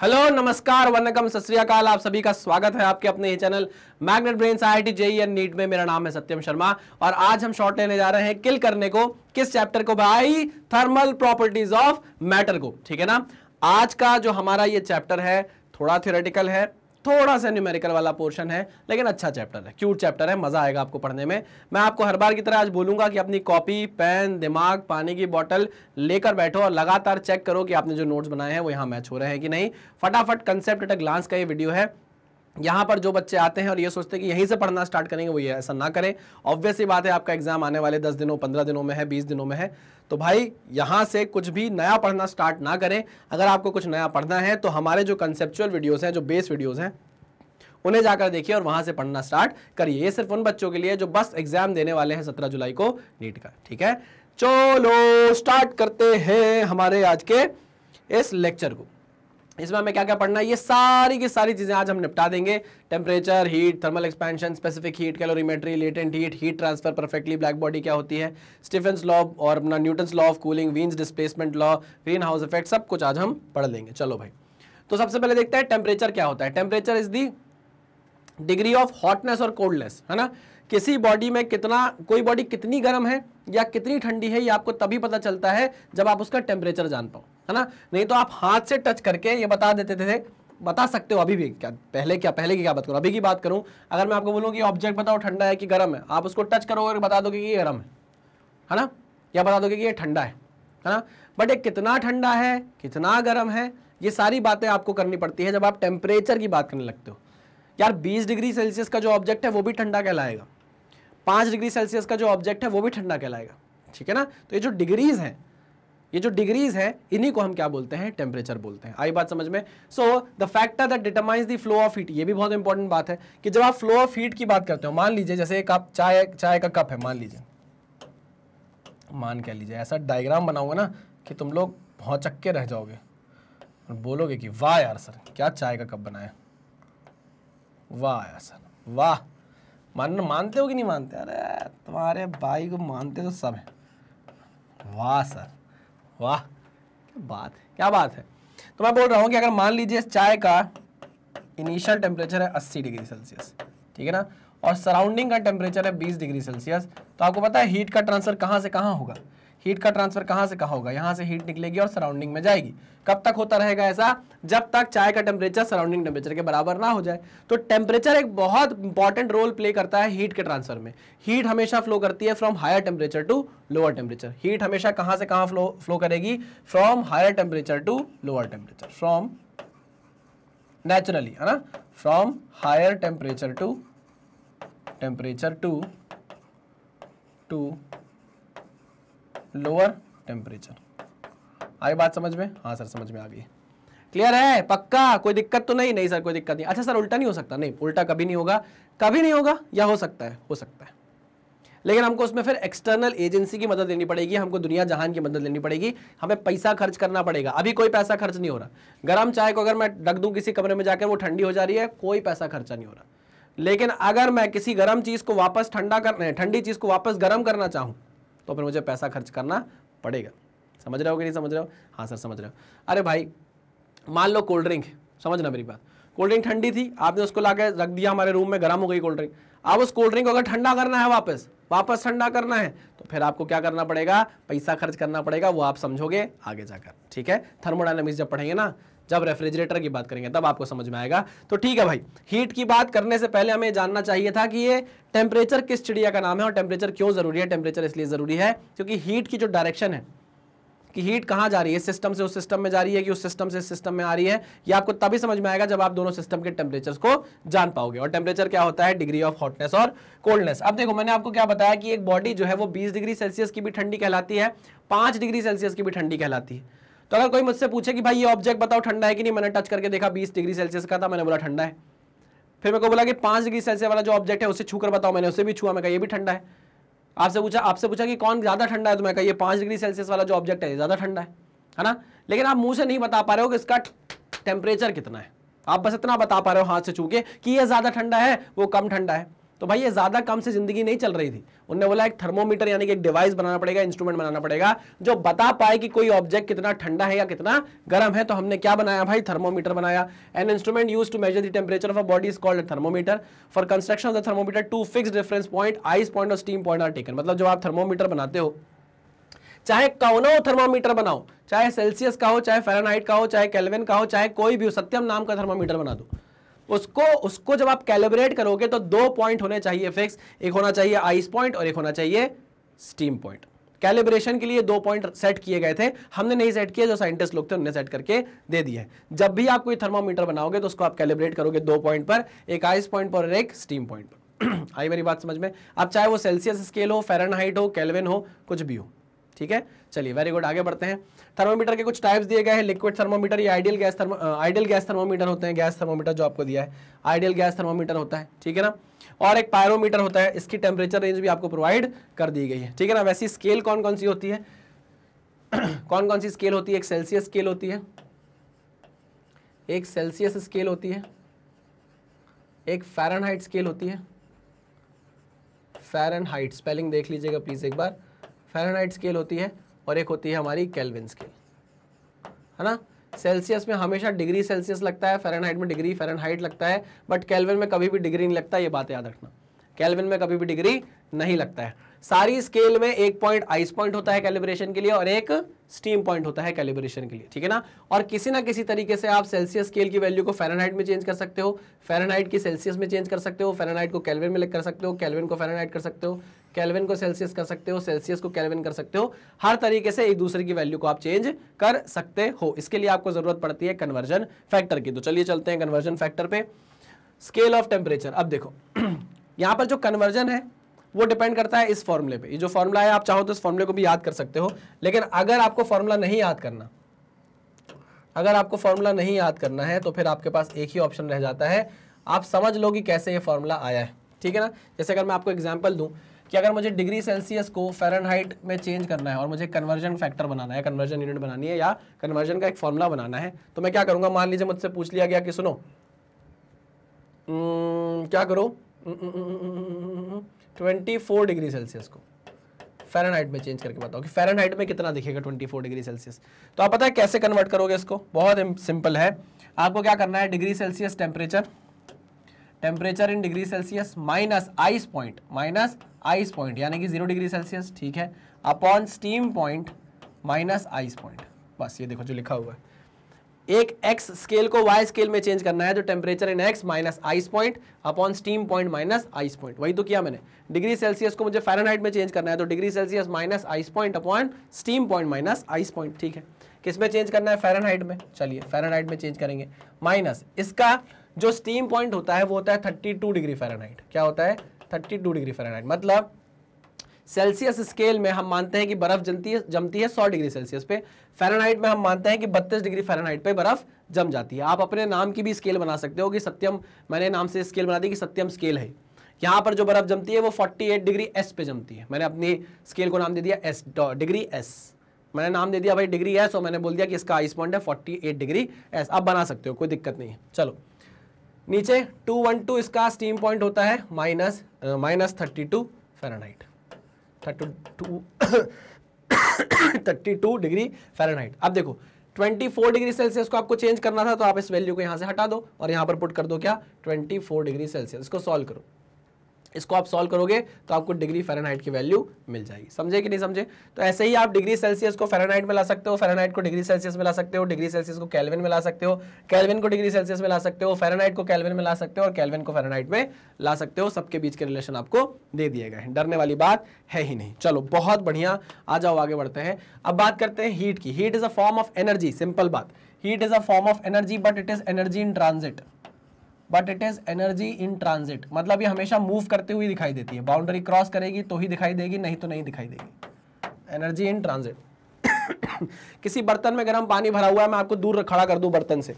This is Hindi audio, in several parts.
हेलो नमस्कार वनकम सत आप सभी का स्वागत है आपके अपने channel magnet brain I I T JEE and NEET में मेरा नाम है सत्यम शर्मा और आज हम शॉर्ट लेने जा रहे हैं किल करने को किस चैप्टर को भाई थर्मल प्रॉपर्टीज ऑफ मैटर को ठीक है ना आज का जो हमारा ये चैप्टर है थोड़ा थियोरेटिकल है थोड़ा सा न्यूमेरिकल वाला पोर्शन है लेकिन अच्छा चैप्टर है क्यूट चैप्टर है मज़ा आएगा आपको पढ़ने में मैं आपको हर बार की तरह आज बोलूंगा कि अपनी कॉपी पेन दिमाग पानी की बॉटल लेकर बैठो और लगातार चेक करो कि आपने जो नोट्स बनाए हैं वो यहाँ मैच हो रहे हैं कि नहीं फटाफट कंसेप्ट एट अ ग्लांस का ये वीडियो है यहाँ पर जो बच्चे आते हैं और ये सोचते हैं कि यहीं से पढ़ना स्टार्ट करेंगे वो ये ऐसा ना करें ऑब्वियस ही बात है आपका एग्जाम आने वाले दस दिनों पंद्रह दिनों में है बीस दिनों में है तो भाई यहाँ से कुछ भी नया पढ़ना स्टार्ट ना करें अगर आपको कुछ नया पढ़ना है तो हमारे जो कंसेप्चुअल वीडियोज़ हैं जो बेस वीडियोज़ हैं उन्हें जाकर देखिए और वहाँ से पढ़ना स्टार्ट करिए ये सिर्फ उन बच्चों के लिए जो बस एग्जाम देने वाले हैं सत्रह जुलाई को नीट का ठीक है चलो स्टार्ट करते हैं हमारे आज के इस लेक्चर को इसमें हमें क्या क्या पढ़ना है ये सारी की सारी चीज़ें आज हम निपटा देंगे temperature heat thermal expansion specific heat calorimetry latent heat heat transfer perfectly black body क्या होती है स्टीफेंस लॉ और अपना Newton's law of cooling Wien's displacement law greenhouse effect सब कुछ आज हम पढ़ लेंगे चलो भाई तो सबसे पहले देखते हैं टेम्परेचर क्या होता है temperature is the degree of hotness और कोल्डनेस है ना किसी बॉडी में कितना कोई बॉडी कितनी गर्म है या कितनी ठंडी है ये आपको तभी पता चलता है जब आप उसका टेम्परेचर जान पाओ है ना नहीं तो आप हाथ से टच करके ये बता देते थे, थे बता सकते हो अभी भी क्या पहले क्या पहले की क्या बात करूँ अभी की बात करूँ अगर मैं आपको बोलूँ कि ऑब्जेक्ट बताओ ठंडा है कि गर्म है आप उसको टच करोगे और बता दोगे कि ये गर्म है है ना या बता दोगे कि ये ठंडा है है ना बट ये कितना ठंडा है कितना गर्म है ये सारी बातें आपको करनी पड़ती है जब आप टेम्परेचर की बात करने लगते हो यार 20 डिग्री सेल्सियस का जो ऑब्जेक्ट है वो भी ठंडा कहलाएगा पाँच डिग्री सेल्सियस का जो ऑब्जेक्ट है वो भी ठंडा कहलाएगा ठीक है ना तो ये जो डिग्रीज हैं ये जो डिग्रीज हैं इन्हीं को हम क्या बोलते हैं टेम्परेचर बोलते हैं आई बात समझ में so the factor that determines the flow of heat ये भी बहुत इंपॉर्टेंट बात है कि जब आप फ्लो ऑफ हीट की बात करते हो मान लीजिए जैसे एक आप चाय चाय का कप है मान लीजिए मान कह लीजिए ऐसा डायग्राम बनाओगे ना कि तुम लोग भौचक के रह जाओगे और बोलोगे कि वाह यार सर क्या चाय का कप बनाया वाह यार सर वाह मान मानते हो कि नहीं मानते अरे तुम्हारे भाई को मानते तो सब है वाह सर वाह क्या बात है क्या बात है तो मैं बोल रहा हूँ कि अगर मान लीजिए चाय का इनिशियल टेम्परेचर है अस्सी डिग्री सेल्सियस ठीक है ना और सराउंडिंग का टेम्परेचर है बीस डिग्री सेल्सियस तो आपको पता है हीट का ट्रांसफर कहाँ से कहाँ होगा हीट का ट्रांसफर कहां से कहा होगा यहां से हीट निकलेगी और सराउंडिंग में जाएगी कब तक होता रहेगा ऐसा जब तक चाय का टेम्परेचर सराउंडिंग टेम्परेचर के बराबर ना हो जाए तो टेम्परेचर एक बहुत इंपॉर्टेंट रोल प्ले करता है हीट के ट्रांसफर में हीट हमेशा फ्लो करती है from higher temperature to lower temperature heat हमेशा कहां से कहां फ्लो फ्लो करेगी from higher temperature to lower temperature from naturally है ना from higher temperature to temperature to to lower temperature आई बात समझ में हाँ सर समझ में आ गई क्लियर है पक्का कोई दिक्कत तो नहीं नहीं सर कोई दिक्कत नहीं अच्छा सर उल्टा नहीं हो सकता नहीं उल्टा कभी नहीं होगा कभी नहीं होगा या हो सकता है हो सकता है लेकिन हमको उसमें फिर एक्सटर्नल एजेंसी की मदद लेनी पड़ेगी हमको दुनिया जहान की मदद लेनी पड़ेगी हमें पैसा खर्च करना पड़ेगा अभी कोई पैसा खर्च नहीं हो रहा गर्म चाय को अगर मैं रख दूँ किसी कमरे में जाकर वो ठंडी हो जा रही है कोई पैसा खर्चा नहीं हो रहा लेकिन अगर मैं किसी गर्म चीज़ को वापस ठंडा कर ठंडी चीज़ को वापस गर्म करना चाहूँ तो फिर मुझे पैसा खर्च करना पड़ेगा समझ रहे हो कि नहीं समझ रहे हो हाँ सर समझ रहे हो अरे भाई मान लो कोल्ड ड्रिंक समझना मेरी बात कोल्ड ड्रिंक ठंडी थी आपने उसको ला रख दिया हमारे रूम में गर्म हो गई कोल्ड ड्रिंक अब उस कोल्ड ड्रिंक को अगर ठंडा करना है वापस वापस ठंडा करना है तो फिर आपको क्या करना पड़ेगा पैसा खर्च करना पड़ेगा वो आप समझोगे आगे जाकर ठीक है थर्मोडाइनमिक्स जब पढ़ेंगे ना जब रेफ्रिजरेटर की बात करेंगे तब आपको समझ में आएगा तो ठीक है भाई हीट की बात करने से पहले हमें जानना चाहिए था कि ये टेम्परेचर किस चिड़िया का नाम है और टेम्परेचर क्यों जरूरी है टेम्परेचर इसलिए जरूरी है क्योंकि हीट की जो डायरेक्शन है कि हीट कहाँ जा रही है सिस्टम से उस सिस्टम में जा रही है कि उस सिस्टम से सिस्टम में आ रही है ये आपको तभी समझ में आएगा जब आप दोनों सिस्टम के टेम्परेचर को जान पाओगे और टेम्परेचर क्या होता है डिग्री ऑफ हॉटनेस और कोल्डनेस अब देखो मैंने आपको क्या बताया कि एक बॉडी जो है वो बीस डिग्री सेल्सियस की भी ठंडी कहलाती है पांच डिग्री सेल्सियस की भी ठंडी कहलाती है तो अगर कोई मुझसे पूछे कि भाई ये ऑब्जेक्ट बताओ ठंडा है कि नहीं मैंने टच करके देखा बीस डिग्री सेल्सियस का था मैंने बोला ठंडा है फिर मेरे को बोला कि पांच डिग्री सेल्सियस वाला जो ऑब्जेक्ट है उसे छूकर बताओ मैंने उसे भी छुआ मैं कहा ये भी ठंडा है आपसे पूछा आपसे पूछा कि कौन ज़्यादा ठंडा है तो मैं कहा ये पांच डिग्री सेल्सियस वाला जो ऑब्जेक्ट है ज़्यादा ठंडा है है ना लेकिन आप मुंह से नहीं बता पा रहे हो कि इसका टेम्परेचर कितना है आप बस इतना बता पा रहे हो हाथ से छू के कि ये ज़्यादा ठंडा है वो कम ठंडा है तो भाई ये ज़्यादा कम से ज़िंदगी नहीं चल रही थी उन्होंने बोला एक थर्मोमीटर यानी कि एक डिवाइस बनाना पड़ेगा इंस्ट्रूमेंट बनाना पड़ेगा जो बता पाए कि कोई ऑब्जेक्ट कितना ठंडा है या कितना गर्म है तो हमने क्या बनाया भाई थर्मोमीटर बनाया an instrument use to measure the temperature of a body is called thermometer for construction of the thermometer to fix difference point ice point और स्टीम पॉइंट आर टेकन मतलब जो आप थर्मोमीटर बनाते हो चाहे कौनो थर्मोमीटर बनाओ चाहे सेल्सियस का हो चाहे फेरनहाइट का हो चाहे कैलविन का हो चाहे कोई भी हो सत्यम नाम का थर्मोमीटर बना दो उसको उसको जब आप कैलिब्रेट करोगे तो दो पॉइंट होने चाहिए फिक्स एक होना चाहिए आइस पॉइंट और एक होना चाहिए स्टीम पॉइंट कैलिब्रेशन के लिए दो पॉइंट सेट किए गए थे हमने नहीं सेट किए जो साइंटिस्ट लोग थे उन्होंने सेट करके दे दिए जब भी आप कोई थर्मोमीटर बनाओगे तो उसको आप कैलिब्रेट करोगे दो पॉइंट पर एक आइस पॉइंट पर और एक स्टीम पॉइंट पर आई मेरी बात समझ में अब चाहे वो सेल्सियस स्केल हो फेरनहाइट हो कैलविन हो कुछ भी हो ठीक है चलिए वेरी गुड आगे बढ़ते हैं थर्मोमीटर के कुछ टाइप्स दिए गए हैं लिक्विड थर्मोमीटर या ideal gas thermo ideal gas thermometer होते हैं गैस थर्मोमीटर जो आपको दिया है आइडियल गैस थर्मोमीटर होता है ठीक है ना और एक पायरोमीटर होता है इसकी टेम्परेचर रेंज भी आपको प्रोवाइड कर दी गई है ठीक है ना वैसी स्केल कौन कौन सी होती है कौन कौन सी स्केल होती है एक सेल्सियस स्केल होती है एक सेल्सियस स्केल होती है एक फेरन स्केल होती है फेरन स्पेलिंग देख लीजिएगा प्लीज़ एक बार फेरन स्केल होती है और एक होती है हमारी कैलविन स्केल है ना सेल्सियस में हमेशा डिग्री सेल्सियस लगता है फेरनहाइट में डिग्री फेरनहाइट लगता है बट कैलविन में कभी भी डिग्री नहीं लगता ये बात याद रखना कैलविन में कभी भी डिग्री नहीं लगता है सारी स्केल में एक पॉइंट आइस पॉइंट होता है कैलिब्रेशन के लिए और एक स्टीम पॉइंट होता है कैलिब्रेशन के लिए ठीक है ना और किसी ना किसी तरीके से आप सेल्सियस स्केल की वैल्यू को फेरनहाइट में चेंज कर सकते हो फेरनहाइट की सेल्सियस में चेंज कर सकते हो फेरनहाइट को कैलविन में कर सकते हो कैलविन को फेरनहाइट कर सकते हो कैलविन को सेल्सियस कर सकते हो सेल्सियस को कैलविन कर सकते हो हर तरीके से एक दूसरे की वैल्यू को आप चेंज कर सकते हो इसके लिए आपको जरूरत पड़ती है कन्वर्जन फैक्टर की तो चलिए चलते हैं कन्वर्जन फैक्टर पे स्केल ऑफ टेम्परेचर अब देखो यहाँ पर जो कन्वर्जन है वो डिपेंड करता है इस फॉर्मुले पे ये जो फॉर्मूला है आप चाहो तो इस फॉर्मुले को भी याद कर सकते हो लेकिन अगर आपको फॉर्मूला नहीं याद करना अगर आपको फॉर्मूला नहीं याद करना है तो फिर आपके पास एक ही ऑप्शन रह जाता है आप समझ लो कि कैसे ये फॉर्मूला आया है ठीक है ना जैसे अगर मैं आपको एग्जाम्पल दूँ कि अगर मुझे डिग्री सेल्सियस को फेरनहाइट में चेंज करना है और मुझे कन्वर्जन फैक्टर बनाना है कन्वर्जन यूनिट बनानी है या कन्वर्जन का एक फॉर्मूला बनाना है तो मैं क्या करूंगा मान लीजिए मुझसे पूछ लिया गया कि सुनो क्या करो ट्वेंटी फोर डिग्री सेल्सियस को फेरनहाइट में चेंज करके बताओ कि फेरनहाइट में कितना दिखेगा 24 डिग्री सेल्सियस तो आप पता है कैसे कन्वर्ट करोगे इसको बहुत सिंपल है आपको क्या करना है degree Celsius temperature temperature in degree Celsius minus ice point minus ice point यानी कि जीरो डिग्री सेल्सियस ठीक है upon steam point minus ice point बस ये देखो जो लिखा हुआ है एक एक्स स्केल को वाई स्केल में चेंज करना है तो temperature in X minus ice point upon steam point minus ice point वही तो किया मैंने डिग्री सेल्सियस को मुझे फ़ारेनहाइट में चेंज करना है तो degree Celsius minus ice point upon steam point minus ice point ठीक है किस में चेंज करना है फ़ारेनहाइट में चलिए फ़ारेनहाइट में चेंज करेंगे माइनस इसका जो स्टीम पॉइंट होता है वो होता है थर्टी टू डिग्री फ़ारेनहाइट क्या होता है थर्टी टू डिग्री फ़ारेनहाइट मतलब सेल्सियस स्केल में हम मानते हैं कि बर्फ जमती है जमती है सौ डिग्री सेल्सियस पे फ़ारेनहाइट में हम मानते हैं कि बत्तीस डिग्री फ़ारेनहाइट पे बर्फ जम जाती है आप अपने नाम की भी स्केल बना सकते हो कि सत्यम मैंने नाम से स्केल बना दी कि सत्यम स्केल है यहाँ पर जो बर्फ जमती है वो 48 डिग्री एस पे जमती है मैंने अपनी स्केल को नाम दे दिया एस डिग्री एस मैंने नाम दे दिया भाई डिग्री एस और मैंने बोल दिया कि इसका आइस पॉइंट है 48 डिग्री एस आप बना सकते हो कोई दिक्कत नहीं है चलो नीचे टू वन टू इसका स्टीम पॉइंट होता है minus minus thirty two Fahrenheit thirty two thirty two degree Fahrenheit अब देखो 24 डिग्री सेल्सियस को आपको चेंज करना था तो आप इस वैल्यू को यहां से हटा दो और यहां पर पुट कर दो क्या 24 डिग्री सेल्सियस इसको सॉल्व करो इसको आप सॉल्व करोगे तो आपको डिग्री फेरानाइट की वैल्यू मिल जाएगी समझे कि नहीं समझे तो ऐसे ही आप डिग्री सेल्सियस को फ़ारेनहाइट में ला सकते हो फ़ारेनहाइट को डिग्री सेल्सियस में ला सकते हो डिग्री सेल्सियस को कैलविन में ला सकते हो कैलविन को डिग्री सेल्सियस में ला सकते हो फ़ारेनहाइट को कैलविन में ला सकते हो और कैलविन को फ़ारेनहाइट में ला सकते हो सबके बीच के रिलेशन आपको दे दिए गए हैं डरने वाली बात है ही नहीं चलो बहुत बढ़िया आ जाओ आगे बढ़ते हैं अब बात करते हैं हीट की heat is a form of energy simple बात heat is a form of energy but it is energy in transit but it is energy in transit मतलब ये हमेशा मूव करते हुए दिखाई देती है बाउंड्री क्रॉस करेगी तो ही दिखाई देगी नहीं तो नहीं दिखाई देगी एनर्जी इन ट्रांजिट किसी बर्तन में गर्म पानी भरा हुआ है मैं आपको दूर खड़ा कर दूं बर्तन से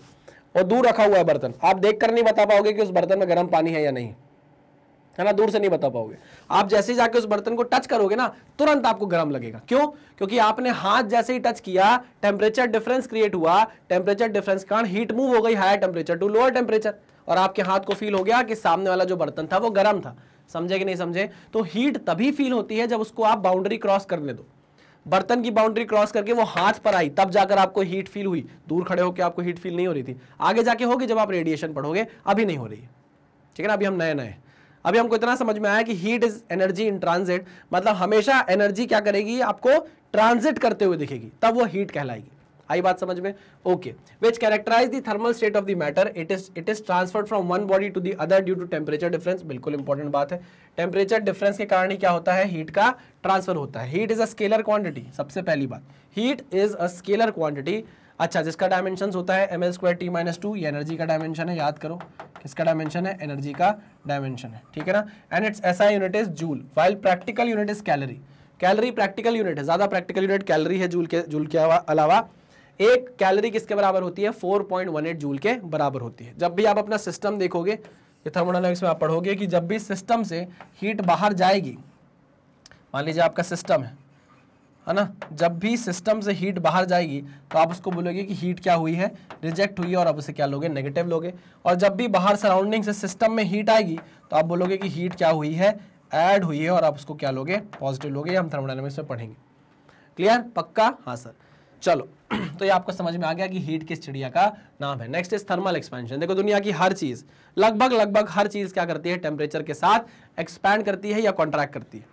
और दूर रखा हुआ है बर्तन आप देख कर नहीं बता पाओगे कि उस बर्तन में गर्म पानी है या नहीं है ना दूर से नहीं बता पाओगे आप जैसे ही जाके उस बर्तन को टच करोगे ना तुरंत आपको गर्म लगेगा क्यों क्योंकि आपने हाथ जैसे ही टच किया टेम्परेचर डिफरेंस क्रिएट हुआ टेम्परेचर डिफरेंस कारण हीट मूव हो गई higher temperature to lower temperature और आपके हाथ को फील हो गया कि सामने वाला जो बर्तन था वो गर्म था समझे कि नहीं समझे तो हीट तभी फील होती है जब उसको आप बाउंड्री क्रॉस करने दो बर्तन की बाउंड्री क्रॉस करके वो हाथ पर आई तब जाकर आपको हीट फील हुई दूर खड़े होकर आपको हीट फील नहीं हो रही थी आगे जाके होगी जब आप रेडिएशन पढ़ोगे अभी नहीं हो रही है ठीक है ना अभी हम नए नए अभी हमको इतना समझ में आया कि heat is energy in transit मतलब हमेशा एनर्जी क्या करेगी आपको ट्रांजिट करते हुए दिखेगी तब वो हीट कहलाएगी आई बात समझ में okay which characterize the thermal state of the matter it is it is transferred from one body to the other due to temperature difference बिल्कुल इंपॉर्टेंट बात है टेम्परेचर डिफरेंस के कारण ही क्या होता है हीट का ट्रांसफर होता है heat is a scalar quantity सबसे पहली बात heat is a scalar quantity अच्छा जिसका डायमेंशन होता है M L square T minus two ये एनर्जी का डायमेंशन है याद करो किसका डायमेंशन है एनर्जी का डायमेंशन है ठीक है ना and its SI unit is joule while practical unit is calorie calorie practical unit है ज़्यादा प्रैक्टिकल यूनिट कैलरी है जूल के जूल के अलावा एक कैलोरी किसके बराबर होती है 4.18 जूल के बराबर होती है जब भी आप अपना सिस्टम देखोगे ये थर्मोडाइनमिक्स में आप पढ़ोगे कि जब भी सिस्टम से हीट बाहर जाएगी मान लीजिए आपका सिस्टम है है ना जब भी सिस्टम से हीट बाहर जाएगी तो आप उसको बोलोगे कि हीट क्या हुई है रिजेक्ट हुई है और आप उसे क्या लोगे नेगेटिव लोगे और जब भी बाहर सराउंडिंग से सिस्टम में हीट आएगी तो आप बोलोगे कि हीट क्या हुई है ऐड हुई है और आप उसको क्या लोगे पॉजिटिव लोगे हम थर्मोडाइनमिक्स में पढ़ेंगे क्लियर पक्का हाँ सर चलो तो ये आपको समझ में आ गया कि हीट किस चिड़िया का नाम है नेक्स्ट इज थर्मल एक्सपेंशन देखो दुनिया की हर चीज लगभग लगभग हर चीज क्या करती है टेम्परेचर के साथ एक्सपैंड करती है या कॉन्ट्रैक्ट करती है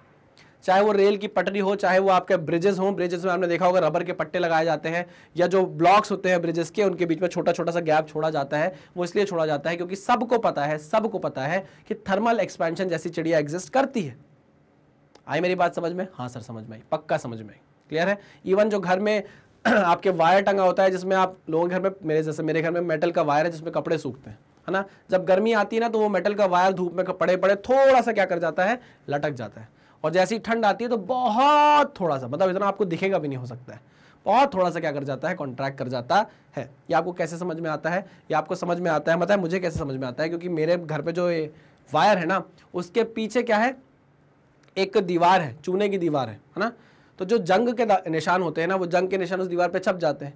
चाहे वो रेल की पटरी हो चाहे वो आपके ब्रिजेस हो ब्रिजेस में आपने देखा होगा रबर के पट्टे लगाए जाते हैं या जो ब्लॉक्स होते हैं ब्रिजेस के उनके बीच में छोटा छोटा सा गैप छोड़ा जाता है वो इसलिए छोड़ा जाता है क्योंकि सबको पता है सबको पता है कि थर्मल एक्सपेंशन जैसी चिड़िया एग्जिस्ट करती है आई मेरी बात समझ में हाँ सर समझ में आई पक्का समझ में आई क्लियर है इवन जो घर में आपके वायर टंगा होता है जिसमें आप लोगों के घर में मेरे जैसे मेरे घर में मेटल का वायर है जिसमें कपड़े सूखते हैं है ना जब गर्मी आती है ना तो वो मेटल का वायर धूप में पड़े पड़े थोड़ा सा क्या कर जाता है लटक जाता है और जैसी ठंड आती है तो बहुत थोड़ा सा मतलब इतना आपको दिखेगा भी नहीं हो सकता है बहुत थोड़ा सा क्या कर जाता है कॉन्ट्रैक्ट कर जाता है या आपको कैसे समझ में आता है या आपको समझ में आता है मतलब मुझे कैसे समझ में आता है क्योंकि मेरे घर पर जो वायर है ना उसके पीछे क्या है एक दीवार है चूने की दीवार है है ना तो जो जंग के निशान होते हैं ना वो जंग के निशान उस दीवार पर छप जाते हैं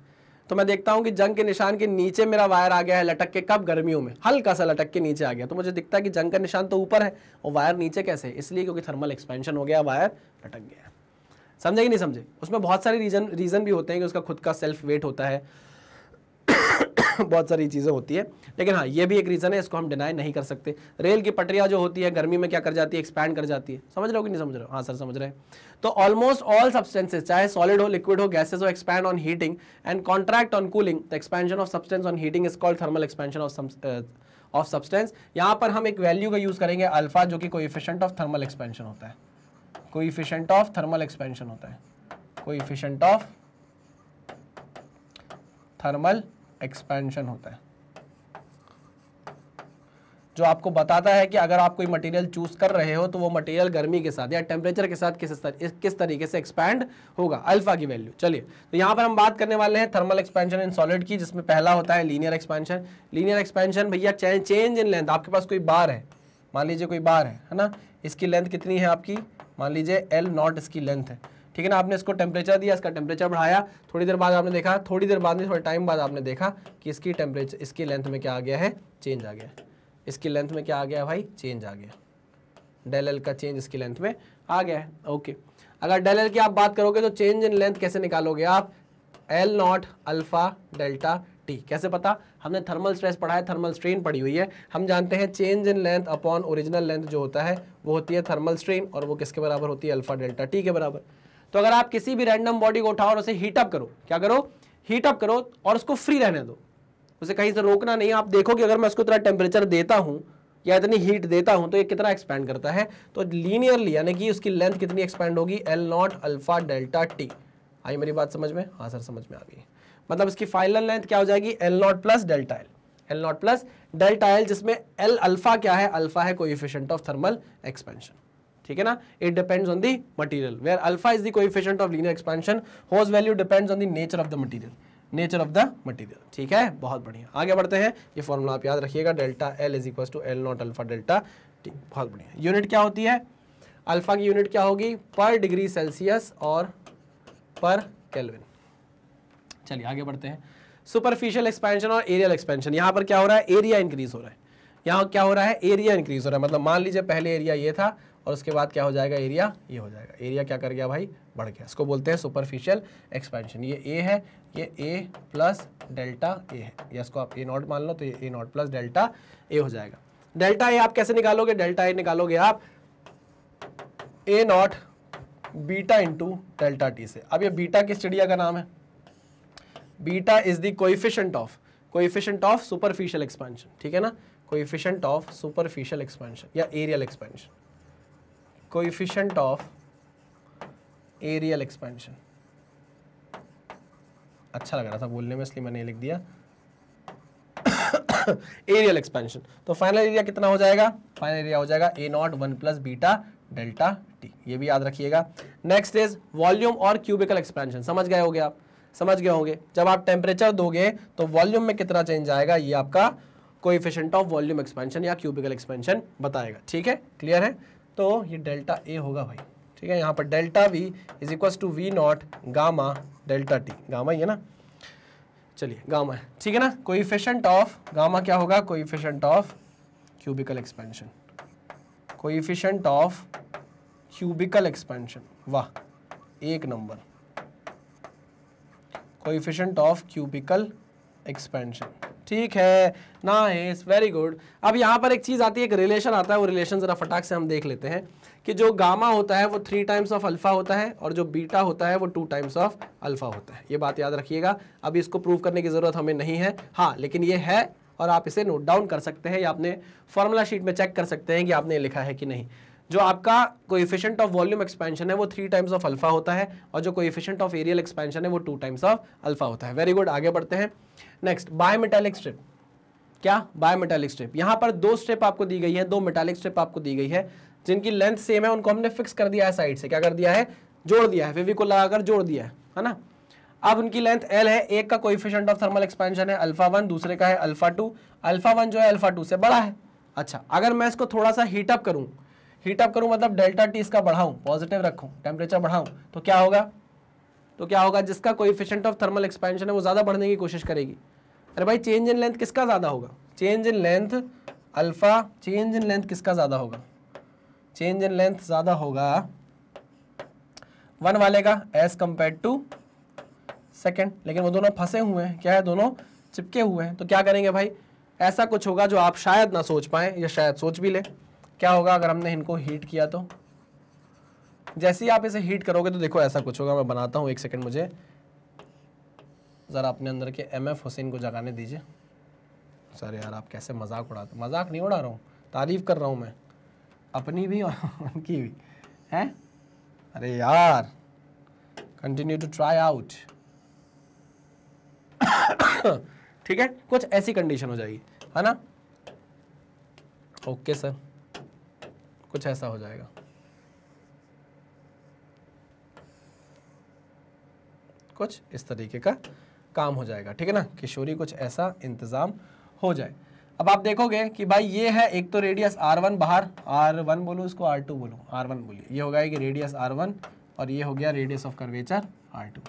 तो मैं देखता हूँ कि जंग के निशान के नीचे मेरा वायर आ गया है लटक के कब गर्मियों में हल्का सा लटक के नीचे आ गया तो मुझे दिखता है कि जंग का निशान तो ऊपर है और वायर नीचे कैसे इसलिए क्योंकि थर्मल एक्सपेंशन हो गया वायर लटक गया समझे कि नहीं समझे उसमें बहुत सारे रीजन रीज़न भी होते हैं कि उसका खुद का सेल्फ वेट होता है बहुत सारी चीज़ें होती है लेकिन हाँ ये भी एक रीज़न है इसको हम डिनाई नहीं कर सकते रेल की पटरियाँ जो होती है गर्मी में क्या कर जाती है एक्सपैंड कर जाती है समझ रहे हो कि नहीं समझ रहे हो हाँ सर समझ रहे हैं तो ऑलमोस्ट ऑल सब्सटेंसेज चाहे सॉलिड हो लिक्विड हो गैसेज हो expand on heating and contract on cooling the expansion of substance on heating is called thermal expansion of of substance यहाँ पर हम एक वैल्यू का यूज़ करेंगे अल्फा जो कि कोई इफिशेंट ऑफ थर्मल एक्सपेंशन होता है कोई इफिशेंट ऑफ थर्मल एक्सपेंशन होता है कोई इफिशेंट ऑफ थर्मल एक्सपेंशन होता है जो आपको बताता है कि अगर आप कोई मटेरियल चूज कर रहे हो तो वो मटेरियल गर्मी के साथ या टेम्परेचर के साथ किस किस तरीके से एक्सपैंड होगा अल्फा की वैल्यू चलिए तो यहाँ पर हम बात करने वाले हैं थर्मल एक्सपेंशन इन सॉलिड की जिसमें पहला होता है लीनियर एक्सपेंशन लीनियर एक्सपेंशन भैया चेंज इन लेंथ आपके पास कोई बार है मान लीजिए कोई बार है है ना इसकी लेंथ कितनी है आपकी मान लीजिए एल नॉट इसकी लेंथ है ठीक है ना आपने इसको टेम्परेचर दिया इसका टेम्परेचर बढ़ाया थोड़ी देर बाद आपने देखा थोड़ी देर बाद में थोड़े टाइम बाद आपने देखा कि इसकी टेम्परेचर इसकी लेंथ में क्या आ गया है चेंज आ गया इसकी लेंथ में क्या आ गया भाई चेंज आ गया डेल एल का चेंज इसकी लेंथ में आ गया है ओके अगर डेल एल की आप बात करोगे तो चेंज इन लेंथ कैसे निकालोगे आप L nought alpha delta T कैसे पता हमने थर्मल स्ट्रेस पढ़ा है थर्मल स्ट्रेन पढ़ी हुई है हम जानते हैं change in length upon original length जो होता है वो होती है थर्मल स्ट्रेन और वो किसके बराबर होती है अल्फ़ा डेल्टा टी के बराबर तो अगर आप किसी भी रैंडम बॉडी को उठाओ और उसे हीटअप करो क्या करो हीटअप करो और उसको फ्री रहने दो उसे कहीं से रोकना नहीं आप देखो कि अगर मैं उसको इतना टेम्परेचर देता हूँ या इतनी हीट देता हूँ तो ये कितना एक्सपेंड करता है तो लीनियरली यानी कि उसकी लेंथ कितनी एक्सपेंड होगी L nought alpha delta T आई मेरी बात समझ में हाँ सर समझ में आ गई मतलब इसकी फाइनल लेंथ क्या हो जाएगी L nought plus delta L L nought plus delta L जिसमें एल अल्फा क्या है अल्फा है कोई ऑफ थर्मल एक्सपेंशन ठीक है ना it depends on the material where alpha is the coefficient of linear expansion whose value depends on the nature of the material nature of the material ठीक है बहुत बढ़िया आगे बढ़ते हैं ये फॉर्मूला आप याद रखिएगा delta L is equal to L nought alpha delta ठीक बहुत बढ़िया यूनिट क्या होती है अल्फा की यूनिट क्या होगी पर डिग्री सेल्सियस और पर केल्विन चलिए आगे बढ़ते हैं सुपरफिशियल एक्सपेंशन और एरियल एक्सपेंशन यहाँ पर क्या हो रहा है एरिया इंक्रीज हो रहा है यहाँ क्या हो रहा है एरिया इंक्रीज हो रहा है मतलब मान लीजिए पहले एरिया ये था और उसके बाद क्या हो जाएगा एरिया ये हो जाएगा एरिया क्या कर गया भाई बढ़ गया इसको बोलते हैं सुपरफिशियल एक्सपेंशन ये ए है ये ए प्लस डेल्टा ए है या इसको आप ए नॉट मान लो तो ये A nought plus delta A हो जाएगा डेल्टा ए आप कैसे निकालोगे डेल्टा ए निकालोगे आप A nought beta into delta T से अब ये बीटा किस चिड़िया का नाम है beta is the coefficient of coefficient of superficial expansion ठीक है ना कोइफिशेंट ऑफ सुपरफिशियल एक्सपेंशन या areal expansion coefficient of areal expansion अच्छा लग रहा था बोलने में इसलिए मैंने लिख दिया एरियल एक्सपेंशन तो फाइनल एरिया कितना हो जाएगा फाइनल एरिया हो जाएगा A nought one plus beta delta T ये भी याद रखिएगा नेक्स्ट इज वॉल्यूम और क्यूबिकल एक्सपेंशन समझ गए होगे आप समझ गए होंगे जब आप टेम्परेचर दोगे तो वॉल्यूम में कितना चेंज आएगा ये आपका कोई ऑफ वॉल्यूम एक्सपेंशन या क्यूबिकल एक्सपेंशन बताएगा ठीक है क्लियर है तो ये डेल्टा ए होगा भाई ठीक है यहाँ पर delta V is equals to V nought gamma delta T gamma ही है ना चलिए गामा है ठीक है ना कोइफिशेंट ऑफ गामा क्या होगा coefficient of cubical expansion coefficient of cubical expansion वाह एक number coefficient of cubical expansion ठीक है नाइस वेरी गुड अब यहाँ पर एक चीज़ आती है एक रिलेशन आता है वो रिलेशन ज़रा फटाक से हम देख लेते हैं कि जो गामा होता है वो थ्री टाइम्स ऑफ अल्फ़ा होता है और जो बीटा होता है वो टू टाइम्स ऑफ अल्फ़ा होता है ये बात याद रखिएगा अभी इसको प्रूव करने की ज़रूरत हमें नहीं है हाँ लेकिन ये है और आप इसे नोट डाउन कर सकते हैं या आपने फॉर्मूला शीट में चेक कर सकते हैं कि आपने लिखा है कि नहीं जो आपका कोएफिशिएंट ऑफ वॉल्यूम एक्सपेंशन है वो थ्री टाइम्स ऑफ अल्फा होता है और जो कोएफिशिएंट ऑफ एरियल एक्सपेंशन है वो टू टाइम्स ऑफ अल्फा होता है वेरी गुड आगे बढ़ते हैं नेक्स्ट बायोमेटेलिक स्ट्रिप क्या बायोमेटेलिक स्ट्रिप यहाँ पर दो स्ट्रिप आपको दी गई है दो मेटेलिक स्ट्रिप आपको दी गई है जिनकी लेंथ सेम है उनको हमने फिक्स कर दिया है साइड से क्या कर दिया है जोड़ दिया है विवी लगाकर जोड़ दिया है है ना अब उनकी लेंथ एल है एक का कोइफिशिएंट ऑफ थर्मल एक्सपेंशन है अल्फा वन दूसरे का है अल्फा टू अल्फा वन जो है अल्फा टू से बड़ा है अच्छा अगर मैं इसको थोड़ा सा हीटअप करूँ हीट अप करूं मतलब डेल्टा टी इसका बढ़ाऊं पॉजिटिव रखूं टेम्परेचर बढ़ाऊं तो क्या होगा तो क्या होगा जिसका कोई इफिशेंट ऑफ थर्मल एक्सपेंशन है वो ज़्यादा बढ़ने की कोशिश करेगी अरे भाई चेंज इन लेंथ किसका ज़्यादा होगा change in length alpha change in length किसका ज़्यादा होगा चेंज इन लेंथ ज़्यादा होगा वन वाले का एज कम्पेयर टू सेकेंड लेकिन वो दोनों फंसे हुए हैं क्या है दोनों चिपके हुए हैं तो क्या करेंगे भाई ऐसा कुछ होगा जो आप शायद ना सोच पाएँ या शायद सोच भी लें क्या होगा अगर हमने इनको हीट किया तो जैसे ही आप इसे हीट करोगे तो देखो ऐसा कुछ होगा मैं बनाता हूँ एक सेकेंड मुझे ज़रा अपने अंदर के एम एफ हुसैन को जगाने दीजिए सर यार आप कैसे मजाक उड़ाते मजाक नहीं उड़ा रहा हूँ तारीफ़ कर रहा हूँ मैं अपनी भी और उनकी भी हैं अरे यार कंटिन्यू टू ट्राई आउट ठीक है कुछ ऐसी कंडीशन हो जाएगी है ना ओके सर कुछ ऐसा हो जाएगा कुछ इस तरीके का काम हो जाएगा ठीक है ना किशोरी कुछ ऐसा इंतज़ाम हो जाए अब आप देखोगे कि भाई ये है एक तो रेडियस आर वन बाहर आर वन बोलो इसको आर टू बोलो आर वन बोलिए ये होगा कि रेडियस आर वन और ये हो गया radius of curvature R two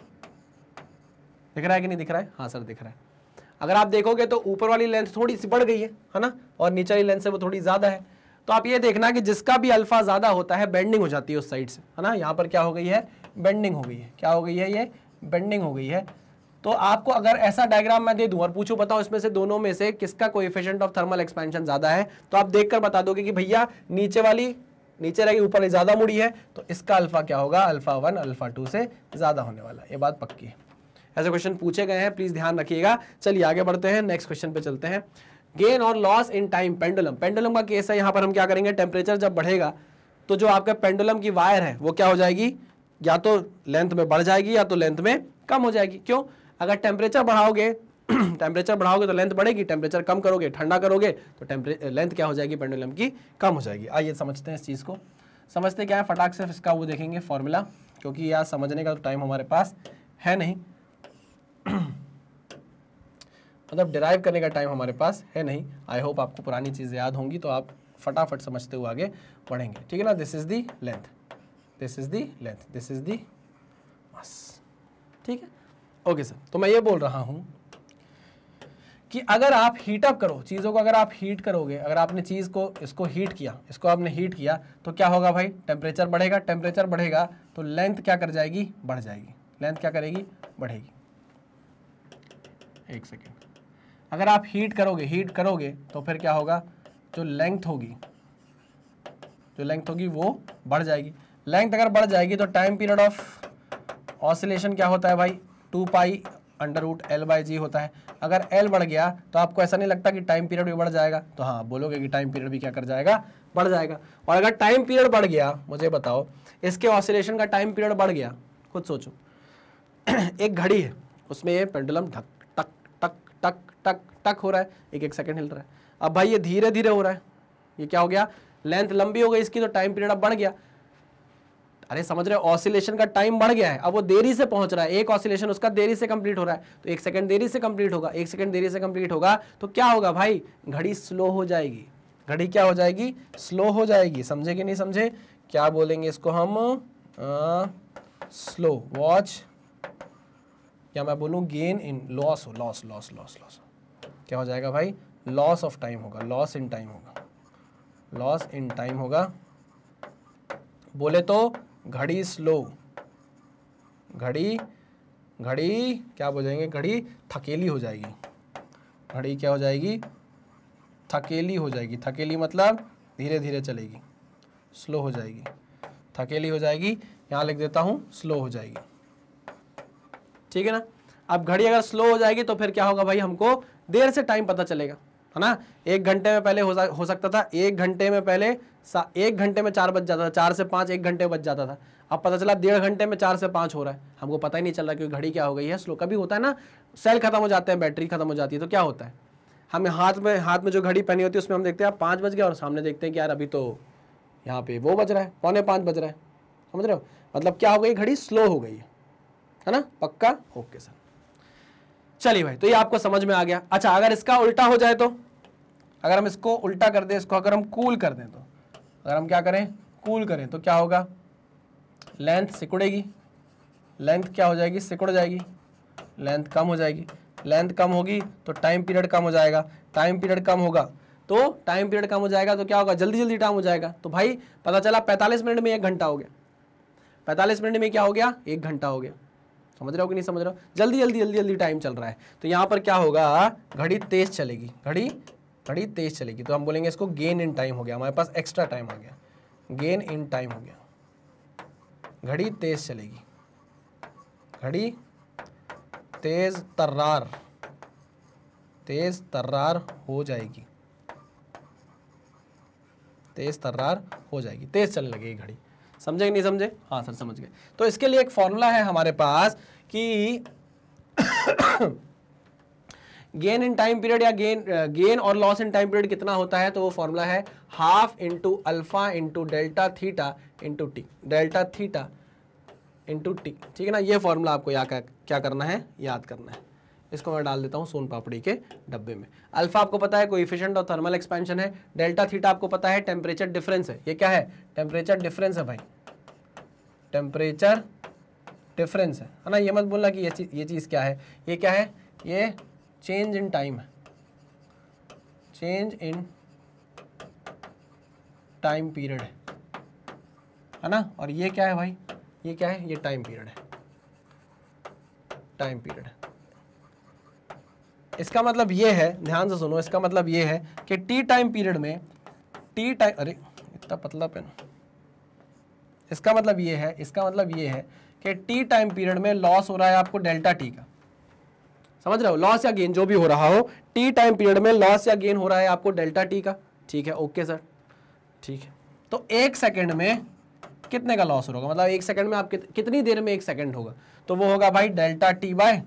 दिख रहा है कि नहीं दिख रहा है हाँ सर दिख रहा है अगर आप देखोगे तो ऊपर वाली लेंथ थोड़ी सी बढ़ गई है है ना और नीचे वाली लेंथ से वो थोड़ी ज़्यादा है तो आप ये देखना कि जिसका भी अल्फा ज़्यादा होता है बेंडिंग हो जाती है उस साइड से है ना यहाँ पर क्या हो गई है बेंडिंग हो गई है क्या हो गई है ये बेंडिंग हो गई है तो आपको अगर ऐसा डायग्राम मैं दे दूं और पूछूं बताओ इसमें से दोनों में से किसका कोएफिशिएंट ऑफ थर्मल एक्सपेंशन ज़्यादा है तो आप देखकर बता दोगे कि भैया नीचे वाली नीचे रहेगी ऊपर वाली ज़्यादा मुड़ी है तो इसका अल्फ़ा क्या होगा अल्फ़ा वन अल्फ़ा टू से ज़्यादा होने वाला ये बात पक्की है ऐसे क्वेश्चन पूछे गए हैं प्लीज़ ध्यान रखिएगा चलिए आगे बढ़ते हैं नेक्स्ट क्वेश्चन पे चलते हैं गेन और loss in time pendulum pendulum का केस है यहाँ पर हम क्या करेंगे टेम्परेचर जब बढ़ेगा तो जो आपके पेंडुलम की वायर है वो क्या हो जाएगी या तो लेंथ में बढ़ जाएगी या तो लेंथ में कम हो जाएगी क्यों अगर टेम्परेचर बढ़ाओगे टेम्परेचर बढ़ाओगे तो लेंथ बढ़ेगी टेम्परेचर कम करोगे ठंडा करोगे तो टेम्परे लेंथ क्या हो जाएगी पेंडुलम की कम हो जाएगी आइए समझते हैं इस चीज़ को समझते क्या है फटाक से इसका वो देखेंगे फॉर्मूला क्योंकि यार समझने का तो टाइम हमारे पास है नहीं मतलब डिराइव करने का टाइम हमारे पास है नहीं आई होप आपको पुरानी चीज़ें याद होंगी तो आप फटाफट समझते हुए आगे बढ़ेंगे ठीक है ना this is the length this is the length this is the mass ठीक है ओके सर तो मैं ये बोल रहा हूँ कि अगर आप हीट अप करो चीज़ों को अगर आप हीट करोगे अगर आपने चीज़ को इसको हीट किया इसको आपने हीट किया तो क्या होगा भाई टेम्परेचर बढ़ेगा टेम्परेचर बढ़ेगा तो लेंथ क्या कर जाएगी बढ़ जाएगी लेंथ क्या करेगी बढ़ेगी एक सेकेंड अगर आप हीट करोगे हीट करोगे तो फिर क्या होगा जो लेंथ होगी जो लेंथ होगी वो बढ़ जाएगी लेंथ अगर बढ़ जाएगी तो टाइम पीरियड ऑफ ऑसिलेशन क्या होता है भाई two pi under root L by G होता है अगर एल बढ़ गया तो आपको ऐसा नहीं लगता कि टाइम पीरियड भी बढ़ जाएगा तो हाँ बोलोगे कि टाइम पीरियड भी क्या कर जाएगा बढ़ जाएगा और अगर टाइम पीरियड बढ़ गया मुझे बताओ इसके ऑसिलेशन का टाइम पीरियड बढ़ गया खुद सोचो एक घड़ी है उसमें ये पेंडुलम ढक टक टक हो रहा है एक एक सेकंड हिल रहा है अब भाई ये धीरे धीरे हो रहा है ये क्या हो गया लेंथ लंबी हो गई इसकी तो टाइम पीरियड अब बढ़ गया अरे समझ रहे हो ऑसिलेशन का टाइम बढ़ गया है अब वो देरी से पहुंच रहा है एक ऑसिलेशन उसका देरी से कंप्लीट हो रहा है तो एक सेकंड देरी से कंप्लीट होगा एक सेकंड देरी से कंप्लीट होगा तो क्या होगा भाई घड़ी स्लो हो जाएगी घड़ी क्या हो जाएगी स्लो हो जाएगी समझे कि नहीं समझे क्या बोलेंगे इसको हम आ, स्लो वॉच या मैं बोलूं gain in loss loss loss loss loss क्या हो जाएगा भाई लॉस ऑफ टाइम होगा लॉस इन टाइम होगा लॉस इन टाइम होगा बोले तो घड़ी स्लो घड़ी घड़ी क्या हो जाएंगे घड़ी थकेली हो जाएगी घड़ी क्या हो जाएगी थकेली हो जाएगी थकेली मतलब धीरे धीरे चलेगी स्लो हो जाएगी थकेली हो जाएगी यहाँ लिख देता हूँ स्लो हो जाएगी ठीक है ना अब घड़ी अगर स्लो हो जाएगी तो फिर क्या होगा भाई हमको देर से टाइम पता चलेगा है ना एक घंटे में पहले हो, हो सकता था एक घंटे में पहले एक घंटे में चार बज जाता था चार से पाँच एक घंटे बज जाता था अब पता चला डेढ़ घंटे में चार से पाँच हो रहा है हमको पता ही नहीं चल रहा क्योंकि घड़ी क्या हो गई है स्लो कभी होता है ना सेल खत्म हो जाते हैं बैटरी खत्म हो जाती है तो क्या होता है हमें हाथ में हाथ में जो घड़ी पहनी होती है उसमें हम देखते हैं पाँच बज गया और सामने देखते हैं कि यार अभी तो यहाँ पे वो बज रहा है पौने पाँच बज रहा है समझ रहे हो मतलब क्या हो गई घड़ी स्लो हो गई है ना पक्का ओके सर चलिए भाई तो ये आपको समझ में आ गया अच्छा अगर इसका उल्टा हो जाए तो अगर हम इसको उल्टा कर दें इसको अगर हम कूल कर दें तो अगर हम क्या करें कूल करें तो क्या होगा लेंथ सिकुड़ेगी लेंथ क्या हो जाएगी सिकुड़ जाएगी लेंथ कम हो जाएगी लेंथ कम होगी तो टाइम पीरियड कम हो जाएगा टाइम पीरियड कम होगा तो टाइम पीरियड कम हो जाएगा तो क्या होगा जल्दी जल्दी टाइम हो जाएगा तो भाई पता चला 45 मिनट में एक घंटा हो गया 45 मिनट में क्या हो गया एक घंटा हो गया समझ रहे हो कि नहीं समझ रहे हो जल्दी जल्दी जल्दी जल्दी टाइम चल रहा है तो यहाँ पर क्या होगा घड़ी तेज चलेगी घड़ी घड़ी तेज चलेगी तो हम बोलेंगे इसको गेन इन टाइम हो गया हमारे पास एक्स्ट्रा टाइम हो गया गेन इन टाइम हो गया घड़ी तेज चलेगी घड़ी तेज तर्रार तेज तर्रार हो जाएगी तेज तर्रार हो जाएगी तेज चलने लगेगी घड़ी समझे कि नहीं समझे हाँ सर समझ गए तो इसके लिए एक फॉर्मूला है हमारे पास कि गेन इन टाइम पीरियड या गेन गेन और लॉस इन टाइम पीरियड कितना होता है तो वो फॉर्मूला है half into alpha into delta theta into T delta theta into T ठीक है ना ये फॉर्मूला आपको या क्या करना है याद करना है इसको मैं डाल देता हूँ सोन पापड़ी के डब्बे में अल्फा आपको पता है कोइफिशिएंट और थर्मल एक्सपेंशन है डेल्टा थीटा आपको पता है टेम्परेचर डिफरेंस है ये क्या है टेम्परेचर डिफरेंस है भाई टेम्परेचर डिफरेंस है ना ये मत बोलना कि ये चीज़ ये चीज़ क्या है ये क्या है ये चेंज इन टाइम है चेंज इन टाइम पीरियड है है ना और ये क्या है भाई ये क्या है ये टाइम पीरियड है टाइम पीरियड इसका मतलब ये है ध्यान से सुनो इसका मतलब ये है कि टी टाइम पीरियड में टी टाइम अरे इतना पतला पेन इसका मतलब ये है इसका मतलब ये है कि टी टाइम पीरियड में लॉस हो रहा है आपको डेल्टा टी का समझ रहे हो लॉस या गेन जो भी हो रहा हो टी टाइम पीरियड में लॉस या गेन हो रहा है आपको डेल्टा टी का ठीक है ओके सर ठीक है तो एक सेकेंड में कितने का लॉस होगा मतलब एक सेकंड में आप कितनी देर में एक सेकंड होगा तो वो होगा भाई delta T by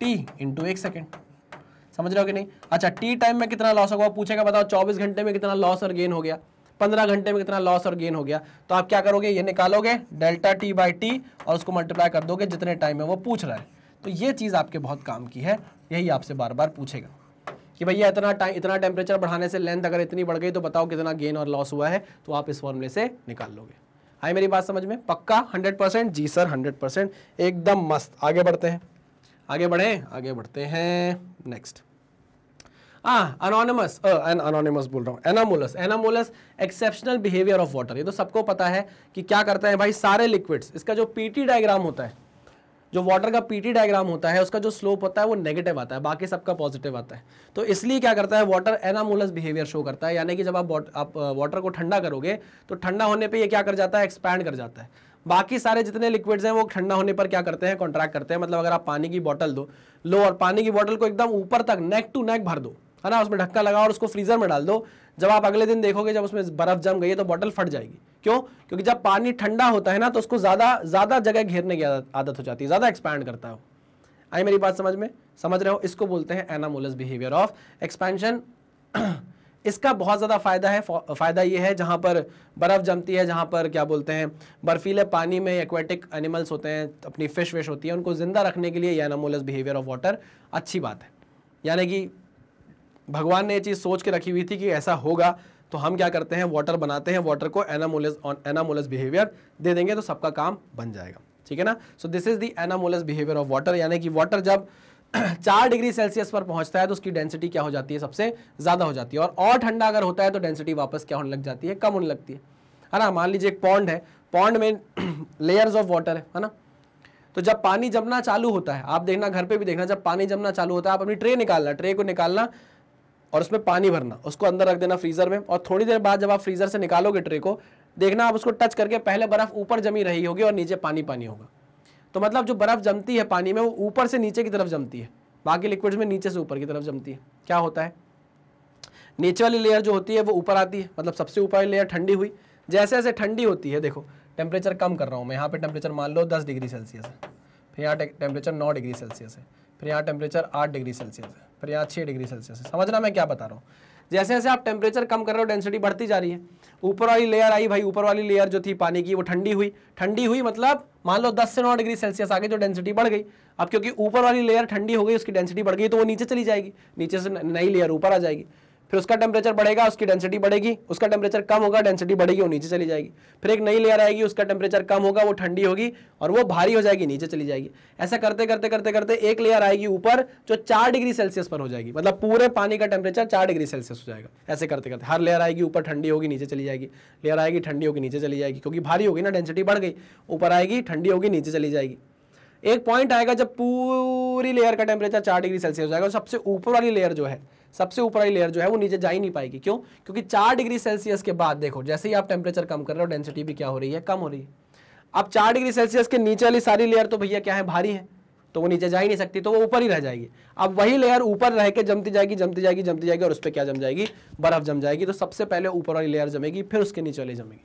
T into एक सेकेंड समझ रहे हो कि नहीं अच्छा टी टाइम में कितना लॉस होगा पूछेगा बताओ 24 घंटे में कितना लॉस और गेन हो गया पंद्रह घंटे में कितना लॉस और गेन हो गया तो आप क्या करोगे ये निकालोगे डेल्टा टी बाई टी और उसको मल्टीप्लाई कर दोगे जितने टाइम में वो पूछ रहा है तो ये चीज़ आपके बहुत काम की है यही आपसे बार बार पूछेगा कि भैया इतना टाइम इतना टेम्परेचर बढ़ाने से लेंथ अगर इतनी बढ़ गई तो बताओ कितना गेन और लॉस हुआ है तो आप इस फॉर्मूले से निकाल लोगे आई मेरी बात समझ में पक्का हंड्रेड परसेंट जी सर हंड्रेड परसेंट एकदम मस्त आगे बढ़ते हैं आगे बढ़ें आगे बढ़ते हैं नेक्स्ट हाँ अनोनमस अनोनमस बोल रहा हूँ anomalous anomalous exceptional behaviour of water ये तो सबको पता है कि क्या करता है भाई सारे लिक्विड्स इसका जो पीटी डायग्राम होता है जो वाटर का पीटी डायग्राम होता है उसका जो स्लोप होता है वो नेगेटिव आता है बाकी सबका पॉजिटिव आता है तो इसलिए क्या करता है वाटर एनामोलस बिहेवियर शो करता है यानी कि जब आप आप वाटर को ठंडा करोगे तो ठंडा होने पे यह क्या कर जाता है एक्सपैंड कर जाता है बाकी सारे जितने लिक्विड्स हैं वो ठंडा होने पर क्या करते हैं कॉन्ट्रैक्ट करते हैं मतलब अगर आप पानी की बॉटल दो लो और पानी की बॉटल को एकदम ऊपर तक नेक टू नेक भर दो है ना उसमें ढक्का लगाओ और उसको फ्रीजर में डाल दो जब आप अगले दिन देखोगे जब उसमें बर्फ जम गई है तो बॉटल फट जाएगी क्यों क्योंकि जब पानी ठंडा होता है ना तो उसको ज़्यादा ज़्यादा जगह घेरने की आदत हो जाती है ज़्यादा एक्सपैंड करता है आई मेरी बात समझ में समझ रहे हो इसको बोलते हैं एनामोलस बिहेवियर ऑफ एक्सपेंशन इसका बहुत ज़्यादा फ़ायदा है फ़ायदा ये है जहाँ पर बर्फ़ जमती है जहाँ पर क्या बोलते हैं बर्फीले पानी में एक्वेटिक एनिमल्स होते हैं अपनी फ़िश विश होती है उनको ज़िंदा रखने के लिए एनामोलस बिहेवियर ऑफ वाटर अच्छी बात है यानी कि भगवान ने ये चीज़ सोच के रखी हुई थी कि ऐसा होगा तो हम क्या करते हैं वाटर बनाते हैं वाटर को एनामोलस एनामोलस बिहेवियर दे देंगे तो सबका काम बन जाएगा ठीक है ना so this is the anomalous behaviour of water यानी कि वाटर जब चार डिग्री सेल्सियस पर पहुंचता है तो उसकी डेंसिटी क्या हो जाती है सबसे ज़्यादा हो जाती है और और ठंडा अगर होता है तो डेंसिटी वापस क्या होने लग जाती है कम होने लगती है है ना मान लीजिए एक पॉन्ड है पॉन्ड में लेयर्स ऑफ वाटर है है ना तो जब पानी जमना चालू होता है आप देखना घर पे भी देखना जब पानी जमना चालू होता है आप अपनी ट्रे निकालना ट्रे को निकालना और उसमें पानी भरना उसको अंदर रख देना फ्रीजर में और थोड़ी देर बाद जब आप फ्रीजर से निकालोगे ट्रे को देखना आप उसको टच करके पहले बर्फ ऊपर जमी रही होगी और नीचे पानी पानी होगा तो मतलब जो बर्फ जमती है पानी में वो ऊपर से नीचे की तरफ जमती है बाकी लिक्विड्स में नीचे से ऊपर की तरफ जमती है क्या होता है नीचे वाली लेयर जो होती है वो ऊपर आती है मतलब सबसे ऊपर वाली लेयर ठंडी हुई जैसे जैसे ठंडी होती है देखो टेम्परेचर कम कर रहा हूँ मैं यहाँ पे टेम्परेचर मान लो दस डिग्री सेल्सियस है फिर यहाँ टेम्परेचर नौ डिग्री सेल्सियस है फिर यहाँ टेम्परेचर आठ डिग्री सेल्सियस है पर यहाँ छः डिग्री सेल्सियस है समझना मैं क्या बता रहा हूँ जैसे जैसे आप टेम्परेचर कम कर रहे हो डेंसिटी बढ़ती जा रही है ऊपर वाली लेयर आई भाई ऊपर वाली लेयर जो थी पानी की वो ठंडी हुई ठंडी हुई मतलब मान लो 10 से 9 डिग्री सेल्सियस आगे जो डेंसिटी बढ़ गई अब क्योंकि ऊपर वाली लेयर ठंडी हो गई उसकी डेंसिटी बढ़ गई तो वो नीचे चली जाएगी नीचे से नई लेयर ऊपर आ जाएगी फिर उसका टेम्परेचर बढ़ेगा उसकी डेंसिटी बढ़ेगी उसका टेम्परेचर कम होगा डेंसिटी बढ़ेगी वो नीचे चली जाएगी फिर एक नई लेयर आएगी उसका टेम्परेचर कम होगा वो ठंडी होगी और वो भारी हो जाएगी नीचे चली जाएगी ऐसा करते करते करते करते एक लेयर आएगी ऊपर जो चार डिग्री सेल्सियस पर हो जाएगी मतलब पूरे पानी का टेम्परेचर चार डिग्री सेल्सियस हो जाएगा ऐसे करते करते हर लेयर आएगी ऊपर ठंडी होगी नीचे चली जाएगी लेयर आएगी ठंडी होगी नीचे चली जाएगी क्योंकि भारी होगी ना डेंसिटी बढ़ गई ऊपर आएगी ठंडी होगी नीचे चली जाएगी एक पॉइंट आएगा जब पूरी लेयर का टेम्परेचर चार डिग्री सेल्सियस हो जाएगा सबसे ऊपर वाली लेयर जो है सबसे ऊपर वाली लेयर जो है वो नीचे जा ही नहीं पाएगी क्यों क्योंकि चार डिग्री सेल्सियस के बाद देखो जैसे ही आप टेम्परेचर कम कर रहे हो डेंसिटी भी क्या हो रही है कम हो रही है अब चार डिग्री सेल्सियस के नीचे वाली सारी लेयर तो भैया क्या है भारी है तो वो नीचे जा ही नहीं सकती तो वो ऊपर ही रह जाएगी अब वही लेयर ऊपर रह के जमती जाएगी जमती जाएगी जमती जाएगी और उस पर क्या जम जाएगी बर्फ जम जाएगी तो सबसे पहले ऊपर वाली लेयर जमेगी फिर उसके नीचे वाली जमेगी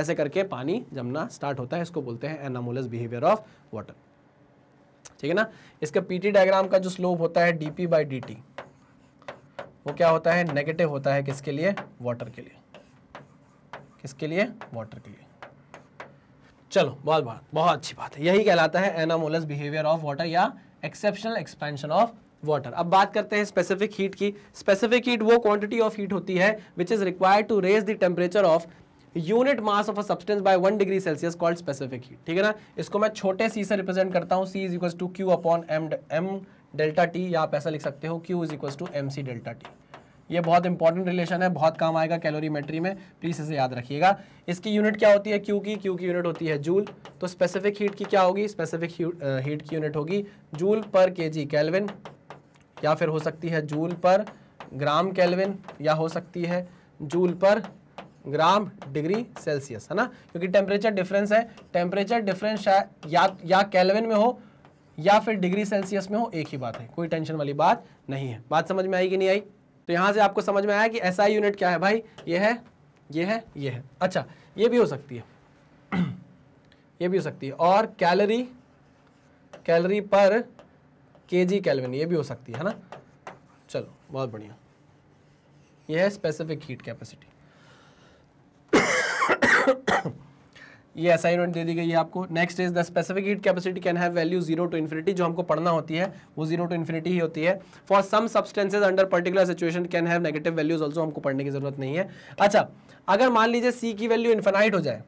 ऐसे करके पानी जमना स्टार्ट होता है इसको बोलते हैं एनामोलस बिहेवियर ऑफ वाटर ठीक है ना इसका पीटी डायग्राम का जो स्लोप होता है डीपी बाई डी टी वो क्या होता है नेगेटिव होता है किसके लिए वाटर के लिए किसके लिए वाटर के लिए चलो बहुत बहुत बहुत अच्छी बात है यही कहलाता है एनामोलस बिहेवियर ऑफ वाटर या एक्सेप्शनल एक्सपेंशन ऑफ वाटर अब बात करते हैं स्पेसिफिक हीट की स्पेसिफिक हीट वो क्वांटिटी ऑफ हीट होती है which is required to raise the temperature of unit mass of a substance by one degree Celsius called specific heat ठीक है ना इसको मैं छोटे सी से रिप्रेजेंट करता हूँ C is equal to Q upon M M delta T या आप ऐसा लिख सकते हो Q is equal to M C delta T ये बहुत इंपॉर्टेंट रिलेशन है बहुत काम आएगा कैलोरीमेट्री में प्लीज इसे याद रखिएगा इसकी यूनिट क्या होती है क्यू की क्यू की यूनिट होती है जूल तो स्पेसिफिक हीट की क्या होगी स्पेसिफिक हीट की यूनिट होगी जूल पर के जी कैलविन या फिर हो सकती है जूल पर ग्राम कैलविन या हो सकती है जूल पर ग्राम डिग्री सेल्सियस है ना क्योंकि टेम्परेचर डिफरेंस है टेम्परेचर डिफरेंस या या कैलविन में हो या फिर डिग्री सेल्सियस में हो एक ही बात है कोई टेंशन वाली बात नहीं है बात समझ में आई कि नहीं आई तो यहाँ से आपको समझ में आया कि एसआई यूनिट क्या है भाई ये है ये है ये है अच्छा ये भी हो सकती है ये भी हो सकती है और कैलरी कैलरी पर के जी कैलविन ये भी हो सकती है ना चलो बहुत बढ़िया यह है स्पेसिफिक हीट कैपेसिटी ये असाइनमेंट दे दी गई है आपको next is the specific heat capacity can have value zero to infinity जो हमको पढ़ना होती है वो जीरो टू इन्फिनिटी ही होती है for some substances under particular situation can have negative values also हमको पढ़ने की जरूरत नहीं है अच्छा अगर मान लीजिए सी की वैल्यू इन्फेनाइट हो जाए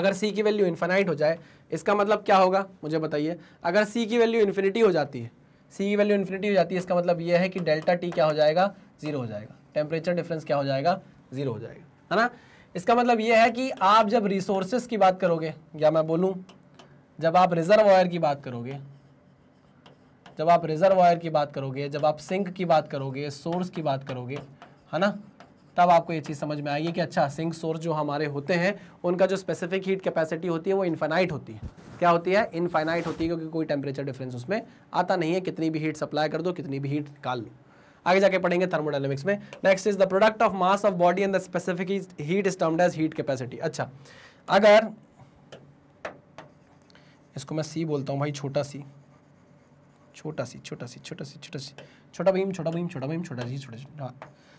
अगर सी की वैल्यू इन्फेनाइट हो जाए इसका मतलब क्या होगा मुझे बताइए अगर सी की वैल्यू इन्फिनिटी हो जाती है सी की वैल्यू इन्फिनिटी हो जाती है इसका मतलब यह है कि डेल्टा टी क्या हो जाएगा जीरो हो जाएगा टेम्परेचर डिफरेंस क्या हो जाएगा जीरो हो जाएगा है ना इसका मतलब ये है कि आप जब रिसोर्सेज की बात करोगे या मैं बोलूँ जब आप रिजर्वायर की बात करोगे जब आप रिजर्वायर की बात करोगे जब आप सिंक की बात करोगे सोर्स की बात करोगे है ना तब आपको ये चीज़ समझ में आएगी कि अच्छा सिंक सोर्स जो हमारे होते हैं उनका जो स्पेसिफिक हीट कैपेसिटी होती है वो इन्फाइनाइट होती है क्या होती है इनफाइनाइट होती है क्योंकि कोई टेम्परेचर डिफरेंस उसमें आता नहीं है कितनी भी हीट सप्लाई कर दो कितनी भी हीट निकाल लो आगे जाके पढ़ेंगे थर्मोडाइनमिक्स में next is the product of mass of body and the specific heat termed as heat capacity अच्छा अगर इसको मैं सी बोलता हूँ भाई छोटा सी छोटा सी छोटा सी छोटा सी छोटा सी छोटा भीम छोटा भीम छोटा भीम छोटा सी छोटा हाँ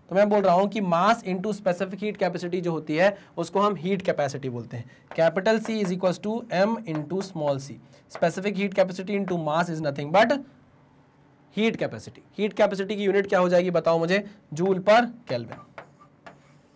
तो मैं बोल रहा हूँ कि mass into specific heat capacity जो होती है उसको हम हीट कैपेसिटी बोलते हैं capital C is equal to M into small C specific heat capacity into mass is nothing but heat capacity heat capacity की यूनिट क्या हो जाएगी बताओ मुझे जूल पर कैलविन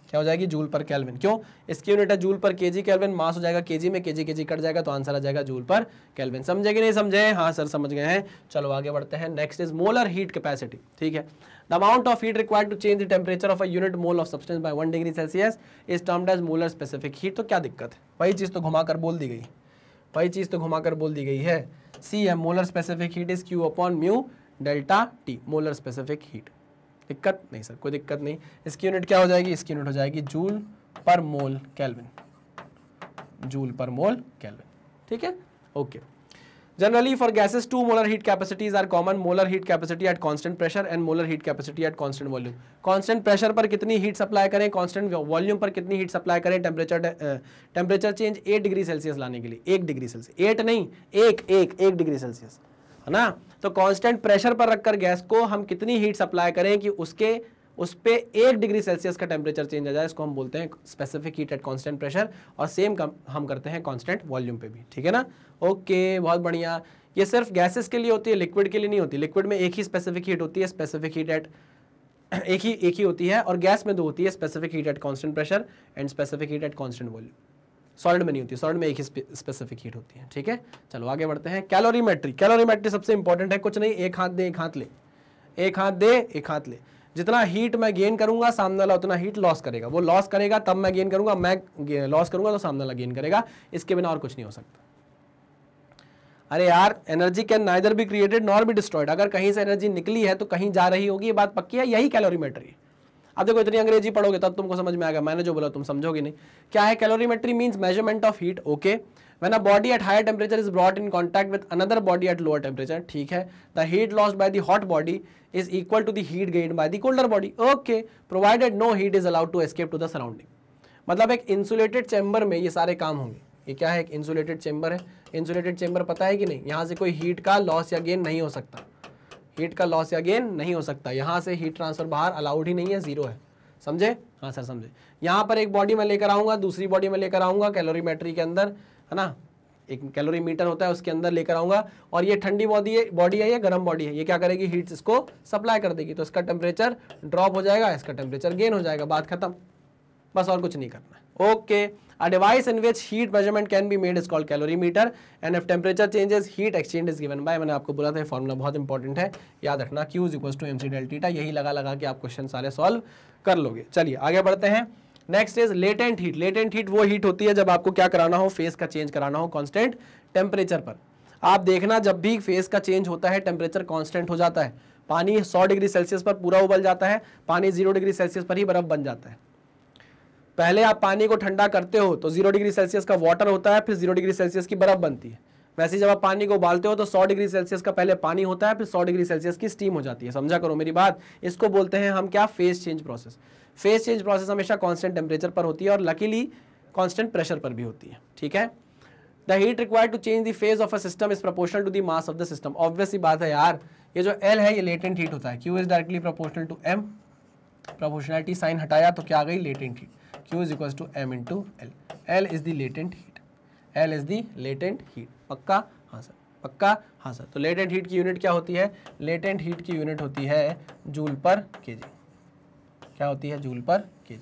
क्या हो जाएगी जूल पर कैलविन क्यों इसकी यूनिट है जूल पर केजी कैलविन मास हो जाएगा केजी में के केजी केजी कट जाएगा तो आंसर आ जाएगा जूल पर कैलविन समझे कि नहीं समझे हाँ सर समझ गए हैं चलो आगे बढ़ते हैं next is molar heat capacity ठीक है the amount of heat required to change the temperature of a unit mole of substance by one degree Celsius is termed as molar specific heat तो क्या दिक्कत है वही चीज़ तो घुमाकर बोल दी गई वही चीज़ तो घुमाकर बोल दी गई है C M molar specific heat is Q upon mu delta T molar specific heat दिक्कत नहीं सर कोई दिक्कत नहीं इसकी यूनिट क्या हो जाएगी इसकी यूनिट हो जाएगी जूल पर मोल कैलविन जूल पर मोल कैलविन ठीक है okay generally for gases two molar heat capacities are common molar heat capacity at constant pressure and molar heat capacity at constant volume constant pressure पर कितनी हीट सप्लाई करें कांस्टेंट वॉल्यूम पर कितनी हीट सप्लाई करें temperature temperature change at degree Celsius लाने के लिए एक डिग्री सेल्सियस एट नहीं एक एक एक डिग्री सेल्सियस है ना तो कांस्टेंट प्रेशर पर रखकर गैस को हम कितनी हीट सप्लाई करें कि उसके उस पर एक डिग्री सेल्सियस का टेम्परेचर चेंज आ जाए इसको हम बोलते हैं specific heat at constant pressure और सेम हम करते हैं कांस्टेंट वॉल्यूम पे भी ठीक है ना ओके बहुत बढ़िया ये सिर्फ गैसेस के लिए होती है लिक्विड के लिए नहीं होती लिक्विड में एक ही स्पेसिफिक हीट होती है स्पेसिफिक हीट एट एक ही एक ही होती है और गैस में दो होती है specific heat at constant pressure and specific heat at constant volume solid में नहीं होती सॉलिड में एक ही स्पेसिफिक हीट होती है ठीक है चलो आगे बढ़ते हैं कैलोरीमेट्री कैलोरीमेट्री सबसे इंपॉर्टेंट है कुछ नहीं एक हाथ दे एक हाथ ले एक हाथ दे एक हाथ ले जितना हीट मैं गेन करूंगा सामने वाला उतना हीट लॉस करेगा वो लॉस करेगा तब मैं गेन करूंगा मैं लॉस करूंगा तो सामने वाला गेन करेगा इसके बिना और कुछ नहीं हो सकता अरे यार एनर्जी कैन नाइदर भी क्रिएटेड नॉर भी डिस्ट्रॉयड अगर कहीं से एनर्जी निकली है तो कहीं जा रही होगी ये बात पक्की है यही कैलोरीमेट्री अब देखो इतनी अंग्रेजी पढ़ोगे तब तुमको समझ में आएगा मैंने जो बोला तुम समझोगे नहीं क्या है calorimetry means measurement of heat okay when a body at higher temperature is brought in contact with another body at lower temperature ठीक है the heat lost by the hot body is equal to the heat gain by the colder body okay provided no heat is allowed to escape to the surrounding मतलब एक इंसुलेटेड चैम्बर में ये सारे काम होंगे ये क्या है एक इंसुलेटेड चैम्बर है इंसुलेटेड चैम्बर पता है कि नहीं यहाँ से कोई हीट का लॉस या गेन नहीं हो सकता हीट का लॉस या गेन नहीं हो सकता यहाँ से हीट ट्रांसफर बाहर अलाउड ही नहीं है जीरो है समझे हाँ सर समझे यहाँ पर एक बॉडी में लेकर आऊँगा दूसरी बॉडी में लेकर आऊँगा मैटरी के अंदर है ना एक कैलोरी मीटर होता है उसके अंदर लेकर आऊँगा और ये ठंडी बॉडी है बॉडी है या गर्म बॉडी है ये क्या करेगी हीट इसको सप्लाई कर देगी तो इसका टेम्परेचर ड्रॉप हो जाएगा इसका टेम्परेचर गेन हो जाएगा बात खत्म बस और कुछ नहीं करना okay okay A device in which heat measurement can be made is called calorimeter and if temperature changes heat exchange is given by मैंने आपको बोला था फॉर्मूला बहुत इंपॉर्टेंट है याद रखना Q is equal to M C del theta यही लगा लगा के आप क्वेश्चन सारे सॉल्व कर लोगे चलिए आगे बढ़ते हैं next is latent heat latent heat वो हीट होती है जब आपको क्या कराना हो फेस का चेंज कराना हो कॉन्स्टेंट टेम्परेचर पर आप देखना जब भी फेस का चेंज होता है टेम्परेचर कॉन्स्टेंट हो जाता है पानी 100 डिग्री सेल्सियस पर पूरा उबल जाता है पानी 0 डिग्री सेल्सियस पर ही बर्फ बन जाता है पहले आप पानी को ठंडा करते हो तो जीरो डिग्री सेल्सियस का वाटर होता है फिर जीरो डिग्री सेल्सियस की बर्फ बनती है वैसे जब आप पानी को उबालते हो तो 100 डिग्री सेल्सियस का पहले पानी होता है फिर 100 डिग्री सेल्सियस की स्टीम हो जाती है समझा करो मेरी बात इसको बोलते हैं हम क्या phase change process phase change process हमेशा कांस्टेंट टेम्परेचर पर होती है और लकीली कांस्टेंट प्रेशर पर भी होती है ठीक है the heat require to change the phase of a system is proportional to the mass of the system obviously बात है यार ये जो एल है ये लेटेंट हीट होता है Q is directly proportional to M proportionality sign हटाया तो क्या आ गई latent heat Q is equals to m into L. L is the latent heat. L is the latent heat. पक्का हाँ सर पक्का हाँ सर तो लेटेंट हीट की यूनिट क्या होती है लेटेंट हीट की यूनिट होती है जूल पर के क्या होती है जूल पर के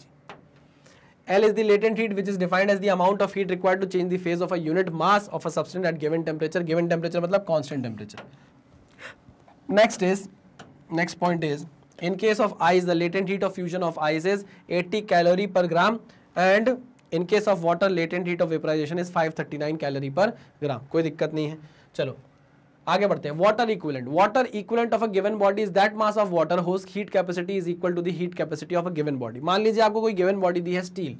L is the latent heat which is defined as the amount of heat required to change the phase of a unit mass of a substance at given temperature. Given temperature मतलब constant temperature. Next is, next point is, in case of ice the latent heat of fusion of ice is 80 calorie per gram and in case of water latent heat of vaporization thirty 539 calorie per gram कोई दिक्कत नहीं है चलो आगे बढ़ते हैं water equivalent water equivalent of a given body is that mass of water whose heat capacity is equal to the heat capacity of a given body मान लीजिए आपको कोई गिवन बॉडी दी है स्टील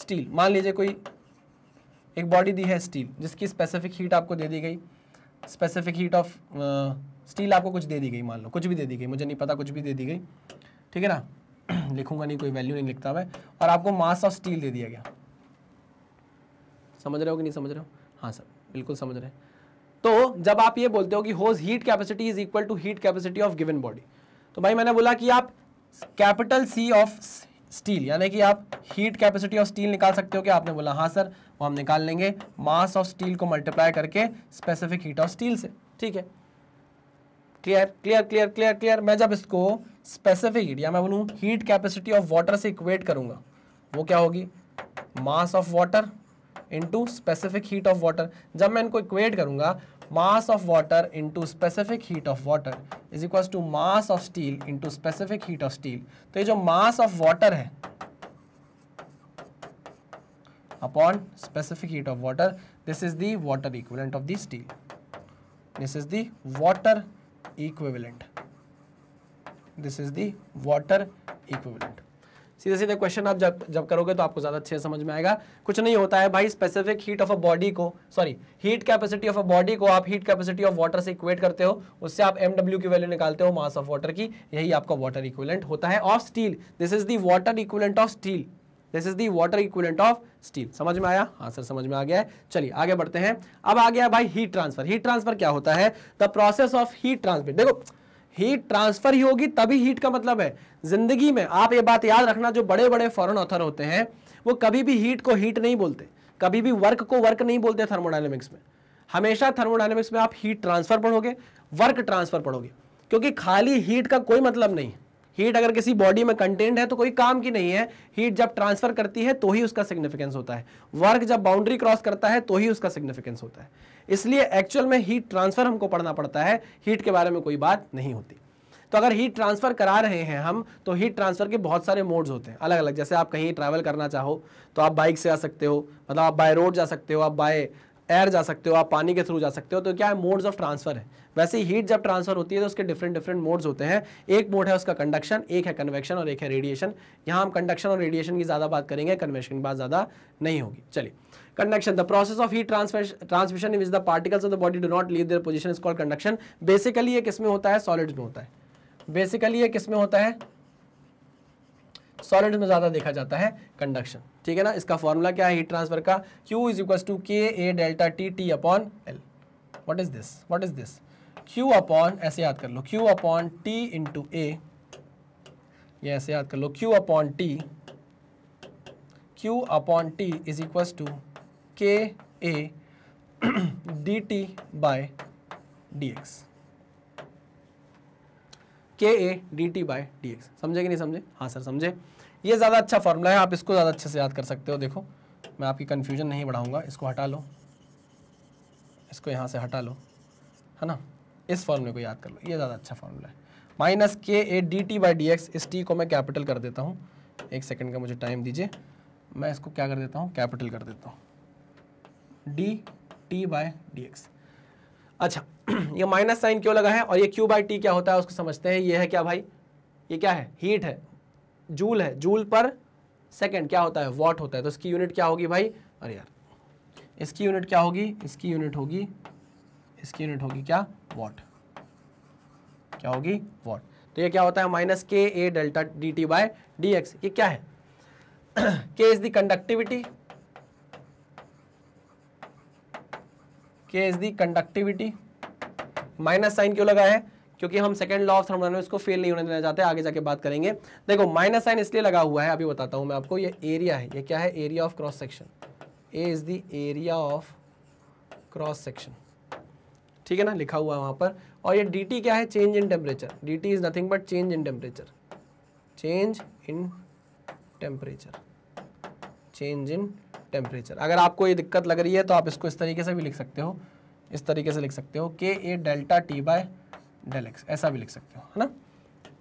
स्टील मान लीजिए कोई एक बॉडी दी है स्टील जिसकी स्पेसिफिक हीट आपको दे दी गई स्पेसिफिक हीट ऑफ स्टील आपको कुछ दे दी गई मान लो कुछ भी दे दी गई मुझे नहीं पता कुछ भी दे दी गई ठीक है ना लिखूंगा नहीं कोई वैल्यू नहीं लिखता मैं और आपको मास ऑफ स्टील दे दिया गया समझ रहे हो कि नहीं समझ रहे हो हाँ सर बिल्कुल समझ रहे हैं तो जब आप ये बोलते हो कि whose heat capacity is equal to heat capacity of given body तो भाई मैंने बोला कि आप कैपिटल सी ऑफ स्टील यानी कि आप हीट कैपेसिटी ऑफ स्टील निकाल सकते हो कि आपने बोला हाँ सर वो हम निकाल लेंगे मास ऑफ स्टील को मल्टीप्लाई करके स्पेसिफिक हीट ऑफ स्टील से ठीक है clear clear clear clear clear मैं जब इसको स्पेसिफिक हीट या मैं बोलूँ हीट कैपेसिटी ऑफ वाटर से इक्वेट करूंगा वो क्या होगी mass of water into specific heat of water जब मैं इनको इक्वेट करूंगा mass of water into specific heat of water is equal to mass of steel into specific heat of steel तो ये जो मास ऑफ वाटर है upon specific heat of water this is the water equivalent of the steel this is the water equivalent this is the water equivalent सीधे सीधे क्वेश्चन आप जब जब करोगे तो आपको ज़्यादा अच्छे समझ में आएगा कुछ नहीं होता है भाई specific heat of a body को sorry heat capacity of a body को आप हीट कैपेसिटी ऑफ वाटर से इक्वेट करते हो उससे आप एम डब्ल्यू की वैल्यू निकालते हो मास ऑफ वाटर की यही आपका वाटर इक्विलेंट होता है of steel this is the water equivalent of steel this is the water equivalent of steel समझ में आया हाँ सर समझ में आ गया है चलिए आगे बढ़ते हैं अब आ गया भाई हीट ट्रांसफर हीट ट्रांसफर क्या होता है the process of heat transfer देखो हीट ट्रांसफर ही होगी तभी हीट का मतलब है जिंदगी में आप ये बात याद रखना जो बड़े बड़े फॉरन ऑथर होते हैं वो कभी भी हीट को हीट नहीं बोलते कभी भी वर्क को वर्क नहीं बोलते थर्मोडाइनमिक्स में हमेशा थर्मोडाइनमिक्स में आप हीट ट्रांसफर पढ़ोगे वर्क ट्रांसफर पढ़ोगे क्योंकि खाली हीट का कोई मतलब नहीं है हीट अगर किसी बॉडी में कंटेंट है तो कोई काम की नहीं है हीट जब ट्रांसफर करती है तो ही उसका सिग्निफिकेंस होता है वर्क जब बाउंड्री क्रॉस करता है तो ही उसका सिग्निफिकेंस होता है इसलिए एक्चुअल में हीट ट्रांसफर हमको पढ़ना पड़ता है हीट के बारे में कोई बात नहीं होती तो अगर हीट ट्रांसफर करा रहे हैं हम तो हीट ट्रांसफर के बहुत सारे मोड्स होते हैं अलग अलग जैसे आप कहीं ट्रैवल करना चाहो तो आप बाइक से आ सकते हो मतलब आप बाय रोड जा सकते हो आप बाय एयर जा सकते हो आप पानी के थ्रू जा सकते हो तो क्या है मोड्स ऑफ ट्रांसफर है वैसे हीट जब ट्रांसफर होती है तो उसके डिफरेंट डिफरेंट मोड्स होते हैं एक मोड है उसका कंडक्शन एक है कन्वेक्शन और एक है रेडिएशन यहाँ हम कंडक्शन और रेडिएशन की ज़्यादा बात करेंगे कन्वेक्शन की बात ज़्यादा नहीं होगी चलिए conduction the process of heat transfer transmission is the particles of the body do not leave leave position is is conduction basically ये किसमें होता है सॉलिड्स में होता है बेसिकली ये किसमें होता है सॉलिड में ज़्यादा देखा जाता है कंडक्शन ठीक है ना इसका फॉर्मूला क्या है हीट ट्रांसफर का Q is equal to K A delta T T upon L what is this what is this Q upon ऐसे याद कर लो Q upon T to A ऐसे याद कर लो Q upon T Q upon T is equal to K A D T by D X K A D T by D X समझे कि नहीं समझे हाँ सर समझे ये ज़्यादा अच्छा फॉर्मूला है आप इसको ज़्यादा अच्छे से याद कर सकते हो देखो मैं आपकी कन्फ्यूजन नहीं बढ़ाऊँगा इसको हटा लो इसको यहाँ से हटा लो है ना इस फॉर्मूले को याद कर लो ये ज़्यादा अच्छा फॉर्मूला है minus K A D T by D X इस टी को मैं कैपिटल कर देता हूँ एक सेकंड का मुझे टाइम दीजिए मैं इसको क्या कर देता हूँ कैपिटल कर देता हूँ D T by D X अच्छा ये माइनस साइन क्यों लगा है और ये क्यू बाई टी क्या होता है उसको समझते हैं ये है क्या भाई ये क्या है हीट है जूल है जूल पर सेकेंड क्या होता है वॉट होता है तो इसकी यूनिट क्या होगी भाई अरे यार इसकी यूनिट क्या होगी इसकी यूनिट होगी इसकी यूनिट होगी क्या वॉट क्या होगी वॉट तो ये क्या होता है minus K A delta D T by D X ये क्या है K is the conductivity K is the conductivity minus sign क्यों लगा है क्योंकि हम सेकेंड लॉ ऑफ थर्मोडायनामिक्स इसको फेल नहीं होने देना चाहते आगे जाके बात करेंगे देखो माइनस साइन इसलिए लगा हुआ है अभी बताता हूं मैं आपको ये एरिया है ये क्या है area of cross section A is the area of cross section ठीक है ना लिखा हुआ है वहां पर और ये डी क्या है change in temperature D is nothing but change in temperature change in temperature change in temperature अगर आपको ये दिक्कत लग रही है तो आप इसको इस तरीके से भी लिख सकते हो इस तरीके से लिख सकते हो K A delta T by del X ऐसा भी लिख सकते हो है ना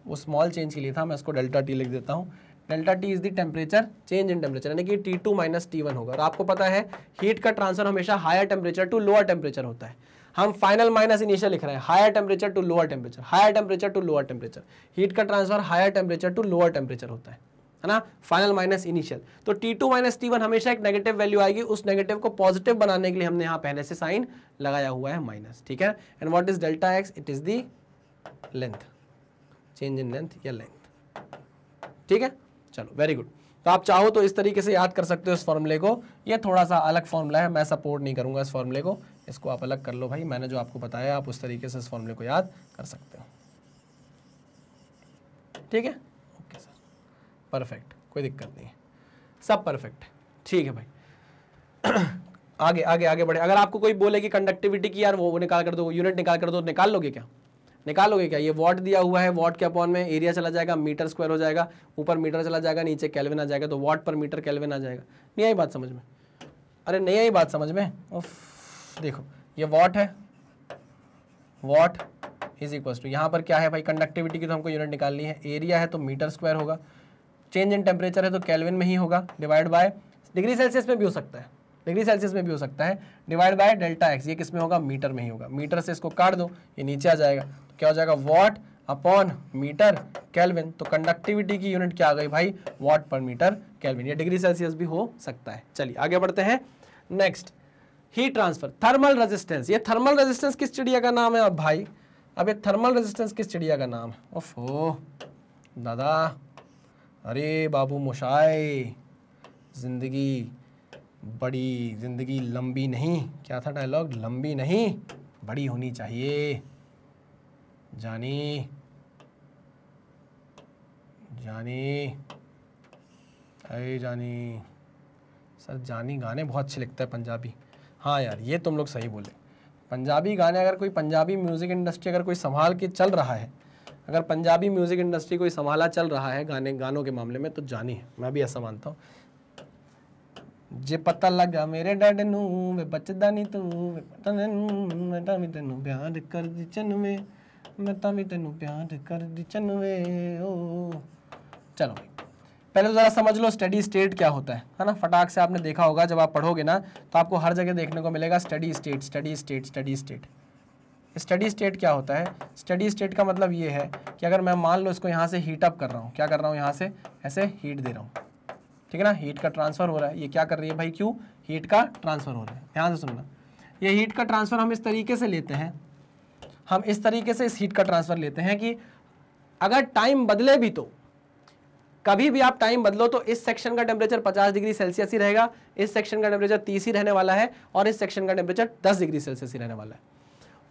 वो स्मॉल चेंज के लिए था मैं इसको डेल्टा टी लिख देता हूँ delta T is the temperature change in temperature यानी कि T two minus T one होगा और आपको पता है हीट का ट्रांसफर हमेशा higher temperature to lower temperature होता है हम फाइनल माइनस इनिशियल लिख रहे हैं higher temperature to lower temperature higher temperature to lower temperature heat का transfer higher temperature to lower temperature होता है है ना फाइनल माइनस इनिशियल तो T two minus T one हमेशा एक नेगेटिव वैल्यू आएगी उस नेगेटिव को पॉजिटिव बनाने के लिए हमने यहाँ पहले से साइन लगाया हुआ है माइनस ठीक है and what is delta X it is the length change in length या लेंथ ठीक है चलो वेरी गुड तो आप चाहो तो इस तरीके से याद कर सकते हो इस फॉर्मूले को ये थोड़ा सा अलग फॉर्मूला है मैं सपोर्ट नहीं करूंगा इस फॉर्मूले को इसको आप अलग कर लो भाई मैंने जो आपको बताया आप उस तरीके से इस फॉर्मूले को याद कर सकते हो ठीक है परफेक्ट कोई दिक्कत नहीं है सब परफेक्ट ठीक है भाई आगे आगे आगे बढ़े अगर आपको कोई बोले कि कंडक्टिविटी की यार वो, वो निकाल कर दो यूनिट निकाल कर दो तो निकाल लोगे क्या निकाल लोगे क्या ये वॉट दिया हुआ है वॉट के अपॉन में एरिया चला जाएगा मीटर स्क्वायर हो जाएगा ऊपर मीटर चला जाएगा नीचे कैलविन आ जाएगा तो वॉट पर मीटर कैलविन आ जाएगा नहीं आई बात समझ में अरे नहीं आई बात समझ में देखो ये वॉट है वॉट इज इक्वल टू यहाँ पर क्या है भाई कंडक्टिविटी की तो हमको यूनिट निकालनी है एरिया है तो मीटर स्क्वायर होगा चेंज इन टेम्परेचर है तो कैलविन में ही होगा डिवाइड बाय डिग्री सेल्सियस में भी हो सकता है डिग्री सेल्सियस में भी हो सकता है डिवाइड बाय डेल्टा एक्स ये किस में होगा मीटर में ही होगा मीटर से इसको काट दो ये नीचे आ जाएगा तो क्या हो जाएगा वॉट अपॉन मीटर कैलविन तो कंडक्टिविटी की यूनिट क्या आ गई भाई वॉट पर मीटर कैलविन ये डिग्री सेल्सियस भी हो सकता है चलिए आगे बढ़ते हैं next heat transfer thermal resistance ये थर्मल रेजिस्टेंस किस चिड़िया का नाम है अब भाई अब ये थर्मल रेजिस्टेंस किस चिड़िया का नाम है ओफो दादा अरे बाबू मोशाए ज़िंदगी बड़ी ज़िंदगी लंबी नहीं क्या था डायलॉग लंबी नहीं बड़ी होनी चाहिए जानी जानी अरे जानी सर जानी गाने बहुत अच्छे लगते हैं पंजाबी हाँ यार ये तुम लोग सही बोले पंजाबी गाने अगर कोई पंजाबी म्यूज़िक इंडस्ट्री अगर कोई संभाल के चल रहा है अगर पंजाबी म्यूज़िक इंडस्ट्री कोई संभाला चल रहा है गाने गानों के मामले में तो जानी है मैं भी ऐसा मानता हूँ जे पता लगा मेरे डैड नू नहीं तू मैं तो भी प्यार कर दी चनवे मैं भी तेन प्यार कर दी चनवे ओ चलो भाई पहले तो ज़रा समझ लो स्टडी स्टेट क्या होता है है ना फटाक से आपने देखा होगा जब आप पढ़ोगे ना तो आपको हर जगह देखने को मिलेगा steady state steady state steady state steady state क्या होता है स्टडी स्टेट का मतलब ये है कि अगर मैं मान लो इसको यहाँ से हीट अप कर रहा हूँ क्या कर रहा हूँ यहाँ से ऐसे हीट दे रहा हूँ ठीक है ना हीट का ट्रांसफ़र हो रहा है ये क्या कर रही है भाई क्यों हीट का ट्रांसफ़र हो रहा है ध्यान से सुनना ये हीट का ट्रांसफ़र हम इस तरीके से लेते हैं हम इस तरीके से इस हीट का ट्रांसफ़र लेते हैं कि अगर टाइम बदले भी तो कभी भी आप टाइम बदलो तो इस सेक्शन का टेम्परेचर 50 डिग्री सेल्सियस ही रहेगा इस सेक्शन का टेम्परेचर 30 ही रहने वाला है और इस सेक्शन का टेम्परेचर 10 डिग्री सेल्सियस ही रहने वाला है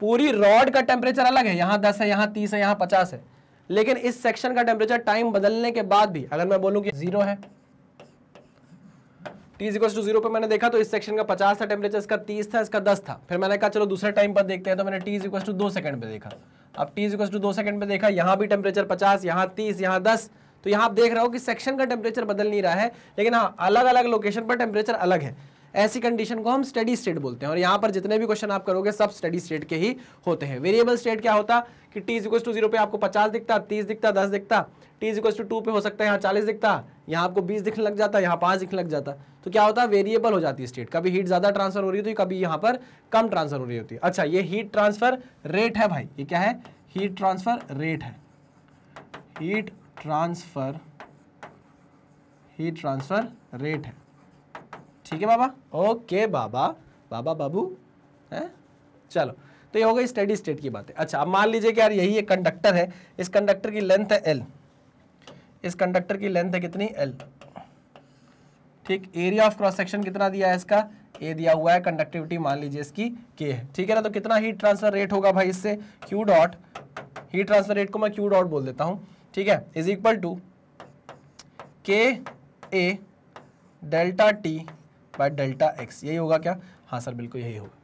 पूरी रॉड का टेम्परेचर अलग है यहां दस है यहाँ तीस है यहां पचास है लेकिन इस सेक्शन का टेम्परेचर टाइम बदलने के बाद भी अगर मैं बोलूँ कि जीरो है टी टू जीरो पर मैंने देखा तो इस सेक्शन का पचास था टेम्परेचर इसका तीस था इसका दस था फिर मैंने कहा चलो दूसरे टाइम पर देखते हैं तो मैंने टी टू दो सेकंड पे देखा अब टी टू दो सेकंड पे देखा यहाँ भी टेम्परेचर पचास यहां तीस यहां दस तो यहां आप देख रहे हो कि सेक्शन का टेम्परेचर बदल नहीं रहा है लेकिन हाँ अलग अलग लोकेशन पर टेम्परेचर अलग है ऐसी कंडीशन को हम स्टडी स्टेट बोलते हैं और यहां पर जितने भी क्वेश्चन आप करोगे सब स्टडी स्टेट के ही होते हैं वेरिएबल स्टेट क्या होता कि टी इज टू जीरो पे आपको पचास दिखता तीस दिखता दस दिखता टी इज टू टू पे हो सकता है यहाँ चालीस दिखता यहाँ आपको बीस दिखने लग जाता यहाँ पांच दिखने लग जाता तो क्या होता है वेरिएबल हो जाती है स्टेट कभी हीट ज़्यादा ट्रांसफर हो रही होती है कभी यहाँ पर कम ट्रांसफर हो रही होती है अच्छा ये हीट ट्रांसफर रेट है भाई ये क्या है हीट ट्रांसफर रेट है heat transfer heat transfer rate है ठीक है बाबा ओके बाबा बाबा बाबू है चलो तो ये हो गई स्टडी स्टेट की बात है अच्छा अब मान लीजिए कि यार यही एक कंडक्टर है इस कंडक्टर की लेंथ है एल इस कंडक्टर की लेंथ है कितनी एल ठीक एरिया ऑफ क्रॉस सेक्शन कितना दिया है इसका ए दिया हुआ है कंडक्टिविटी मान लीजिए इसकी के है ठीक है ना तो कितना हीट ट्रांसफर रेट होगा भाई इससे Q dot heat transfer rate को मैं क्यू डॉट बोल देता हूं ठीक है is equal to K A delta T by delta X यही होगा क्या हाँ सर बिल्कुल यही होगा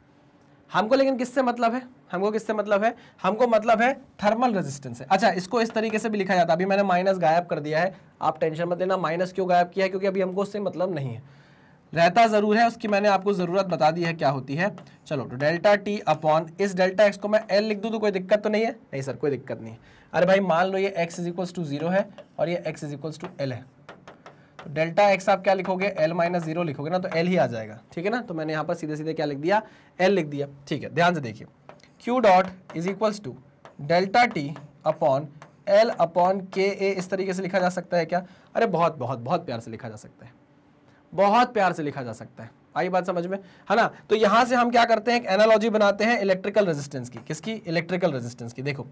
हमको लेकिन किससे मतलब है हमको किससे मतलब है हमको मतलब है थर्मल रेजिस्टेंस है अच्छा इसको इस तरीके से भी लिखा जाता है अभी मैंने माइनस गायब कर दिया है आप टेंशन मत लेना माइनस क्यों गायब किया है क्योंकि अभी हमको उससे मतलब नहीं है रहता ज़रूर है उसकी मैंने आपको ज़रूरत बता दी है क्या होती है चलो तो डेल्टा टी अपॉन इस डेल्टा एक्स को मैं एल लिख दूँ तो कोई दिक्कत तो नहीं है नहीं सर कोई दिक्कत नहीं है अरे भाई मान लो ये X is equals to zero है और ये X is equals to L है डेल्टा एक्स आप क्या लिखोगे एल माइनस जीरो लिखोगे ना तो एल ही आ जाएगा ठीक है ना तो मैंने यहाँ पर सीधे सीधे क्या लिख दिया एल लिख दिया ठीक है ध्यान से देखिए Q dot is equals to delta T upon L upon K A इस तरीके से लिखा जा सकता है क्या अरे बहुत बहुत बहुत प्यार से लिखा जा सकता है बहुत प्यार से लिखा जा सकता है आई बात समझ में है ना तो यहाँ से हम क्या करते हैं एक एनालॉजी बनाते हैं इलेक्ट्रिकल रेजिस्टेंस की किसकी इलेक्ट्रिकल रेजिस्टेंस की देखो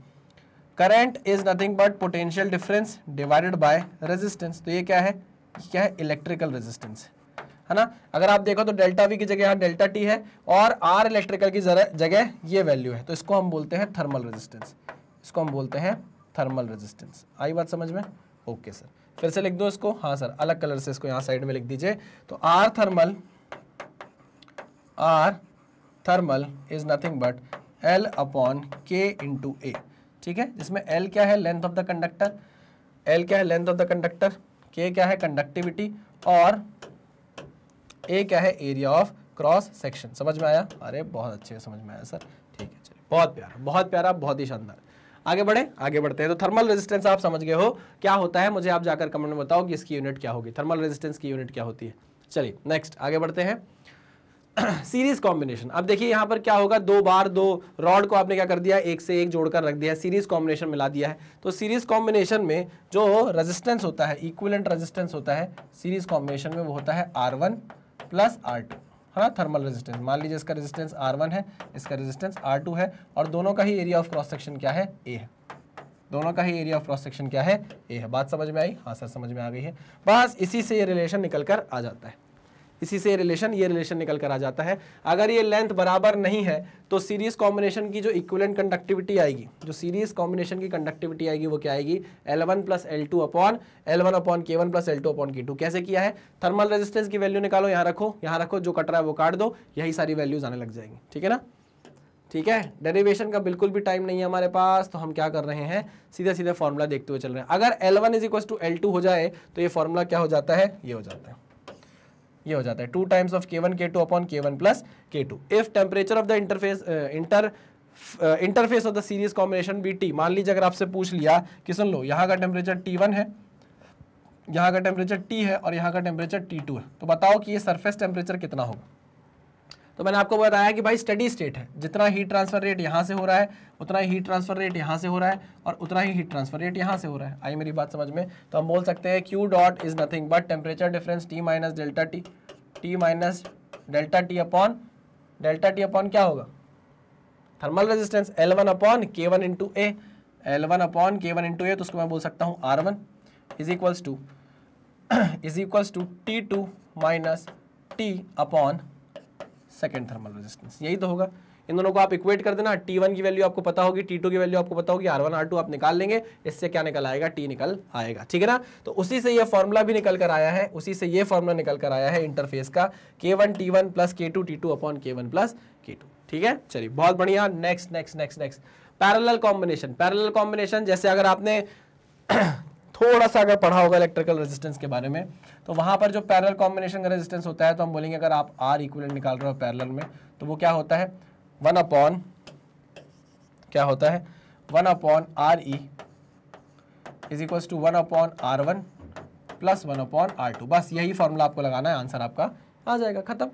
current is nothing but potential difference divided by resistance तो ये क्या है क्या है इलेक्ट्रिकल रेजिस्टेंस है ना अगर आप देखो तो डेल्टा वी की जगह यहाँ डेल्टा टी है और आर इलेक्ट्रिकल की जगह ये वैल्यू है तो इसको हम बोलते हैं थर्मल रेजिस्टेंस इसको हम बोलते हैं थर्मल रेजिस्टेंस आई बात समझ में ओके सर फिर से लिख दो इसको हाँ सर अलग कलर से इसको यहाँ साइड में लिख दीजिए तो R thermal R thermal is nothing but L upon K into A ठीक है जिसमें एल क्या है length of the conductor L क्या है लेंथ ऑफ द कंडक्टर के क्या है कंडक्टिविटी और ए क्या है एरिया ऑफ क्रॉस सेक्शन समझ में आया अरे बहुत अच्छे समझ में आया सर ठीक है चलिए बहुत प्यारा बहुत प्यारा बहुत ही शानदार आगे बढ़े आगे बढ़ते हैं तो थर्मल रेजिस्टेंस आप समझ गए हो क्या होता है मुझे आप जाकर कमेंट में बताओ कि इसकी यूनिट क्या होगी थर्मल रेजिस्टेंस की यूनिट क्या होती है चलिए नेक्स्ट आगे बढ़ते हैं सीरीज कॉम्बिनेशन अब देखिए यहाँ पर क्या होगा दो बार दो रॉड को आपने क्या कर दिया एक से एक जोड़कर रख दिया सीरीज कॉम्बिनेशन मिला दिया है तो सीरीज कॉम्बिनेशन में जो रेजिस्टेंस होता है इक्विलेंट रेजिस्टेंस होता है सीरीज कॉम्बिनेशन में वो होता है R one plus R two है ना थर्मल रेजिस्टेंस मान लीजिए इसका रेजिस्टेंस आर वन है इसका रेजिस्टेंस आर टू है और दोनों का ही एरिया ऑफ क्रॉस सेक्शन क्या है ए है दोनों का ही एरिया ऑफ क्रॉस सेक्शन क्या है ए है बात समझ में आई हाँ सर समझ में आ गई है बस इसी से ये रिलेशन निकल कर आ जाता है इसी से रिलेशन ये रिलेशन निकल कर आ जाता है अगर ये लेंथ बराबर नहीं है तो सीरीज कॉम्बिनेशन की जो इक्वलेंट कंडक्टिविटी आएगी जो सीरीज कॉम्बिनेशन की कंडक्टिविटी आएगी वो क्या आएगी L1 one plus L two upon L one upon K one plus L two upon K two कैसे किया है थर्मल रेजिस्टेंस की वैल्यू निकालो यहाँ रखो यहाँ रखो जो कट रहा है वो काट दो यही सारी वैल्यूज आने लग जाएंगी ठीक है ना ठीक है डेरिवेशन का बिल्कुल भी टाइम नहीं है हमारे पास तो हम क्या कर रहे हैं सीधे सीधे फॉर्मूला देखते हुए चल रहे हैं अगर L1 one is equal to L हो जाए तो ये फॉर्मूला क्या हो जाता है ये हो जाता है ये हो जाता है two times of K one K two upon K one plus K two if temperature of the interface inter interface of the series combination be T मान लीजिए अगर आपसे पूछ लिया कि सुन लो यहाँ का टेम्परेचर टी वन है यहाँ का टेम्परेचर टी है और यहाँ का टेम्परेचर टी टू है तो बताओ कि ये सरफेस टेम्परेचर कितना होगा तो मैंने आपको बताया कि भाई स्टडी स्टेट है जितना हीट ट्रांसफर रेट यहाँ से हो रहा है उतना ही हीट ट्रांसफर रेट यहाँ से हो रहा है और उतना ही हीट ट्रांसफर रेट यहाँ से हो रहा है आई मेरी बात समझ में तो हम बोल सकते हैं Q dot is nothing but temperature difference T minus delta T T minus delta T upon delta T upon क्या होगा thermal resistance L one upon K one into A L one upon K one into A तो उसको मैं बोल सकता हूँ R one is equals to is equals to T two minus T upon second thermal resistance यही तो होगा इन दोनों को आप इक्वेट कर देना टी वन की वैल्यू आपको पता होगी टी टू की वैल्यू आपको पता होगी आर वन आर टू आप निकाल लेंगे इससे क्या निकल आएगा टी निकल आएगा ठीक है ना तो उसी से ये फॉर्मूला भी निकल कर आया है उसी से ये फॉर्मूला निकल कर आया है इंटरफेस का K one T one plus K two T two upon K one plus K two ठीक है चलिए बहुत बढ़िया next next next next parallel combination parallel combination जैसे अगर आपने थोड़ा सा अगर पढ़ा होगा इलेक्ट्रिकल रेजिस्टेंस के बारे में तो वहां पर जो पैरल कॉम्बिनेशन का रेजिस्टेंस होता है तो हम बोलेंगे अगर आप आर इक्वलेंट निकाल रहे हो पैरल में तो वो क्या होता है वन अपॉन क्या होता है one upon R E is equal to one upon R one plus one upon R two बस यही फॉर्मूला आपको लगाना है आंसर आपका आ जाएगा खत्म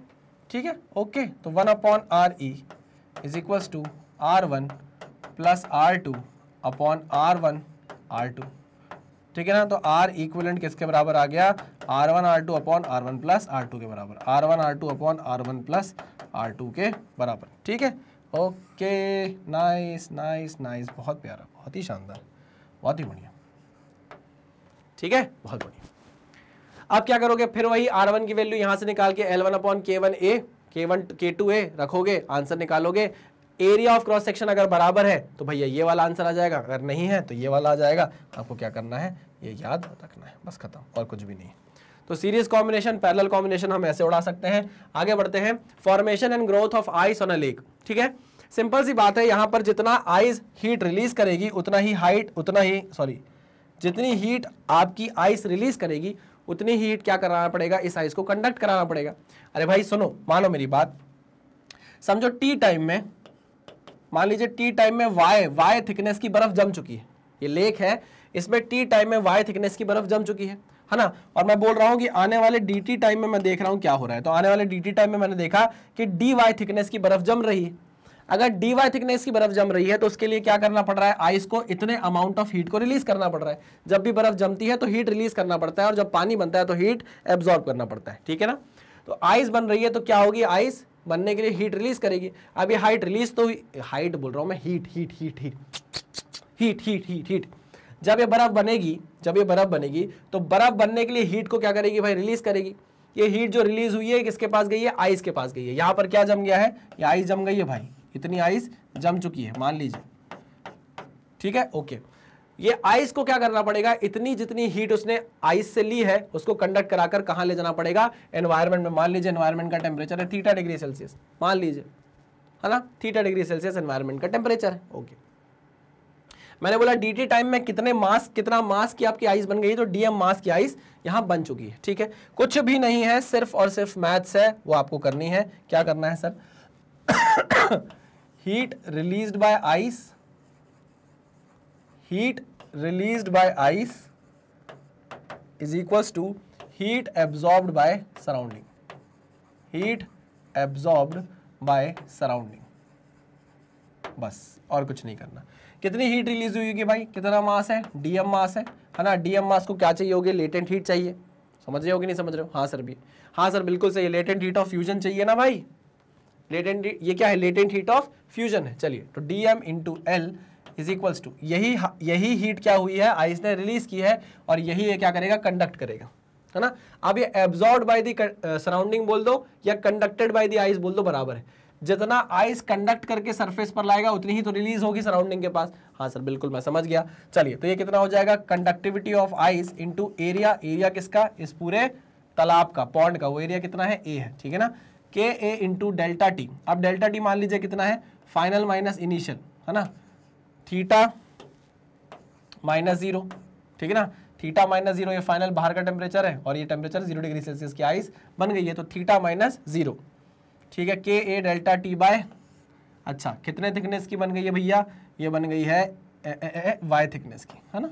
ठीक है ओके तो one upon R E is equal to R one plus R two upon R one R two ठीक है ना तो R इक्विलेंट किसके बराबर आ गया R1 R2 two upon R one plus R के बराबर R1 R2 R two upon R one plus R के बराबर ठीक है ओके नाइस नाइस नाइस बहुत प्यारा बहुत ही शानदार बहुत ही बढ़िया ठीक है बहुत बढ़िया अब क्या करोगे फिर वही R1 की वैल्यू यहां से निकाल के L1 one upon K one A K one K to ए रखोगे आंसर निकालोगे एरिया ऑफ क्रॉस सेक्शन अगर बराबर है तो भैया ये वाला आंसर आ जाएगा अगर नहीं है तो ये वाला आ जाएगा आपको क्या करना है ये याद रखना है बस खत्म और कुछ भी नहीं तो सीरीज कॉम्बिनेशन पैरेलल कॉम्बिनेशन हम ऐसे उड़ा सकते हैं आगे बढ़ते हैं formation and growth of ice on a lake ठीक है सिंपल सी बात है यहां पर जितना आइस हीट रिलीज करेगी उतना ही हाइट उतना ही सॉरी जितनी हीट आपकी आइस रिलीज करेगी उतनी हीट क्या कराना पड़ेगा इस आइस को कंडक्ट कराना पड़ेगा अरे भाई सुनो मानो मेरी बात समझो टी टाइम में मान लीजिए टी टाइम में वाई वाई थिकनेस की बर्फ जम चुकी है ये लेक है इसमें टी टाइम में वाई थिकनेस की बर्फ जम चुकी है है ना और मैं बोल रहा हूं कि आने वाले डी टी टाइम में मैं देख रहा हूं क्या हो रहा है तो आने वाले डी टी टाइम में मैंने देखा कि डी वाई थिकनेस की बर्फ जम रही है अगर डी वाई थिकनेस की बर्फ जम रही है तो उसके लिए क्या करना पड़ रहा है आइस को इतने अमाउंट ऑफ हीट को रिलीज करना पड़ रहा है जब भी बर्फ जमती है तो हीट रिलीज करना पड़ता है और जब पानी बनता है तो हीट एब्जॉर्ब करना पड़ता है ठीक है ना तो आइस बन रही है तो क्या होगी आइस बनने के लिए हीट रिलीज करेगी अब ये हाइट रिलीज तो हाइट बोल रहा हूँ मैं heat heat heat heat heat heat heat heat जब ये बर्फ़ बनेगी जब ये बर्फ़ बनेगी तो बर्फ़ बनने के लिए हीट को क्या करेगी भाई रिलीज़ करेगी ये हीट जो रिलीज़ हुई है किसके पास गई है आइस के पास गई है यहाँ पर क्या जम गया है ये आइस जम गई है भाई इतनी आइस जम चुकी है मान लीजिए ठीक है ओके ये आइस को क्या करना पड़ेगा इतनी जितनी हीट उसने आइस से ली है उसको कंडक्ट कराकर कहां ले जाना पड़ेगा एनवायरमेंट में मान लीजिए एनवायरमेंट का टेम्परेचर है थीटा डिग्री सेल्सियस मान लीजिए है ना थीटा डिग्री सेल्सियस एनवायरमेंट का टेम्परेचर है ओके मैंने बोला डी टाइम में कितने मास कितना मास की आपकी आइस बन गई तो डीएम मास की आइस यहां बन चुकी है ठीक है कुछ भी नहीं है सिर्फ और सिर्फ मैथ्स है वो आपको करनी है क्या करना है sir heat release by ice heat release by ice is equal to heat absorbed by surrounding heat absorbed by surrounding बस और कुछ नहीं करना कितनी हीट रिलीज हुई होगी भाई कितना मास है डीएम मास है है ना डीएम मास को क्या चाहिए होगी लेटेंट हीट चाहिए समझ रहे हो कि नहीं समझ रहे हो हाँ सर भी हाँ सर बिल्कुल सही लेटेंट हीट ऑफ फ्यूजन चाहिए ना भाई लेटेंट ये क्या है लेटेंट हीट ऑफ फ्यूजन है चलिए तो D M into L is equals to यही यही हीट क्या हुई है आइस ने रिलीज की है और यही ये क्या करेगा कंडक्ट करेगा है ना अब ये एब्जॉर्ब बाय दी सराउंडिंग बोल दो या कंडक्टेड बाय दी आइस बोल दो बराबर है जितना आइस कंडक्ट करके सरफेस पर लाएगा उतनी ही तो रिलीज होगी सराउंडिंग के पास हाँ सर बिल्कुल मैं समझ गया चलिए तो ये कितना हो जाएगा conductivity of ice into area area किसका इस पूरे तालाब का पॉन्ड का वो एरिया कितना है ए है ठीक है ना K A into delta T अब डेल्टा टी मान लीजिए कितना है फाइनल माइनस इनिशियल है ना थीटा माइनस जीरो ठीक है ना थीटा माइनस जीरो ये फाइनल बाहर का टेम्परेचर है और ये टेम्परेचर जीरो डिग्री सेल्सियस की आइस बन गई है तो थीटा माइनस जीरो ठीक है के ए डेल्टा टी बाय अच्छा कितने थिकनेस की बन गई है भैया ये बन गई है वाई थिकनेस की है ना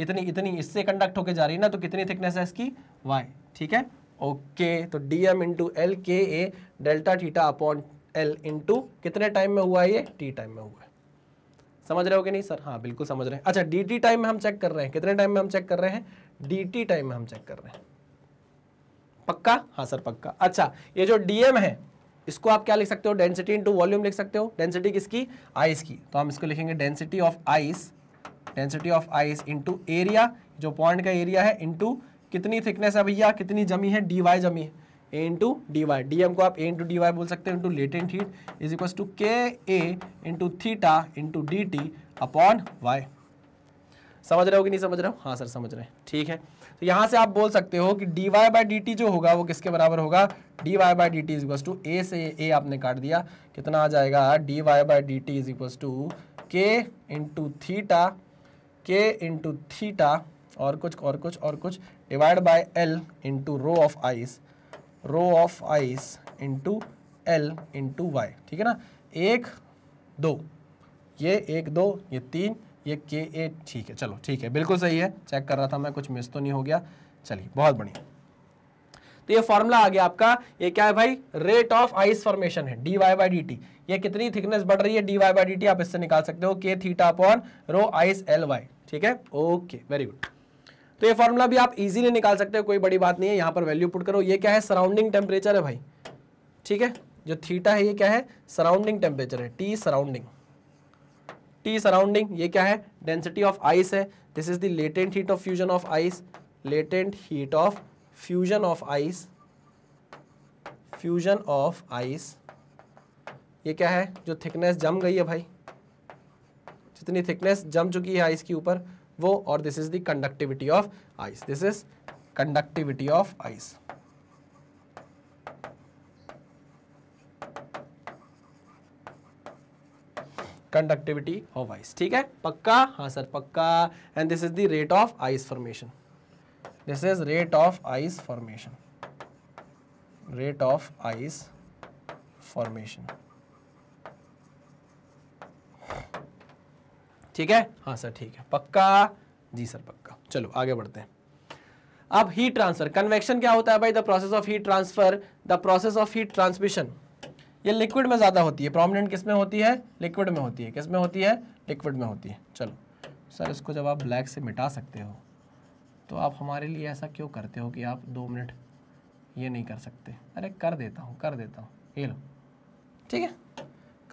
इतनी इतनी इससे कंडक्ट होकर जा रही है ना तो कितनी थिकनेस है इसकी वाई ठीक है ओके तो D M into L K A delta theta upon L into कितने टाइम में हुआ है ये टी टाइम में हुआ है समझ रहे हो कि नहीं सर हाँ बिल्कुल समझ रहे हैं अच्छा डी टाइम में हम चेक कर रहे हैं कितने टाइम में हम चेक कर रहे हैं डी टाइम में हम चेक कर रहे हैं पक्का हाँ सर पक्का अच्छा ये जो डीएम है इसको आप क्या लिख सकते हो डेंसिटी इंटू वॉल्यूम लिख सकते हो डेंसिटी किसकी आइस की तो हम इसको लिखेंगे density of ice density of ice into area जो पॉइंट का एरिया है इंटू कितनी थिकनेस है भैया कितनी जमी है डी वाई जमी है A into D Y D M को आप ए इंटू डी वाई बोल सकते हैं into latent heat is equal to K A into theta into D T upon Y समझ रहे हो कि नहीं समझ रहे हो हाँ सर समझ रहे हैं ठीक है तो यहाँ से आप बोल सकते हो कि D Y by D T जो होगा वो किसके बराबर होगा D Y by D T is equal to A से ए आपने काट दिया कितना आ जाएगा D Y by D T is equal to K into theta K into theta और कुछ और कुछ और कुछ divide by L into rho of ice rho of ice into L into Y ठीक है ना एक दो ये एक दो ये तीन ये के ए ठीक है चलो ठीक है बिल्कुल सही है चेक कर रहा था मैं कुछ मिस तो नहीं हो गया चलिए बहुत बढ़िया तो ये फॉर्मूला आ गया आपका ये क्या है भाई रेट ऑफ आइस फॉर्मेशन है D Y by D T ये कितनी थिकनेस बढ़ रही है D Y by D T आप इससे निकाल सकते हो K theta upon rho ice L Y ठीक है ओके वेरी गुड तो ये फॉर्मूला भी आप इजीली निकाल सकते हो कोई बड़ी बात नहीं है यहां पर वैल्यू पुट करो ये क्या है सराउंडिंग टेम्परेचर है भाई ठीक है जो थीटा है ये क्या है सराउंडिंग टेम्परेचर है टी सराउंडिंग टी सराउंडिंग ये क्या है डेंसिटी ऑफ आइस है this is the latent heat of fusion of ice latent heat of fusion of ice fusion of ice ये क्या है जो थिकनेस जम गई है भाई जितनी थिकनेस जम चुकी है आइस के ऊपर वो और this is the conductivity of ice this is conductivity of ice conductivity of ice ठीक है पक्का हाँ सर पक्का and this is the rate of ice formation this is rate of ice formation rate of ice formation ठीक है हाँ सर ठीक है पक्का जी सर पक्का चलो आगे बढ़ते हैं अब हीट ट्रांसफर कन्वेक्शन क्या होता है भाई the process of heat transfer the process of heat transmission ये लिक्विड में ज़्यादा होती है प्रोमिनेंट किस में होती है लिक्विड में होती है किस में होती है लिक्विड में होती है चलो सर इसको जब आप ब्लैक से मिटा सकते हो तो आप हमारे लिए ऐसा क्यों करते हो कि आप दो मिनट ये नहीं कर सकते अरे कर देता हूँ कर देता हूँ ये लो ठीक है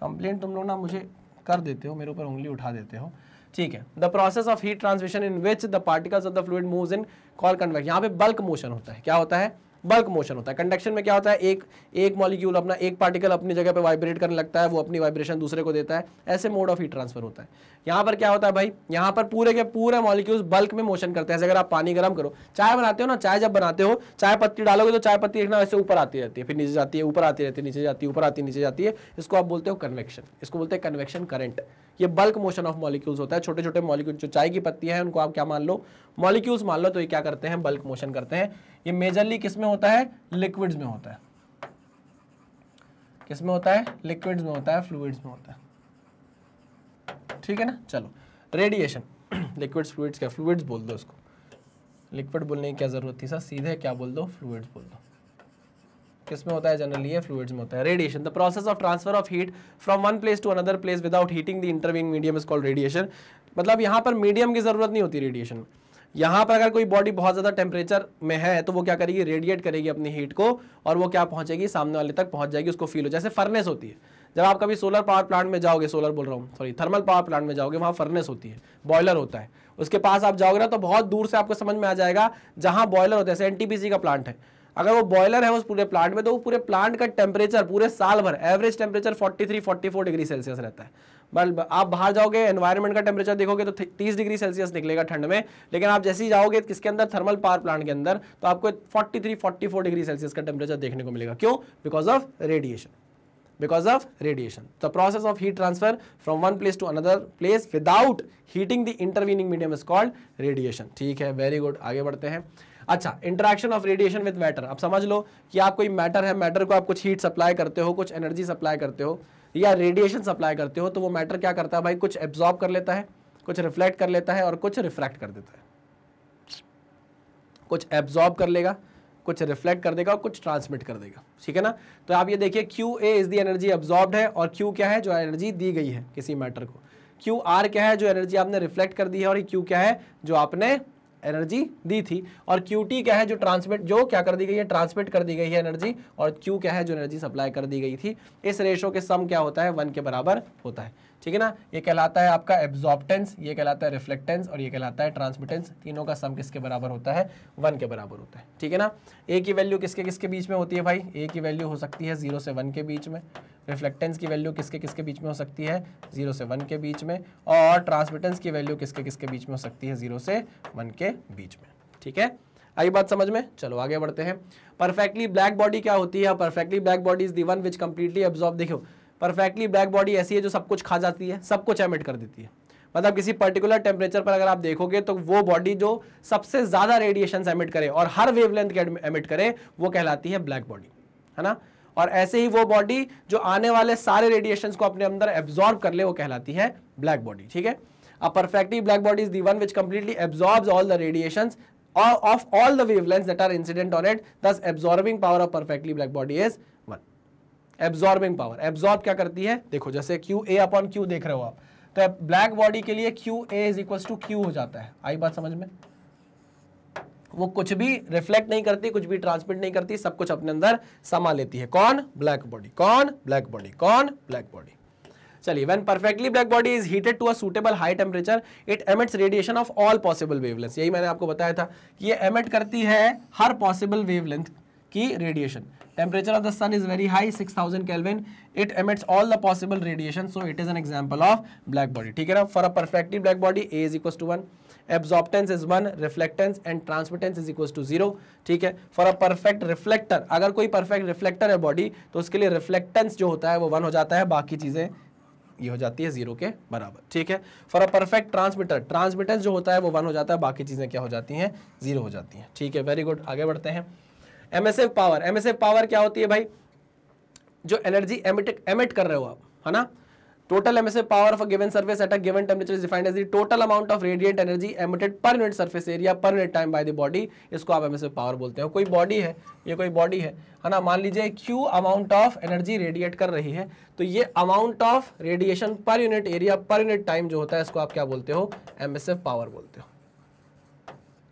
कंप्लेंट तुम लोग ना मुझे कर देते हो मेरे ऊपर उंगली उठा देते हो ठीक है the process of heat transmission in which the particles of the fluid move in call convect यहाँ पे बल्क मोशन होता है क्या होता है बल्क मोशन होता है कंडक्शन में क्या होता है एक एक मॉलिक्यूल अपना एक पार्टिकल अपनी जगह पे वाइब्रेट करने लगता है वो अपनी वाइब्रेशन दूसरे को देता है ऐसे मोड ऑफ हीट ट्रांसफर होता है यहाँ पर क्या होता है भाई यहाँ पर पूरे के पूरे मॉलिक्यूल्स बल्क में मोशन करते हैं अगर आप पानी गर्म करो चाय बनाते हो ना चाय जब बनाते हो चाय पत्ती डालोगे तो चाय पत्ती देखना वैसे ऊपर आती रहती है फिर नीचे जाती है ऊपर आती रहती है नीचे जाती है ऊपर आती नीचे जाती है इसको आप बोलते हो कन्वेक्शन इसको बोलते हैं कन्वेक्शन करंट ये बल्क मोशन ऑफ मॉलिक्यूल्स होता है छोटे छोटे मॉलिक्यूल जो चाय की पत्ती है उनको आप क्या मान लो मॉलिक्यूल्स मान लो तो ये क्या करते हैं बल्क मोशन करते हैं ये मेजरली किस में होता है लिक्विड्स में होता है किसमें होता है लिक्विड्स में होता है फ्लूड्स में होता है ठीक है ना चलो रेडिएशन लिक्विड्स फ्लूड्स क्या फ्लूड्स बोल दो उसको लिक्विड बोलने की क्या ज़रूरत थी सर सीधे क्या बोल दो फ्लूड्स बोल दो किस में होता है जनरली ये फ्लूड्स में होता है radiation the process of transfer of heat from one place to another place without heating the intervening medium is called radiation मतलब यहाँ पर मीडियम की ज़रूरत नहीं होती रेडिएशन में यहां पर अगर कोई बॉडी बहुत ज़्यादा टेम्परेचर में है तो वो क्या करेगी रेडिएट करेगी अपनी हीट को और वो क्या पहुंचेगी सामने वाले तक पहुंच जाएगी उसको फील हो जैसे फर्नेस होती है जब आप कभी सोलर पावर प्लांट में जाओगे सोलर बोल रहा हूँ सॉरी थर्मल पावर प्लांट में जाओगे वहां फर्नेस होती है बॉयलर होता है उसके पास आप जाओगे ना तो बहुत दूर से आपको समझ में आ जाएगा जहां बॉयलर होता है जैसे एनटीपीसी का प्लांट है अगर वो बॉयलर है उस पूरे प्लांट में तो वो पूरे प्लांट का टेम्परेचर पूरे साल भर एवरेज टेम्परेचर 43 44 डिग्री सेल्सियस रहता है बल्ब आप बाहर जाओगे एनवायरमेंट का टेम्परेचर देखोगे तो तीस डिग्री सेल्सियस निकलेगा ठंड में लेकिन आप जैसे ही जाओगे किसके अंदर थर्मल पावर प्लांट के अंदर तो आपको forty three forty four degree Celsius का टेम्परेचर देखने को मिलेगा क्यों because of radiation because of radiation the process of heat transfer from one place to another place without heating the intervening medium is called radiation ठीक है वेरी गुड आगे बढ़ते हैं अच्छा interaction of radiation with matter अब समझ लो कि आप कोई मैटर है मैटर को आप कुछ हीट सप्लाई करते हो कुछ एनर्जी सप्लाई करते हो या रेडिएशन सप्लाई करते हो तो वो मैटर क्या करता है भाई कुछ एब्जॉर्ब कर लेता है कुछ रिफ्लेक्ट कर लेता है और कुछ रिफ्रैक्ट कर देता है कुछ एब्जॉर्ब कर लेगा कुछ रिफ्लेक्ट कर देगा और कुछ ट्रांसमिट कर देगा ठीक है ना तो आप ये देखिए Q A is the energy absorb है और क्यू क्या है जो एनर्जी दी गई है किसी मैटर को क्यू आर क्या है जो एनर्जी आपने रिफ्लेक्ट कर दी है और क्यू क्या है जो आपने एनर्जी दी थी और क्यू टी क्या है जो ट्रांसमिट जो क्या कर दी गई है ट्रांसमिट कर दी गई है एनर्जी और क्यू क्या है जो एनर्जी सप्लाई कर दी गई थी इस रेशो के सम क्या होता है वन के बराबर होता है ठीक है ना ये कहलाता है आपका एब्जॉर्बेंस ये कहलाता है रिफ्लेक्टेंस और ये कहलाता है ट्रांसमिटेंस तीनों का सम किसके बराबर होता है वन के बराबर होता है ठीक है ना ए की वैल्यू किसके किसके बीच में होती है भाई ए की वैल्यू हो सकती है जीरो से वन के बीच में रिफ्लेक्टेंस की वैल्यू किसके किसके बीच में हो सकती है जीरो से वन के बीच में और ट्रांसमिटेंस की वैल्यू किसके किसके बीच में हो सकती है जीरो से वन के बीच में ठीक है आई बात समझ में चलो आगे बढ़ते हैं परफेक्टली ब्लैक बॉडी क्या होती है perfectly black body is the one which completely absorb देखो परफेक्टली ब्लैक बॉडी ऐसी है जो सब कुछ खा जाती है सब कुछ एमिट कर देती है मतलब किसी पर्टिकुलर टेम्परेचर पर अगर आप देखोगे तो वो बॉडी जो सबसे ज़्यादा रेडिएशन एमिट करे और हर वेवलेंथ के एमिट करे वो कहलाती है ब्लैक बॉडी है ना और ऐसे ही वो बॉडी जो आने वाले सारे रेडिएशन को अपने अंदर एब्जॉर्ब कर ले वो कहलाती है ब्लैक बॉडी ठीक है अब perfectly black body is the one which completely absorb all the radiations of all the wavelengths that are incident on it thus absorbing power of perfectly black body is absorbing power absorb क्या करती है देखो जैसे क्यू ए अपॉन क्यू देख रहे हो आप तो ब्लैक बॉडी के लिए Q A is equal to Q हो जाता है आई बात समझ में वो कुछ भी रिफ्लेक्ट नहीं करती कुछ भी ट्रांसमिट नहीं करती सब कुछ अपने अंदर समा लेती है कौन ब्लैक बॉडी कौन ब्लैक बॉडी कौन ब्लैक बॉडी चलिए when perfectly black body is heated to a suitable high temperature it emits radiation of all possible wavelength यही मैंने आपको बताया था कि ये एमिट करती है हर पॉसिबल वेवलेंथ की radiation temperature of the sun is very high six thousand kelvin it emits all the possible radiation so it is an example of black body ठीक है ना for a perfective black body A is equal to one absorptance is one reflectance and transmittance is equal to zero ठीक है फॉर अ परफेक्ट रिफ्लेक्टर अगर कोई परफेक्ट रिफ्लेक्टर है बॉडी तो उसके लिए रिफ्लेक्टेंस जो होता है वो वन हो जाता है बाकी चीजें ये हो जाती है जीरो के बराबर ठीक है for a perfect transmitter transmittance जो होता है वो वन हो जाता है बाकी चीजें क्या हो जाती हैं जीरो हो जाती हैं ठीक है वेरी गुड आगे बढ़ते हैं एमएसएफ पावर एमएसएफ पावर क्या होती है भाई जो एनर्जी एमिट एमिट कर रहे हो आप है ना total emissive power of given service at a given temperature is defined as the total amount of radiant energy emitted per unit surface area per unit time by the body इसको आप एमएसएफ पावर बोलते हो कोई बॉडी है ये कोई बॉडी है है ना मान लीजिए Q amount of energy radiate कर रही है तो ये amount of radiation per unit area per unit time जो होता है इसको आप क्या बोलते हो एम पावर बोलते हो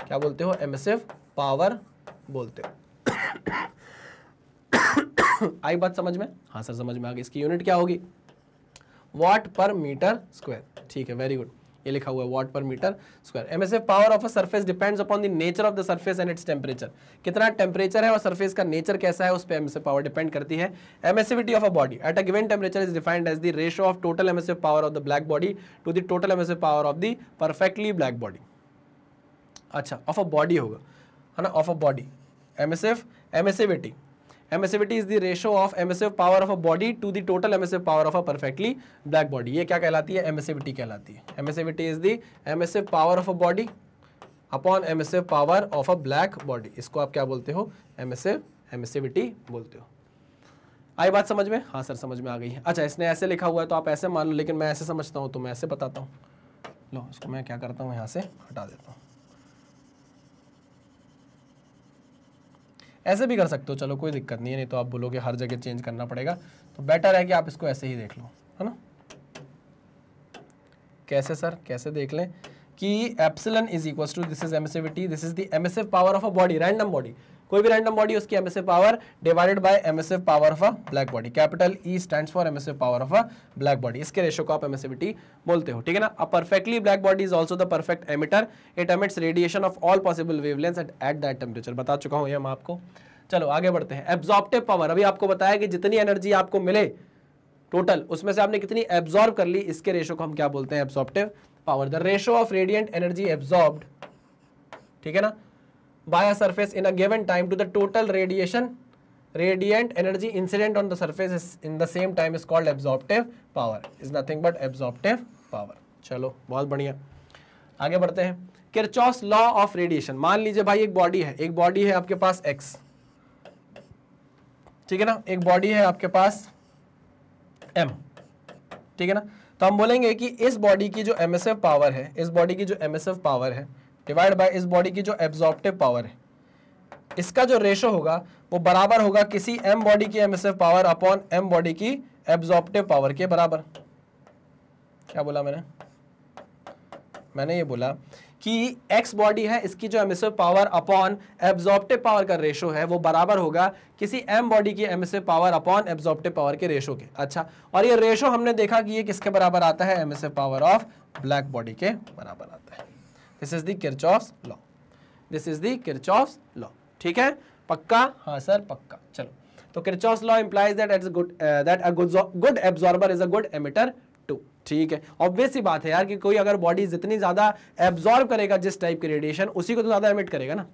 क्या बोलते हो एमएसएफ पावर बोलते हो आई बात समझ में हाँ सर समझ में आ गई इसकी यूनिट क्या होगी वाट पर मीटर स्क्वायर ठीक है वेरी गुड ये लिखा हुआ है watt per metre square S F power of a surface depends upon the nature of the surface and its temperature कितना टेम्परेचर है और सर्फेस का नेचर कैसा है उस पर S F power depend करती है emissivity of a body at a given temperature is defined as the ratio of total S F power of the black body to the total S F power of the perfectly black body अच्छा ऑफ अ बॉडी होगा है ना of a body emissive emissivity emissivity is the ratio of emissive power of a body to the total emissive power of a perfectly black body ये क्या कहलाती है एमएसएविटी कहलाती है emissivity is the emissive power of a body upon emissive power of a black body इसको आप क्या बोलते हो एमएसएव एमएसएविटी बोलते हो आई बात समझ में हाँ सर समझ में आ गई है अच्छा इसने ऐसे लिखा हुआ है तो आप ऐसे मान लो लेकिन मैं ऐसे समझता हूँ तो मैं ऐसे बताता हूँ लो इसको मैं क्या करता हूँ यहाँ से हटा देता हूँ ऐसे भी कर सकते हो चलो कोई दिक्कत नहीं है नहीं तो आप बोलोगे हर जगह चेंज करना पड़ेगा तो बेटर है कि आप इसको ऐसे ही देख लो है ना कैसे सर कैसे देख लें कि epsilon is equal to this is emissivity this is the emissive power of a body random body कोई भी रैंडम बॉडी उसकी emissive power divided by emissive power of a black body capital E stands for emissive power of a black body इसके रेशो को आप एमएसएविटी बोलते हो ठीक है ना a perfectly black body is also the perfect emitter it emits radiation of all possible wavelengths at at that temperature बता चुका हूँ ये हम आपको चलो आगे बढ़ते हैं एब्जॉर्प्टिव पावर अभी आपको बताया कि जितनी एनर्जी आपको मिले टोटल उसमें से आपने कितनी एब्जॉर्ब कर ली इसके रेशो को हम क्या बोलते हैं absorptive power the ratio of radiant energy absorbed ठीक है ना by a surface in a given time to the total radiation radiant energy incident on the surface in the same time is called absorptive power is nothing but absorptive power चलो बहुत बढ़िया आगे बढ़ते हैं किरचॉस लॉ ऑफ रेडिएशन मान लीजिए भाई एक बॉडी है एक बॉडी है आपके पास एक्स ठीक है ना एक बॉडी है आपके पास एम ठीक है ना तो हम बोलेंगे कि इस बॉडी की जो एमएसएफ पावर है इस बॉडी की जो एमएसएफ पावर है डिवाइड बाय इस बॉडी की जो एब्जॉर्प्टिव पावर है इसका जो रेशो होगा वो बराबर होगा किसी एम बॉडी की एम पावर अपॉन एम बॉडी की एब्जॉर्प्टिव पावर के बराबर क्या बोला मैंने मैंने ये बोला कि एक्स बॉडी है इसकी जो emissive power upon absorptive power का रेशो है वो बराबर होगा किसी एम बॉडी की emissive power upon absorptive power के रेशो के अच्छा और ये रेशो हमने देखा कि ये किसके बराबर आता है emissive power of black body के बराबर आता है this is the Kirchhoff's law this is the Kirchhoff's law ठीक है पक्का हाँ सर पक्का चलो तो Kirchhoff's law implies that it's good that a good absorber is a good emitter too ठीक है ऑब्वियस ही बात है यार कि कोई अगर बॉडी जितनी ज़्यादा एब्जॉर्ब करेगा जिस टाइप की रेडिएशन उसी को तो ज़्यादा एमिट करेगा ना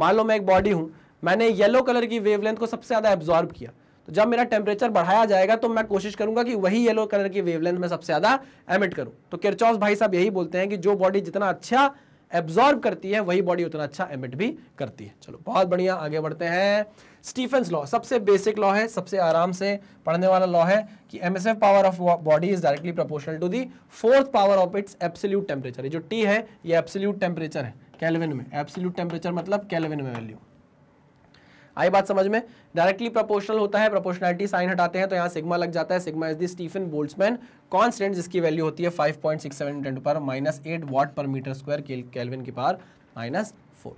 मान लो मैं एक बॉडी हूँ मैंने येलो कलर की वेवलेंथ को सबसे ज़्यादा एब्जॉर्ब किया तो जब मेरा टेम्परेचर बढ़ाया जाएगा तो मैं कोशिश करूंगा कि वही येलो कलर की वेवलेंथ में सबसे ज़्यादा एमिट करूं तो किरचॉस भाई साहब यही बोलते हैं कि जो बॉडी जितना अच्छा एब्जॉर्ब करती है वही बॉडी उतना अच्छा एमिट भी करती है चलो बहुत बढ़िया आगे बढ़ते हैं स्टीफन लॉ सबसे बेसिक लॉ है सबसे आराम से पढ़ने वाला लॉ है कि emissive power of body is directly proportional to the fourth power of its absolute temperature जो टी है ये एब्सोल्यूट टेम्परेचर है कैलविन में एब्सोल्यूट टेम्परेचर मतलब कैलविन में वैल्यू आई बात समझ में डायरेक्टली प्रोपोर्शनल होता है प्रोपोर्शनलिटी साइन हटाते हैं तो यहाँ सिग्मा लग जाता है sigma is the Stefan Boltzmann constant जिसकी वैल्यू होती है five point six seven ten power minus eight watt per metre square kelvin की पार माइनस फोर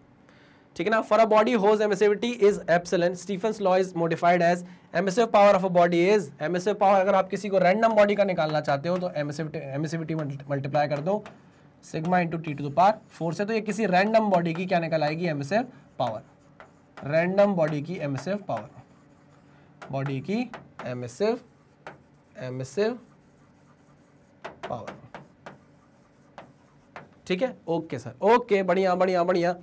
ठीक है ना for a body whose emissivity is epsilon Stefan law is modified as emissive power of a body is emissive power अगर आप किसी को रैंडम बॉडी का निकालना चाहते हो तो एमिसिविटी मल्टीप्लाई कर दो sigma into T to power four से तो ये किसी रैंडम बॉडी की क्या निकल आएगी एमिसिव पावर रैंडम बॉडी की एमएसएफ पावर बॉडी की एमिसिव एमिसिव पावर ठीक है ओके सर ओके बढ़िया बढ़िया बढ़िया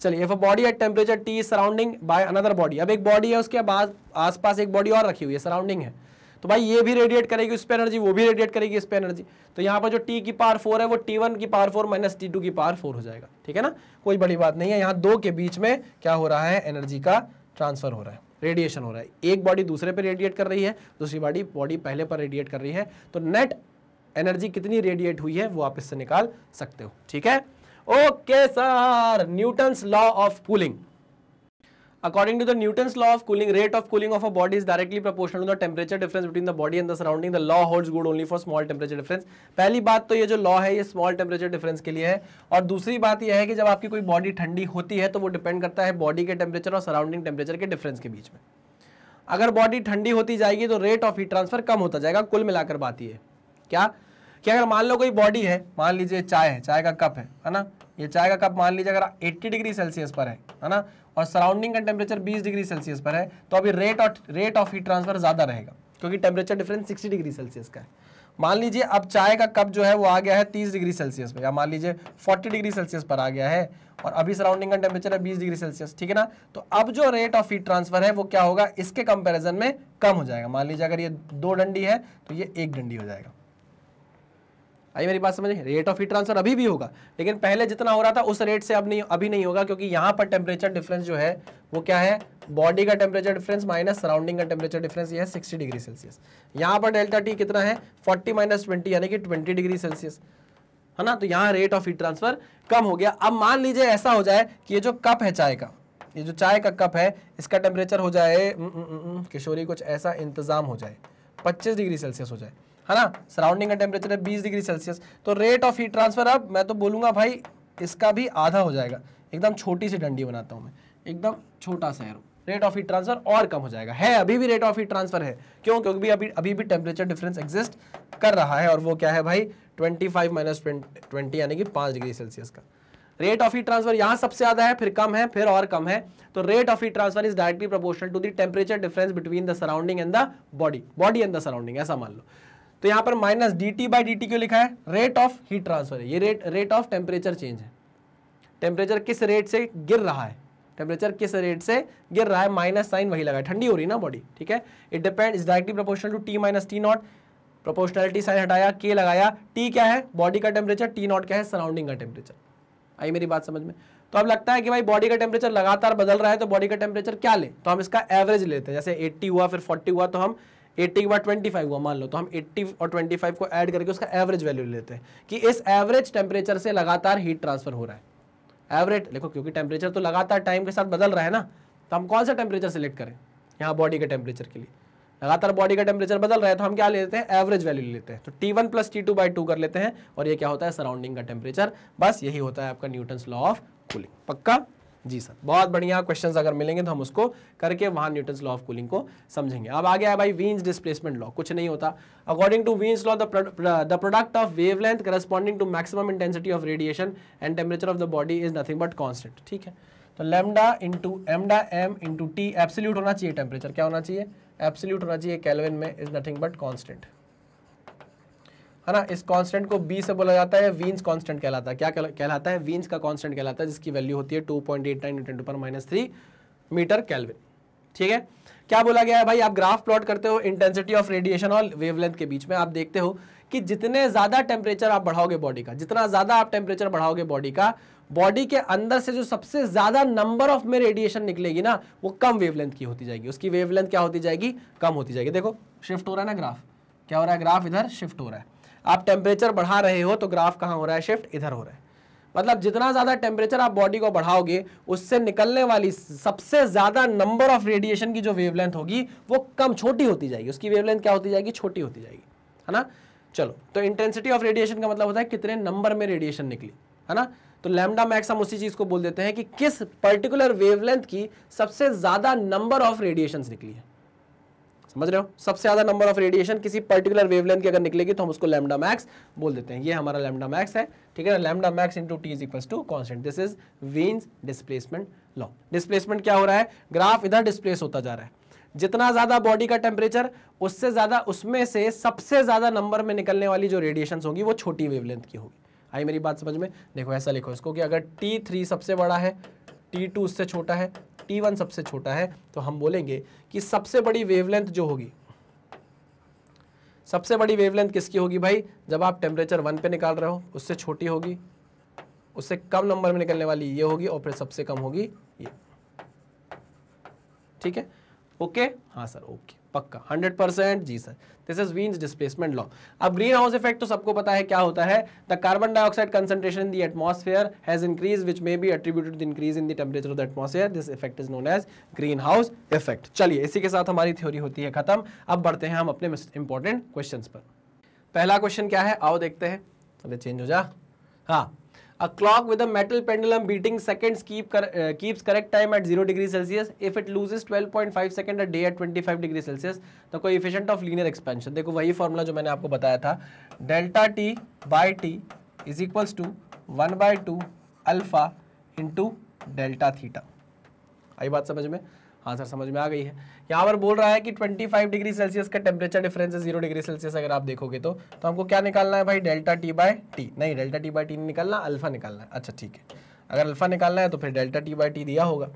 चलिए if a body at temperature T surrounding by another body अब एक बॉडी है उसके बाद आसपास एक बॉडी और रखी हुई है सराउंडिंग है तो भाई ये भी रेडिएट करेगी उस पर एनर्जी वो भी रेडिएट करेगी इस पर एनर्जी तो यहाँ पर जो टी की पार फोर है वो टी वन की power four minus T two की पार फोर हो जाएगा ठीक है ना कोई बड़ी बात नहीं है यहाँ दो के बीच में क्या हो रहा है एनर्जी का ट्रांसफर हो रहा है रेडिएशन हो रहा है एक बॉडी दूसरे पर रेडिएट कर रही है दूसरी बॉडी बॉडी पहले पर रेडिएट कर रही है तो नेट एनर्जी कितनी रेडिएट हुई है वो आप इससे निकाल सकते हो ठीक है okay sir Newton's law of cooling According to the Newton's law of cooling, rate of cooling of a body is directly proportional to the temperature difference between the body and the surrounding. The law holds good only for small temperature difference. पहली बात तो ये जो लॉ है ये स्मॉल टेम्परेचर डिफरेंस के लिए है और दूसरी बात यह है कि जब आपकी कोई बॉडी ठंडी होती है तो वो डिपेंड करता है बॉडी के टेम्परेचर और सराउंडिंग टेम्परेचर के डिफरेंस के बीच में अगर बॉडी ठंडी होती जाएगी तो रेट ऑफ हीट ट्रांसफर कम होता जाएगा कुल मिलाकर बात ये क्या कि अगर मान लो कोई बॉडी है मान लीजिए चाय है चाय का कप है है ना ये चाय का कप मान लीजिए अगर 80 डिग्री सेल्सियस पर है है ना और सराउंडिंग का टेम्परेचर 20 डिग्री सेल्सियस पर है तो अभी rate of rate of heat transfer ज़्यादा रहेगा क्योंकि टेम्परेचर डिफरेंस 60 डिग्री सेल्सियस का है मान लीजिए अब चाय का कप जो है वो आ गया है 30 डिग्री सेल्सियस पर या मान लीजिए 40 डिग्री सेल्सियस पर आ गया है और अभी सराउंडिंग का टेम्परेचर है 20 डिग्री सेल्सियस ठीक है ना तो अब जो रेट ऑफ हीट ट्रांसफर है वो क्या होगा इसके कंपैरिजन में कम हो जाएगा मान लीजिए अगर ये दो डंडी है तो ये एक डंडी हो जाएगा आई मेरी बात समझ रेट ऑफ हीट ट्रांसफर अभी भी होगा लेकिन पहले जितना हो रहा था उस रेट से अब नहीं अभी नहीं होगा क्योंकि यहाँ पर टेम्परेचर डिफरेंस जो है वो क्या है बॉडी का टेम्परेचर डिफरेंस माइनस सराउंडिंग का टेम्परेचर डिफरेंस ये है सिक्सटी डिग्री सेल्सियस यहाँ पर डेल्टा टी कितना है फोर्टी माइनस ट्वेंटी यानी कि ट्वेंटी डिग्री सेल्सियस है ना तो यहाँ रेट ऑफ हीट ट्रांसफर कम हो गया अब मान लीजिए ऐसा हो जाए कि ये जो कप है चाय का ये जो चाय का कप है इसका टेम्परेचर हो जाए हम्म, हम्म, हम्म, किशोरी कुछ ऐसा इंतजाम हो जाए पच्चीस डिग्री सेल्सियस हो जाए है ना सराउंडिंग का टेम्परेचर है बीस डिग्री सेल्सियस तो रेट ऑफ हीट ट्रांसफर अब मैं तो बोलूंगा भाई इसका भी आधा हो जाएगा एकदम छोटी सी डंडी बनाता हूँ मैं एकदम छोटा सा है रेट ऑफ हीट ट्रांसफर और कम हो जाएगा है अभी भी रेट ऑफ हीट ट्रांसफर है क्यों क्योंकि अभी अभी भी टेम्परेचर डिफरेंस एग्जिस्ट कर रहा है और वो क्या है भाई 25 फाइव माइनस ट्वेंटी यानी कि पाँच डिग्री सेल्सियस का रेट ऑफ हीट ट्रांसफर यहाँ सबसे ज़्यादा है फिर कम है फिर और कम है तो rate of heat transfer is directly proportional to the temperature difference between the surrounding and the body body and the surrounding ऐसा मान लो तो यहां पर minus d T by D T क्यों लिखा है रेट ऑफ हीट ट्रांसफर है ये rate rate of temperature change है टेम्परेचर किस रेट से गिर रहा है टेम्परेचर किस रेट से गिर रहा है माइनस साइन वही लगा ठंडी हो रही ना बॉडी ठीक है it depend is directly proportional to T minus T naught proportionality sign हटाया के लगाया टी क्या है बॉडी का टेम्परेचर टी नॉट क्या है सराउंडिंग का टेम्परेचर आई मेरी बात समझ में तो अब लगता है कि भाई बॉडी का टेम्परेचर लगातार बदल रहा है तो बॉडी का टेम्परेचर क्या ले तो हम इसका एवरेज लेते हैं जैसे 80 हुआ फिर 40 हुआ तो हम एट्टी के बाद ट्वेंटी फाइव हुआ मान लो तो हम एट्टी और ट्वेंटी फाइव को ऐड करके उसका एवरेज वैल्यू लेते हैं कि इस एवरेज टेम्परेचर से लगातार हीट ट्रांसफर हो रहा है एवरेज देखो क्योंकि टेम्परेचर तो लगातार टाइम के साथ बदल रहा है ना तो हम कौन सा टेम्परेचर सेलेक्ट करें यहाँ बॉडी के टेम्परेचर के लिए लगातार बॉडी का टेम्परेचर बदल रहा है तो हम क्या लेते हैं एवरेज वैल्यू लेते हैं तो T one plus T two by two कर लेते हैं और ये क्या होता है सराउंडिंग का टेम्परेचर बस यही होता है आपका न्यूटन्स लॉ ऑफ कूलिंग पक्का जी सर बहुत बढ़िया क्वेश्चन अगर मिलेंगे तो हम उसको करके वहाँ न्यूटन लॉ ऑफ कूलिंग को समझेंगे अब आगे है भाई वीन्स डिस्प्लेसमेंट लॉ कुछ नहीं होता according to Wien's law the product of wavelength corresponding to maximum intensity of radiation and temperature of the body is nothing but constant ठीक है तो lambda into lambda m into T absolute होना चाहिए टेम्परेचर क्या होना चाहिए एब्सोल्यूट होना चाहिए कैलविन में इज नथिंग बट कॉन्स्टेंट है ना इस कांस्टेंट को बी से बोला जाता है वीन्स कांस्टेंट कहलाता है क्या कहलाता है वीन्स का कांस्टेंट कहलाता है जिसकी वैल्यू होती है two point eight nine two power minus three metre kelvin ठीक है क्या बोला गया है भाई आप ग्राफ प्लॉट करते हो इंटेंसिटी ऑफ रेडिएशन और वेवलेंथ के बीच में आप देखते हो कि जितने ज़्यादा टेम्परेचर आप बढ़ाओगे बॉडी का जितना ज़्यादा आप टेम्परेचर बढ़ाओगे बॉडी का बॉडी के अंदर से जो सबसे ज़्यादा नंबर ऑफ में रेडिएशन निकलेगी ना वो कम वेवलेंथ की होती जाएगी उसकी वेवलेंथ क्या होती जाएगी कम होती जाएगी देखो शिफ्ट हो रहा है ना ग्राफ क्या हो रहा है ग्राफ इधर शिफ्ट हो रहा है आप टेम्परेचर बढ़ा रहे हो तो ग्राफ कहाँ हो रहा है शिफ्ट इधर हो रहा है मतलब जितना ज़्यादा टेम्परेचर आप बॉडी को बढ़ाओगे उससे निकलने वाली सबसे ज़्यादा नंबर ऑफ रेडिएशन की जो वेवलेंथ होगी वो कम छोटी होती जाएगी उसकी वेवलेंथ क्या होती जाएगी छोटी होती जाएगी है ना चलो तो इंटेंसिटी ऑफ रेडिएशन का मतलब होता है कितने नंबर में रेडिएशन निकली है ना तो लैमडा मैक्स हम उसी चीज़ को बोल देते हैं कि किस पर्टिकुलर वेवलेंथ की सबसे ज़्यादा नंबर ऑफ रेडिएशन निकली है समझ रहे हो सबसे ज़्यादा नंबर ऑफ रेडिएशन किसी पर्टिकुलर वेवलेंथ की अगर निकलेगी तो हम उसको लेमडा मैक्स बोल देते हैं ये हमारा लेमडा मैक्स है ठीक है lambda max into T is equal to constant this is Wien's displacement law displacement क्या हो रहा है ग्राफ इधर डिस्प्लेस होता जा रहा है जितना ज़्यादा बॉडी का टेम्परेचर उससे ज़्यादा उसमें से सबसे ज़्यादा नंबर में निकलने वाली जो रेडिएशन होंगी वो छोटी वेवलेंथ की होगी आई मेरी बात समझ में देखो ऐसा लिखो इसको कि अगर टी थ्री सबसे बड़ा है टी टू उससे छोटा है टी सबसे छोटा है तो हम बोलेंगे कि सबसे बड़ी वेवलेंथ जो होगी सबसे बड़ी वेवलेंथ किसकी होगी भाई जब आप टेम्परेचर वन पे निकाल रहे हो उससे छोटी होगी उससे कम नंबर में निकलने वाली ये होगी और फिर सबसे कम होगी ये ठीक है ओके हाँ सर ओके पक्का 100 परसेंट जी sir this is Wien's displacement law अब ग्रीन हाउस इफेक्ट तो सबको पता है क्या होता है the carbon dioxide concentration in the atmosphere has increase which may be attributed increase in the temperature of the atmosphere this effect is known as greenhouse effect चलिए इसी के साथ हमारी थ्योरी होती है खत्म अब बढ़ते हैं हम अपने इंपॉर्टेंट क्वेश्चन पर पहला क्वेश्चन क्या है आओ देखते हैं चेंज हो जा हाँ a clock with a metal pendulum beating seconds keep keeps correct time at zero degree Celsius if it loses 12.5 second a day at 25 degree Celsius the coefficient of linear expansion देखो वही फॉर्मूला जो मैंने आपको बताया था delta T by T is equals to one by two alpha into delta theta आई बात समझ में हाँ सर समझ में आ गई है यहाँ पर बोल रहा है कि 25 डिग्री सेल्सियस का टेम्परेचर डिफरेंस है जीरो डिग्री सेल्सियस अगर आप देखोगे तो तो हमको क्या निकालना है भाई डेल्टा टी बाय टी नहीं डेल्टा टी बाय टी नहीं निकालना अल्फा निकालना है अच्छा ठीक है अगर अल्फा निकालना है तो फिर डेल्टा टी बाय टी दिया होगा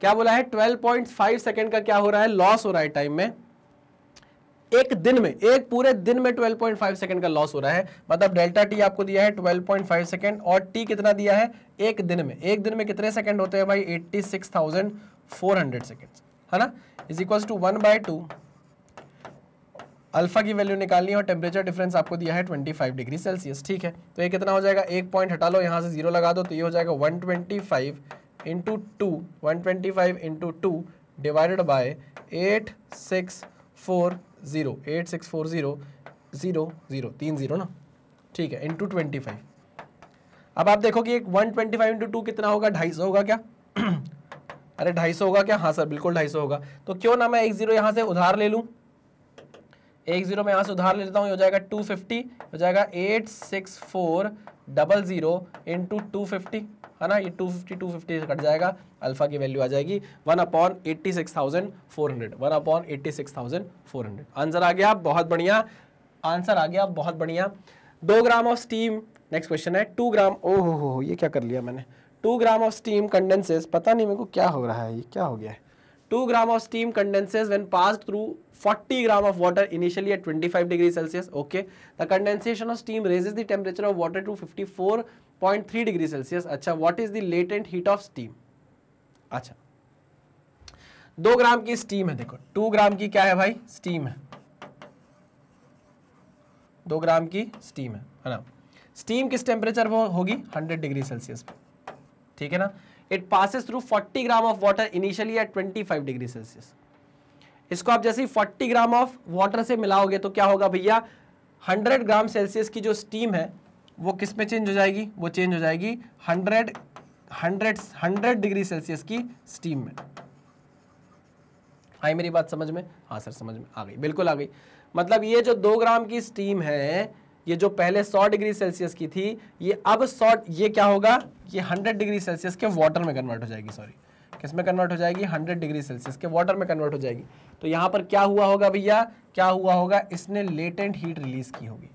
क्या बोला है 12.5 सेकंड का क्या हो रहा है लॉस हो रहा है टाइम में एक दिन में एक पूरे दिन में 12.5 सेकंड का लॉस हो रहा है मतलब डेल्टा टी आपको दिया है 12.5 सेकंड और टी कितना दिया है एक दिन में एक दिन में कितने सेकंड होते हैं भाई 86,400 सेकंड्स है ना is equal to one by two alpha की वैल्यू निकालनी है और टेम्परेचर डिफरेंस आपको दिया है 25 डिग्री सेल्सियस ठीक है तो ये कितना हो जाएगा एक पॉइंट हटा लो यहाँ से जीरो लगा दो तो ये हो जाएगा 125 twenty five into two one twenty divided by eight six four zero eight six four zero zero zero तीन ज़ीरो ना ठीक है इंटू ट्वेंटी अब आप देखो कि एक वन ट्वेंटी कितना होगा ढाई होगा क्या अरे ढाई सौ होगा क्या हाँ सर बिल्कुल ढाई सौ होगा तो क्यों ना मैं एक जीरो यहाँ से उधार ले लूँ एक जीरो में यहाँ से उधार ले लेता हूँ हो जाएगा टू फिफ्टी हो जाएगा eight six four double zero into two fifty है ना ये two fifty two fifty cut जाएगा अल्फ़ा की वैल्यू आ जाएगी one upon eighty six thousand four hundred one upon eighty six thousand four hundred answer आ गया बहुत बढ़िया आंसर आ गया बहुत बढ़िया दो gram of steam next question है टू ग्राम ओ हो हो ये क्या कर लिया मैंने two gram of steam condenses पता नहीं मेरे को क्या हो रहा है ये क्या हो गया है two gram of steam condenses when pass through 40 gram of water initially at 25 degree Celsius okay the condensation of steam raises the temperature of water to 54.3 degree Celsius अच्छा what is the latent heat of steam अच्छा दो ग्राम की स्टीम है देखो टू ग्राम की क्या है भाई स्टीम है दो ग्राम की स्टीम है ना स्टीम किस टेम्परेचर पर होगी 100 डिग्री सेल्सियस पर ठीक है ना it passes through 40 gram of water initially at 25 degree Celsius इसको आप जैसे ही 40 ग्राम ऑफ वाटर से मिलाओगे तो क्या होगा भैया 100 ग्राम सेल्सियस की जो स्टीम है वो किस में चेंज हो जाएगी वो चेंज हो जाएगी 100 100 100 डिग्री सेल्सियस की स्टीम में आई मेरी बात समझ में हाँ सर समझ में आ गई बिल्कुल आ गई मतलब ये जो दो ग्राम की स्टीम है ये जो पहले 100 डिग्री सेल्सियस की थी ये अब 100 ये क्या होगा ये 100 डिग्री सेल्सियस के वाटर में कन्वर्ट हो जाएगी सॉरी किस में कन्वर्ट हो जाएगी 100 डिग्री सेल्सियस के वाटर में कन्वर्ट हो जाएगी तो यहाँ पर क्या हुआ होगा भैया क्या हुआ होगा इसने लेटेंट हीट रिलीज की होगी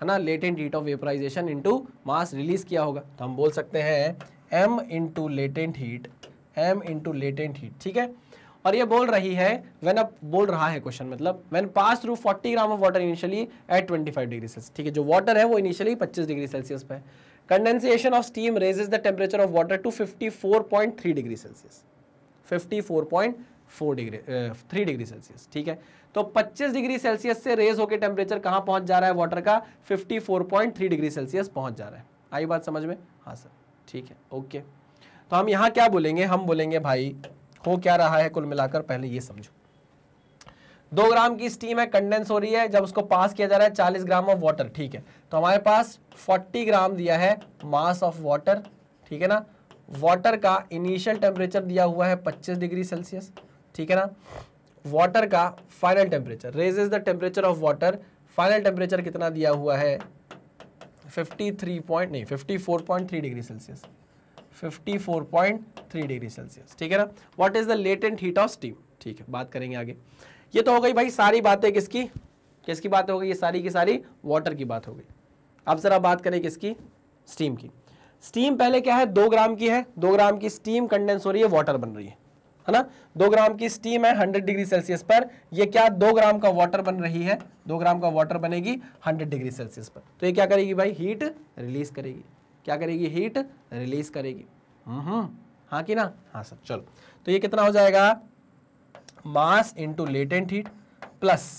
है ना latent heat of vaporisation into mass release किया होगा तो हम बोल सकते हैं M into latent heat M into latent heat ठीक है और ये बोल रही है वेन अब बोल रहा है क्वेश्चन मतलब when pass through 40 gram of water initially at 25 degree Celsius ठीक है जो वाटर है वो इनिशियली 25 डिग्री सेल्सियस पे है condensation of steam raises the temperature of water to 54.3 degree Celsius 54.4 degree three degree Celsius ठीक है तो 25 डिग्री सेल्सियस से रेज होकर टेम्परेचर कहाँ पहुंच जा रहा है वाटर का 54.3 डिग्री सेल्सियस पहुंच जा रहा है आई बात समझ में हाँ सर ठीक है ओके तो हम यहाँ क्या बोलेंगे हम बोलेंगे भाई हो क्या रहा है कुल मिलाकर पहले ये समझो दो ग्राम की स्टीम है कंडेंस हो रही है जब उसको पास किया जा रहा है चालीस ग्राम ऑफ वाटर ठीक है तो हमारे पास फोर्टी ग्राम दिया है मास ऑफ वाटर ठीक है ना वाटर का इनिशियल टेम्परेचर दिया हुआ है पच्चीस डिग्री सेल्सियस ठीक है ना वाटर का final temperature raise is the temperature of water final temperature कितना दिया हुआ है 53 पॉइंट नहीं 54.3 डिग्री सेल्सियस 54.3 डिग्री सेल्सियस ठीक है ना what is the latent heat of steam ठीक है बात करेंगे आगे ये तो हो गई भाई सारी बातें किसकी किसकी बात हो गई ये सारी की सारी वाटर की बात हो गई अब जरा बात करें किसकी स्टीम की स्टीम पहले क्या है दो ग्राम की है दो ग्राम की स्टीम कंडेंस हो रही है वाटर बन रही है है ना दो ग्राम की स्टीम है 100 डिग्री सेल्सियस पर ये क्या दो ग्राम का वाटर बन रही है दो ग्राम का वाटर बनेगी 100 डिग्री सेल्सियस पर तो ये क्या करेगी भाई हीट रिलीज करेगी क्या करेगी हीट रिलीज करेगी हम्म, हम्म हाँ कि ना हाँ सर चलो तो ये कितना हो जाएगा mass into latent heat plus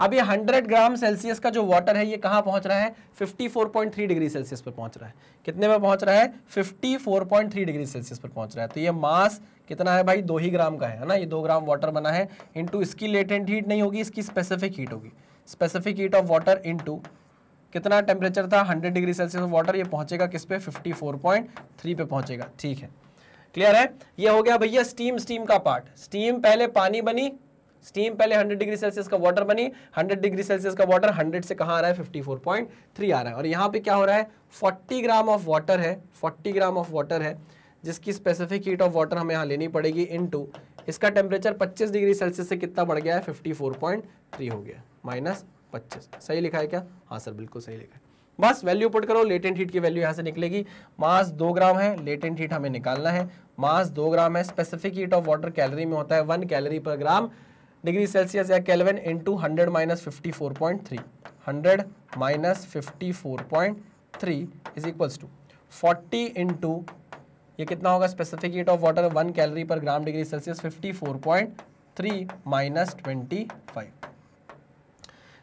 अब ये 100 ग्राम सेल्सियस का जो वाटर है ये कहाँ पहुँच रहा है 54.3 डिग्री सेल्सियस पर पहुंच रहा है कितने में पहुँच रहा है 54.3 डिग्री सेल्सियस पर पहुंच रहा है तो ये मास कितना है भाई दो ही ग्राम का है ना ये दो ग्राम वाटर बना है इंटू इसकी लेटेंट हीट नहीं होगी इसकी स्पेसिफिक हीट होगी specific heat of water into कितना टेम्परेचर था हंड्रेड डिग्री सेल्सियस वाटर ये पहुँचेगा किस पे फिफ्टी पे पहुँचेगा ठीक है क्लियर है ये हो गया भैया स्टीम स्टीम का पार्ट स्टीम पहले पानी बनी स्टीम पहले 100 डिग्री सेल्सियस का वाटर बनी 100 डिग्री सेल्सियस का वाटर 100 से कहाँ आ रहा है 54.3 आ रहा है और यहाँ पे क्या हो रहा है 40 ग्राम ऑफ वाटर है 40 ग्राम ऑफ वाटर है जिसकी स्पेसिफिक हीट ऑफ वाटर हमें यहाँ लेनी पड़ेगी इन इसका टेम्परेचर 25 डिग्री सेल्सियस से कितना बढ़ गया है 54.3 हो गया माइनस पच्चीस सही लिखा है क्या हाँ सर बिल्कुल सही लिखा है बस वैल्यू पुट करो लेटेंट हीट की वैल्यू यहाँ से निकलेगी मास दो ग्राम है लेटेंट हीट हमें निकालना है मास दो ग्राम है specific heat of water calorie में होता है one calorie per gram degree Celsius या kelvin into hundred minus fifty four point three hundred minus fifty four point three is equals to forty into ये कितना होगा specific heat of water one calorie per gram degree Celsius fifty four point three minus twenty five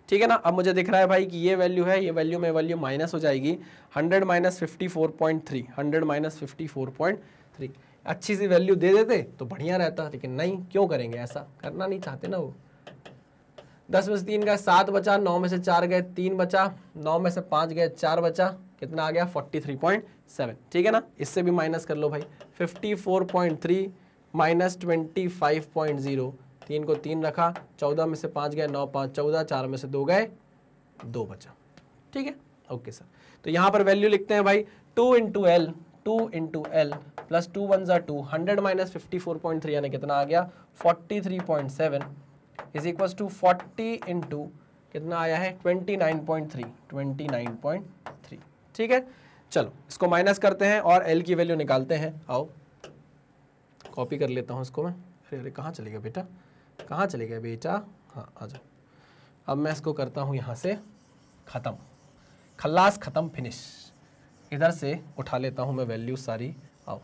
ठीक है ना अब मुझे दिख रहा है भाई कि ये वैल्यू है ये वैल्यू में वैल्यू माइनस हो जाएगी hundred minus fifty four point three hundred minus fifty four point three अच्छी सी वैल्यू दे देते तो बढ़िया रहता लेकिन नहीं क्यों करेंगे ऐसा करना नहीं चाहते ना वो दस में से तीन गए सात बचा नौ में से चार गए तीन बचा नौ में से पाँच गए चार बचा कितना आ गया फोर्टी थ्री पॉइंट सेवन ठीक है ना इससे भी माइनस कर लो भाई fifty four point three minus twenty five point zero तीन को तीन रखा चौदह में से पाँच गए नौ पाँच चौदह चार में से दो गए दो बचा ठीक है ओके सर तो यहाँ पर वैल्यू लिखते हैं भाई two into L two into L plus two one ज़ा two hundred minus fifty four point three यानी कितना आ गया forty three point seven is equal to forty into कितना आया है twenty nine point three twenty nine point three ठीक है चलो इसको माइनस करते हैं और एल की वैल्यू निकालते हैं आओ कॉपी कर लेता हूँ इसको मैं अरे अरे कहाँ चलेगा बेटा कहाँ चले गए बेटा हाँ आ जाओ अब मैं इसको करता हूँ यहाँ से ख़त्म खल्लास ख़त्म फिनिश इधर से उठा लेता हूँ मैं वैल्यू सारी आओ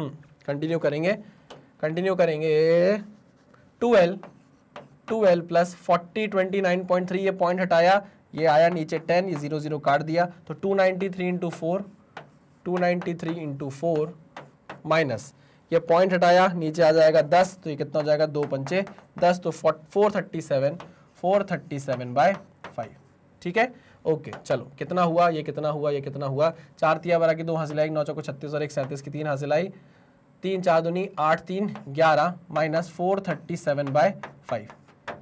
कंटिन्यू हम्म, करेंगे कंटिन्यू करेंगे twelve twelve plus forty twenty nine point three ये पॉइंट हटाया ये आया नीचे टेन ये जीरो जीरो काट दिया तो two ninety three into four two ninety three into four minus ये पॉइंट हटाया नीचे आ जाएगा दस तो ये कितना हो जाएगा दो पंचे दस तो four thirty seven four thirty seven by five ठीक है ओके चलो कितना हुआ ये कितना हुआ ये कितना हुआ चार तिया बारह की दो हासिल आई नौ चौको छत्तीस और एक सैंतीस की तीन हासिल आई तीन चार दुनी आठ तीन ग्यारह minus four thirty seven by five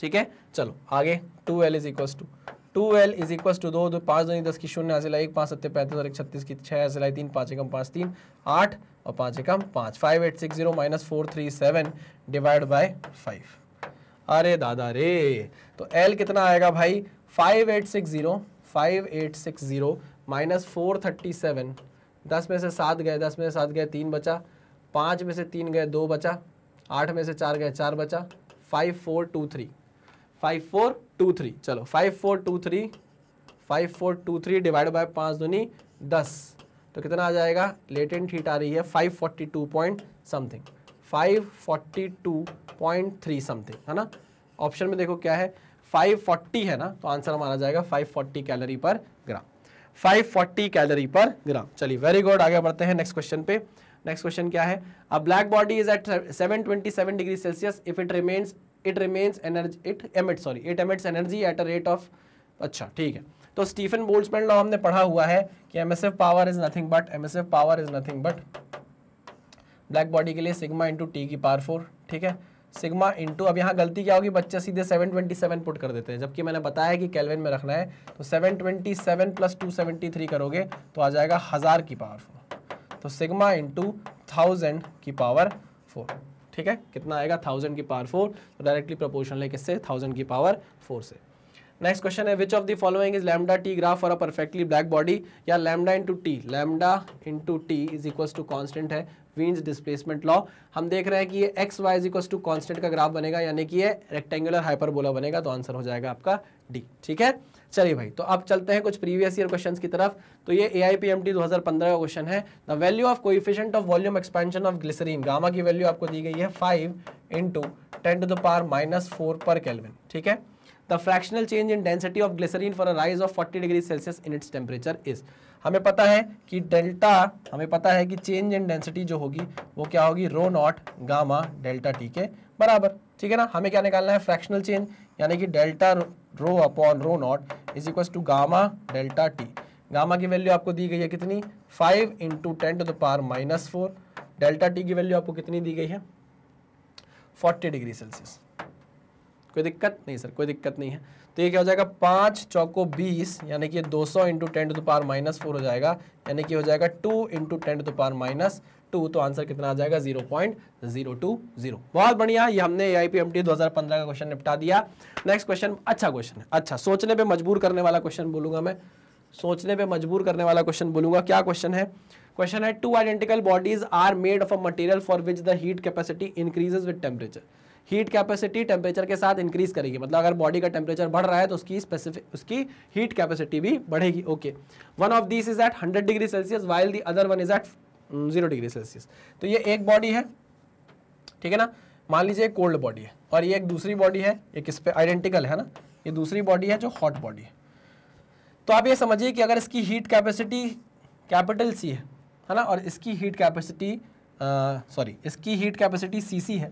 ठीक है चलो आगे two L is equal to two L is equal to दो पाँच दो दस की शून्य हासिल एक पाँच सत्य पैंतीस और एक छत्तीस की छः हासिल आई तीन पाँच एकम पाँच तीन आठ और पाँच एकम पाँच five eight six zero minus four three seven divide by five अरे दादा रे तो एल कितना आएगा भाई five eight six zero five eight six zero minus four thirty seven दस में से सात गए दस में से सात गए तीन बचा पाँच में से तीन गए दो बचा आठ में से चार गए चार बचा five four two three five four two three चलो five four two three five four two three divide by पाँच दूनी दस तो कितना आ जाएगा लेटेंट हीट आ रही है five forty two point something five forty two point three something है ना ऑप्शन में देखो क्या है फाइव फोर्टी है ना तो आंसर हमारा जाएगा फाइव फोर्टी कैलोरी पर ग्राम फाइव फोर्टी कैलोरी पर ग्राम चलिए वेरी गुड आगे बढ़ते हैं नेक्स्ट क्वेश्चन पे नेक्स्ट क्वेश्चन क्या है a black body is at 727 degree Celsius if it remains it remains energy it emit sorry it emits energy at a rate of अच्छा ठीक है तो स्टीफन बोल्समैन लॉ हमने पढ़ा हुआ है कि emissive power is nothing but emissive power is nothing but black body के लिए सिग्मा इंटू टी की पावर फोर ठीक है सिग्मा इंटू अब यहाँ गलती क्या होगी बच्चे सीधे 727 पुट कर देते हैं जबकि मैंने बताया कि कैलविन में रखना है तो 727 प्लस थ्री करोगे तो आ जाएगा हज़ार की पावर फोर तो सिग्मा इंटू थाउजेंड की पावर फोर ठीक है कितना आएगा थाउजेंड की पावर फोर तो डायरेक्टली प्रोपोर्शनल है किससे थाउजेंड की पावर फोर से नेक्स्ट क्वेश्चन है which of the following is lambda T graph for a perfectly black body या lambda into T lambda into T is equals to constant है वीन्स डिस्प्लेसमेंट लॉ हम देख रहे हैं कि ये X Y is equals to constant का ग्राफ बनेगा यानी कि ये रेक्टेंगुलर हाइपरबोला बनेगा तो आंसर हो जाएगा आपका डी ठीक है चलिए भाई तो अब चलते हैं कुछ प्रीवियस ईयर क्वेश्चन की तरफ तो ये A I P M T दो हज़ार पंद्रह का क्वेश्चन है the value of coefficient of volume expansion of glycerin gamma की वैल्यू आपको दी गई है five into ten to the power minus four per kelvin ठीक है the fractional change in density of glycerin for a rise of forty degree Celsius in its temperature is हमें पता है कि डेल्टा हमें पता है कि चेंज इन डेंसिटी जो होगी वो क्या होगी rho naught gamma delta T के बराबर ठीक है ना हमें क्या निकालना है फ्रैक्शनल चेंज यानी कि delta rho upon rho naught is equal to gamma delta T gamma की वैल्यू आपको दी गई है कितनी five into ten to the power minus four delta T की वैल्यू आपको कितनी दी गई है फोर्टी डिग्री सेल्सियस कोई दिक्कत नहीं सर कोई दिक्कत नहीं है तो ये क्या हो जाएगा पाँच चौको बीस यानी कि दो सौ into ten to the power minus four हो जाएगा यानी कि हो जाएगा two into ten to the power minus two तो आंसर कितना आ जाएगा zero point zero two zero बहुत बढ़िया ये हमने A I P M T दो हज़ार पंद्रह का क्वेश्चन निपटा दिया नेक्स्ट क्वेश्चन अच्छा क्वेश्चन है अच्छा सोचने पर मजबूर करने वाला क्वेश्चन बोलूंगा मैं सोचने पर मजबूर करने वाला क्वेश्चन बोलूंगा क्या क्वेश्चन है क्वेश्चन है two identical bodies are made of a material for which the heat capacity increases with temperature heat capacity temperature के साथ इंक्रीज करेगी मतलब अगर बॉडी का टेम्परेचर बढ़ रहा है तो उसकी स्पेसिफिक उसकी हीट कैपेसिटी भी बढ़ेगी okay one of this is at 100 degree Celsius while the other one is at zero degree Celsius तो ये एक बॉडी है ठीक है ना मान लीजिए एक कोल्ड बॉडी है और ये एक दूसरी बॉडी है एक इस पर आइडेंटिकल है ना ये दूसरी बॉडी है जो हॉट बॉडी है तो आप ये समझिए कि अगर इसकी हीट कैपेसिटी कैपिटल सी है है ना और इसकी हीट कैपेसिटी सॉरी इसकी हीट कैपेसिटी सी सी है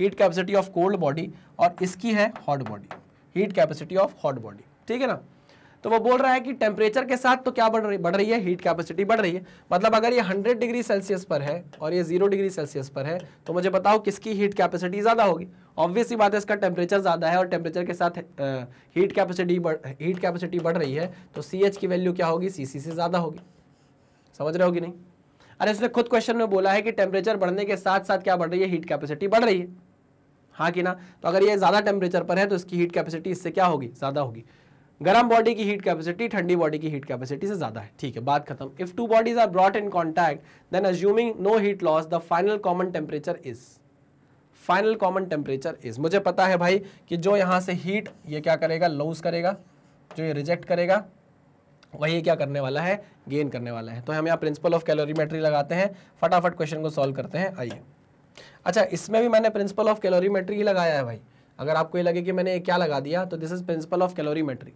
heat capacity of cold body और इसकी है hot body heat capacity of hot body ठीक है ना तो वो बोल रहा है कि टेम्परेचर के साथ तो क्या बढ़ रही बढ़ रही है हीट कैपेसिटी बढ़ रही है मतलब अगर ये 100 डिग्री सेल्सियस पर है और ये 0 डिग्री सेल्सियस पर है तो मुझे बताओ किसकी हीट कैपेसिटी ज़्यादा होगी ऑब्वियस बात है इसका टेम्परेचर ज़्यादा है और टेम्परेचर के साथ हीट कैपेसिटी हीट कैपेसिटी बढ़ रही है तो सी की वैल्यू क्या होगी सी से ज़्यादा होगी समझ रहे होगी नहीं अरे इसने खुद क्वेश्चन में बोला है कि टेम्परेचर बढ़ने के साथ साथ क्या बढ़ रही है हीट कैपेसिटी बढ़ रही है हाँ कि ना तो अगर ये ज़्यादा टेम्परेचर पर है तो इसकी हीट कैपेसिटी इससे क्या होगी ज़्यादा होगी गर्म बॉडी की हीट कैपेसिटी ठंडी बॉडी की हीट कैपेसिटी से ज्यादा है ठीक है बात खत्म if two bodies are brought in contact then assuming no heat loss the final common temperature is final common temperature is मुझे पता है भाई कि जो यहाँ से हीट ये क्या करेगा लूज करेगा जो ये रिजेक्ट करेगा वही क्या करने वाला है गेन करने वाला है तो हम यहाँ प्रिंसिपल ऑफ कैलोरीमेट्री लगाते हैं फटाफट क्वेश्चन को सॉल्व करते हैं आइए अच्छा इसमें भी मैंने प्रिंसिपल ऑफ कैलोरीमेट्री ही लगाया है भाई अगर आपको ये लगे कि मैंने क्या लगा दिया तो this is principle of calorimetry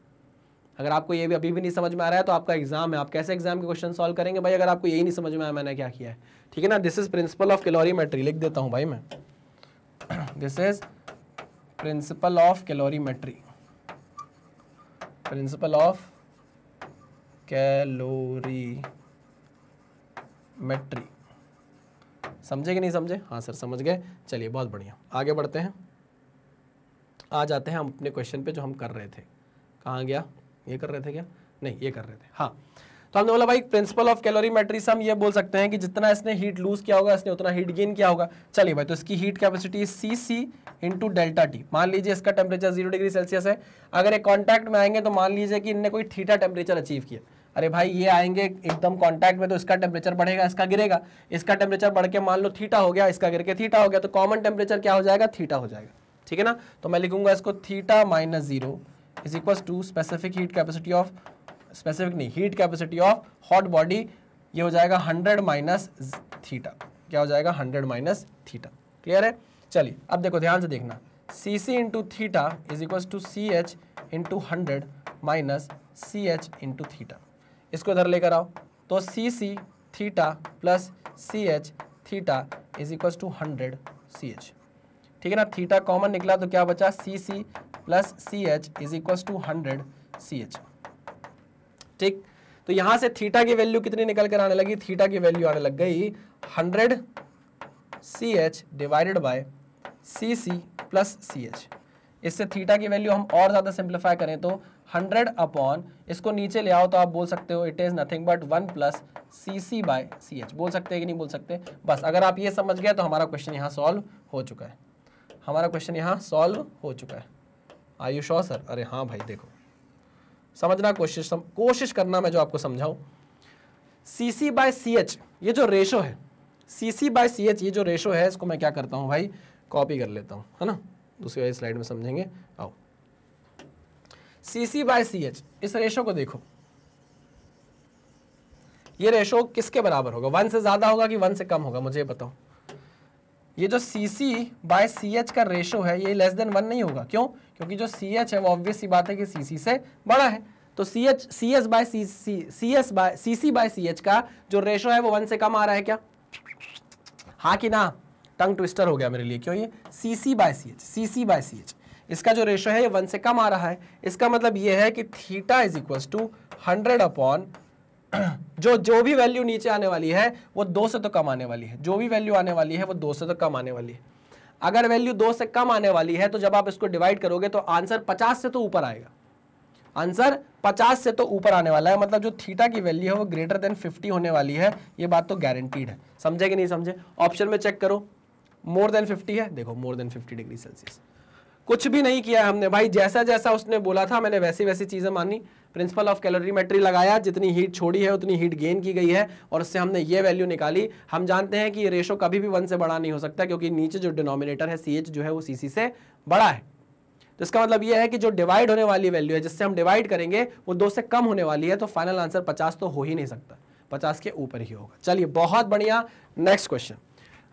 अगर आपको ये भी अभी भी नहीं समझ में आ रहा है तो आपका एग्जाम है आप कैसे एग्जाम के क्वेश्चन सॉल्व करेंगे भाई अगर आपको यही नहीं समझ में आया मैंने क्या किया है ठीक है ना this is principle of calorimetry लिख देता हूँ भाई मैं this is principle of calorimetry principle of calorimetry समझे कि नहीं समझे हाँ सर समझ गए चलिए बहुत बढ़िया आगे बढ़ते हैं आ जाते हैं हम अपने क्वेश्चन पे जो हम कर रहे थे कहाँ गया ये कर रहे थे क्या नहीं ये कर रहे थे हाँ तो हमने बोला भाई प्रिंसिपल ऑफ कैलोरी से हम ये बोल सकते हैं कि जितना इसने हीट लूज किया होगा इसने उतना हीट गेन किया होगा चलिए भाई तो इसकी heat capacity C C into delta T मान लीजिए इसका टेम्परेचर जीरो डिग्री सेल्सियस है अगर ये कॉन्टैक्ट में आएंगे तो मान लीजिए कि इनने कोई थीटा टेम्परेचर अचीव किया अरे भाई ये आएंगे एकदम कांटेक्ट में तो इसका टेम्परेचर बढ़ेगा इसका गिरेगा इसका टेम्परेचर बढ़ के मान लो थीटा हो गया इसका गिर के थीटा हो गया तो कॉमन टेम्परेचर क्या हो जाएगा थीटा हो जाएगा ठीक है ना तो मैं लिखूंगा इसको theta minus zero is equal to specific heat capacity of specific नहीं heat capacity of hot body ये हो जाएगा हंड्रेड माइनस थीटा क्या हो जाएगा हंड्रेड माइनस थीटा क्लियर है चलिए अब देखो ध्यान से देखना C C into theta is equal to C H into hundred minus C H into theta इसको इधर लेकर आओ तो C C theta plus C H theta is equal to hundred C H ठीक है ना थीटा कॉमन निकला तो क्या बचा C C plus C H is equal to hundred C H ठीक तो यहां से थीटा की वैल्यू कितनी निकल कर आने लगी थीटा की वैल्यू आने लग गई hundred C H divided by C C plus C H इससे थीटा की वैल्यू हम और ज़्यादा सिंप्लीफाई करें तो 100 अपॉन इसको नीचे ले आओ तो आप बोल सकते हो it is nothing but one plus C C by C H बोल सकते हैं कि नहीं बोल सकते बस अगर आप ये समझ गए तो हमारा क्वेश्चन यहाँ सॉल्व हो चुका है हमारा क्वेश्चन यहाँ सॉल्व हो चुका है आयुषौ सर अरे हाँ भाई देखो समझना कोशिश सम, कोशिश करना मैं जो आपको समझाऊँ सी सी बाय सी एच ये जो रेशो है सी सी बाय सी एच ये जो रेशो है इसको मैं क्या करता हूँ भाई कॉपी कर लेता हूँ है ना दूसरी वाली स्लाइड में समझेंगे आओ C C by C H इस रेशो को देखो ये रेशो किसके बराबर होगा वन से ज़्यादा होगा कि वन से कम होगा मुझे बताओ ये जो C C by C H का रेशो है ये लेस देन वन नहीं होगा क्यों क्योंकि जो सी एच है वो ऑब्वियस ही बात है कि सी सी से बड़ा है तो C H C S by C C C S by C C by C H का जो रेशो है वो वन से कम आ रहा है क्या हाँ कि ना टंग ट्विस्टर हो गया मेरे लिए क्यों ये C C by C H C C by C H इसका जो रेशो है ये वन से कम आ रहा है इसका मतलब ये है कि theta is equal to hundred upon जो जो भी वैल्यू नीचे आने वाली है वो दो से तो कम आने वाली है जो भी वैल्यू आने वाली है वो दो से तो कम आने वाली है अगर वैल्यू दो से कम आने वाली है तो जब आप इसको डिवाइड करोगे तो आंसर पचास से तो ऊपर आएगा आंसर पचास से तो ऊपर आने वाला है मतलब जो थीटा की वैल्यू है वो ग्रेटर देन फिफ्टी होने वाली है ये बात तो गारंटीड है समझे कि नहीं समझे ऑप्शन में चेक करो मोर देन फिफ्टी है देखो more than fifty degree Celsius कुछ भी नहीं किया हमने भाई जैसा जैसा उसने बोला था मैंने वैसी वैसी चीज़ें मानी प्रिंसिपल ऑफ कैलोरीमेट्री लगाया जितनी हीट छोड़ी है उतनी हीट गेन की गई है और उससे हमने ये वैल्यू निकाली हम जानते हैं कि ये रेशो कभी भी वन से बड़ा नहीं हो सकता क्योंकि नीचे जो डिनोमिनेटर है सी जो है वो सी से बड़ा है तो इसका मतलब ये है कि जो डिवाइड होने वाली वैल्यू है जिससे हम डिवाइड करेंगे वो दो से कम होने वाली है तो फाइनल आंसर पचास तो हो ही नहीं सकता पचास के ऊपर ही होगा चलिए बहुत बढ़िया next question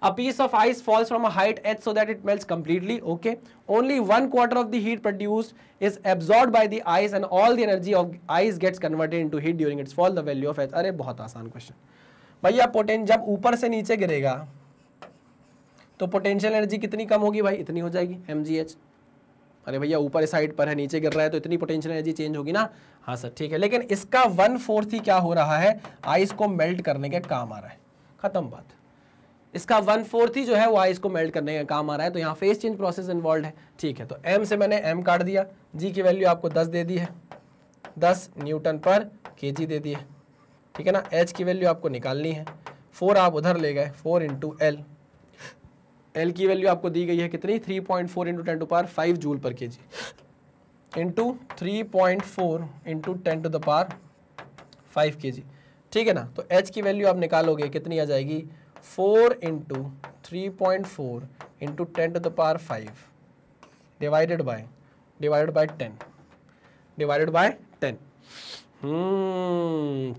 A piece of ice falls from a height h so that it melts completely. Okay. Only one quarter of the heat produced is absorbed by the ice and all the energy of ice gets converted into heat during its fall. The value of h. are bahut aasan question bhaiya potential jab upar se niche girega to potential energy kitni kam hogi bhai itni ho jayegi mgh अरे भैया ऊपर साइड पर है नीचे गिर रहा है तो इतनी पोटेंशियल एनर्जी चेंज होगी ना हाँ सर ठीक है लेकिन इसका वन फोर्थ ही क्या हो रहा है आइस को मेल्ट करने के काम आ रहा है खत्म बात इसका वन फोर्थ ही जो है वो आइस को मेल्ट करने का काम आ रहा है तो यहाँ फेस चेंज प्रोसेस इन्वॉल्व है ठीक है तो एम से मैंने एम काट दिया जी की वैल्यू आपको दस दे दी है दस न्यूटन पर के दे दी है ठीक है ना एच की वैल्यू आपको निकालनी है फोर आप उधर ले गए फोर इंटू एल एल की वैल्यू आपको दी गई है कितनी three point four into ten to power five joule per K G into three point four into ten to the power five K G ठीक है ना तो एच की वैल्यू आप निकालोगे कितनी आ जाएगी four into three point four into ten to the power five divided by divided by ten divided by ten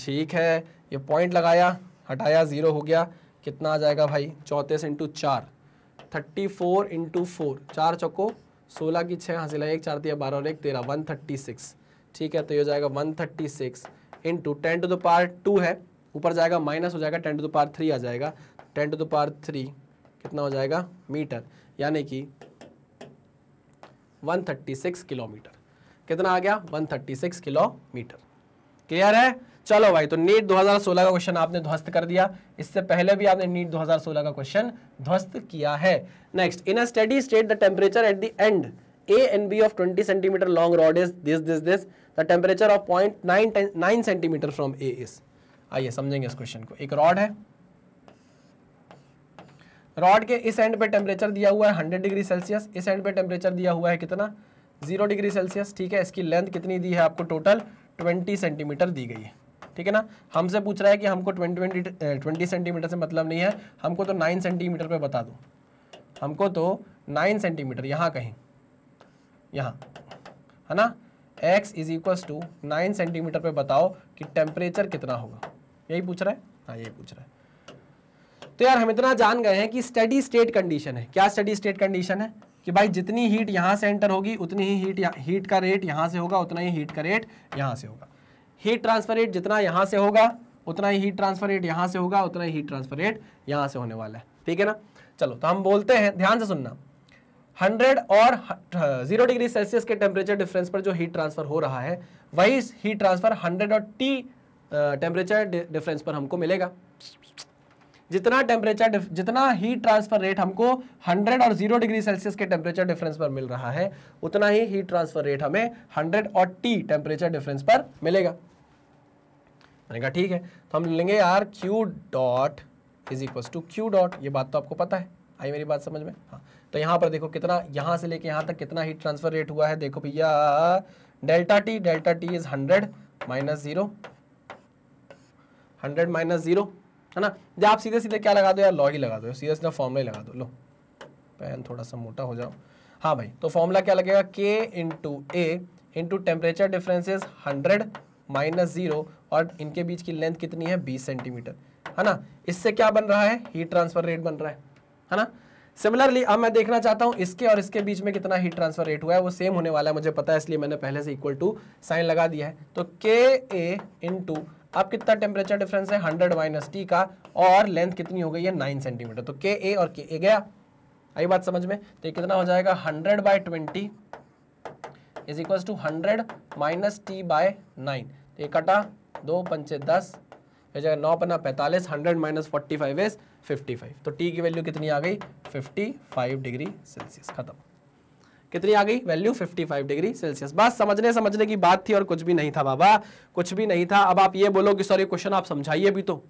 ठीक है ये पॉइंट लगाया हटाया ज़ीरो हो गया कितना आ जाएगा भाई चौंतीस इंटू चार थर्टी फोर इंटू फोर चार चौको सोलह की छः हाँ है एक चार दिया बारह और एक तेरह वन थर्टी सिक्स ठीक है तो ये हो जाएगा one thirty six into ten to the power two है ऊपर जाएगा माइनस हो जाएगा ten to the power three आ जाएगा ten to the power three कितना हो जाएगा मीटर यानी कि 136 किलोमीटर कितना आ गया 136 किलोमीटर क्लियर है चलो भाई तो नीट 2016 का क्वेश्चन आपने ध्वस्त कर दिया इससे पहले भी आपने नीट 2016 का क्वेश्चन ध्वस्त किया है next in a steady state the temperature at the end A and B of 20 centimetre long rod is this this this the temperature of point nine centimetre from A is आइए समझेंगे इस क्वेश्चन को एक रॉड है रॉड के इस एंड पे टेम्परेचर दिया हुआ है हंड्रेड डिग्री सेल्सियस इस एंड पे टेम्परेचर दिया हुआ है कितना जीरो डिग्री सेल्सियस ठीक है इसकी लेंथ कितनी दी है आपको टोटल ट्वेंटी सेंटीमीटर दी गई है ठीक है ना हमसे पूछ रहा है कि हमको ट्वेंटी ट्वेंटी सेंटीमीटर से मतलब नहीं है हमको तो नाइन सेंटीमीटर पर बता दो हमको तो नाइन सेंटीमीटर यहाँ कहीं यहाँ है ना x is equals to nine centimetre पे बताओ कि टेम्परेचर कितना होगा यही पूछ रहा है हाँ यही पूछ रहा है तो यार हम इतना जान गए हैं कि स्टडी स्टेट कंडीशन है क्या स्टडी स्टेट कंडीशन है कि भाई जितनी हीट यहाँ से एंटर होगी उतनी ही हीट हीट का रेट यहाँ से होगा उतना ही हीट का रेट यहाँ से होगा हीट ट्रांसफर रेट जितना यहाँ से होगा उतना ही हीट ट्रांसफर रेट यहाँ से होगा उतना ही हीट ट्रांसफर रेट यहाँ से होने वाला है ठीक है ना चलो तो हम बोलते हैं ध्यान से सुनना 100 और जीरो डिग्री सेल्सियस के टेम्परेचर डिफरेंस पर जो हीट ट्रांसफर हो रहा है वही हीट ट्रांसफर 100 और टी टेम्परेचर डिफरेंस पर हमको मिलेगा जितना टेम्परेचर जितना हीट ट्रांसफर रेट हमको 100 और 0 डिग्री सेल्सियस के टेम्परेचर डिफरेंस पर मिल रहा है उतना ही हीट ट्रांसफर रेट हमें 100 और टी टेम्परेचर डिफरेंस पर मिलेगा मैंने कहा ठीक है तो हम लेंगे यार Q dot is equal to Q dot ये बात तो आपको पता है आई मेरी बात समझ में हाँ तो यहाँ पर देखो कितना यहाँ से लेके यहाँ तक कितना हीट ट्रांसफर रेट हुआ है देखो भैया delta T delta T is hundred minus zero hundred minus zero है ना जब आप सीधे सीधे क्या लगा दो यार लॉ ही लगा दो सीधा सीधा फॉर्मला ही लगा दो लो पेन थोड़ा सा मोटा हो जाओ हाँ भाई तो फॉर्मूला क्या लगेगा K into A into temperature differences hundred minus zero और इनके बीच की लेंथ कितनी है बीस सेंटीमीटर है ना इससे क्या बन रहा है हीट ट्रांसफर रेट बन रहा है है ना सिमिलरली अब मैं देखना चाहता हूँ इसके और इसके बीच में कितना हीट ट्रांसफर रेट हुआ है वो सेम होने वाला है मुझे पता है इसलिए मैंने पहले से इक्वल टू साइन लगा दिया है तो के ए इंटू अब कितना टेम्परेचर डिफरेंस है हंड्रेड माइनस टी का और लेंथ कितनी हो गई है नाइन सेंटीमीटर तो के ए और के ए गया आई बात समझ में तो कितना हो जाएगा hundred by twenty is equal to hundred minus T by nine तो ये कटा दो पंचे दस हो जाएगा नौ पन्ना पैंतालीस hundred minus forty five is fifty five तो टी की वैल्यू कितनी आ गई फिफ्टी फाइव डिग्री सेल्सियस खत्म कितनी आ गई वैल्यू 55 डिग्री सेल्सियस बस समझने समझने की बात थी और कुछ भी नहीं था बाबा कुछ भी नहीं था अब आप ये बोलो कि सर ये क्वेश्चन आप समझाइए भी तो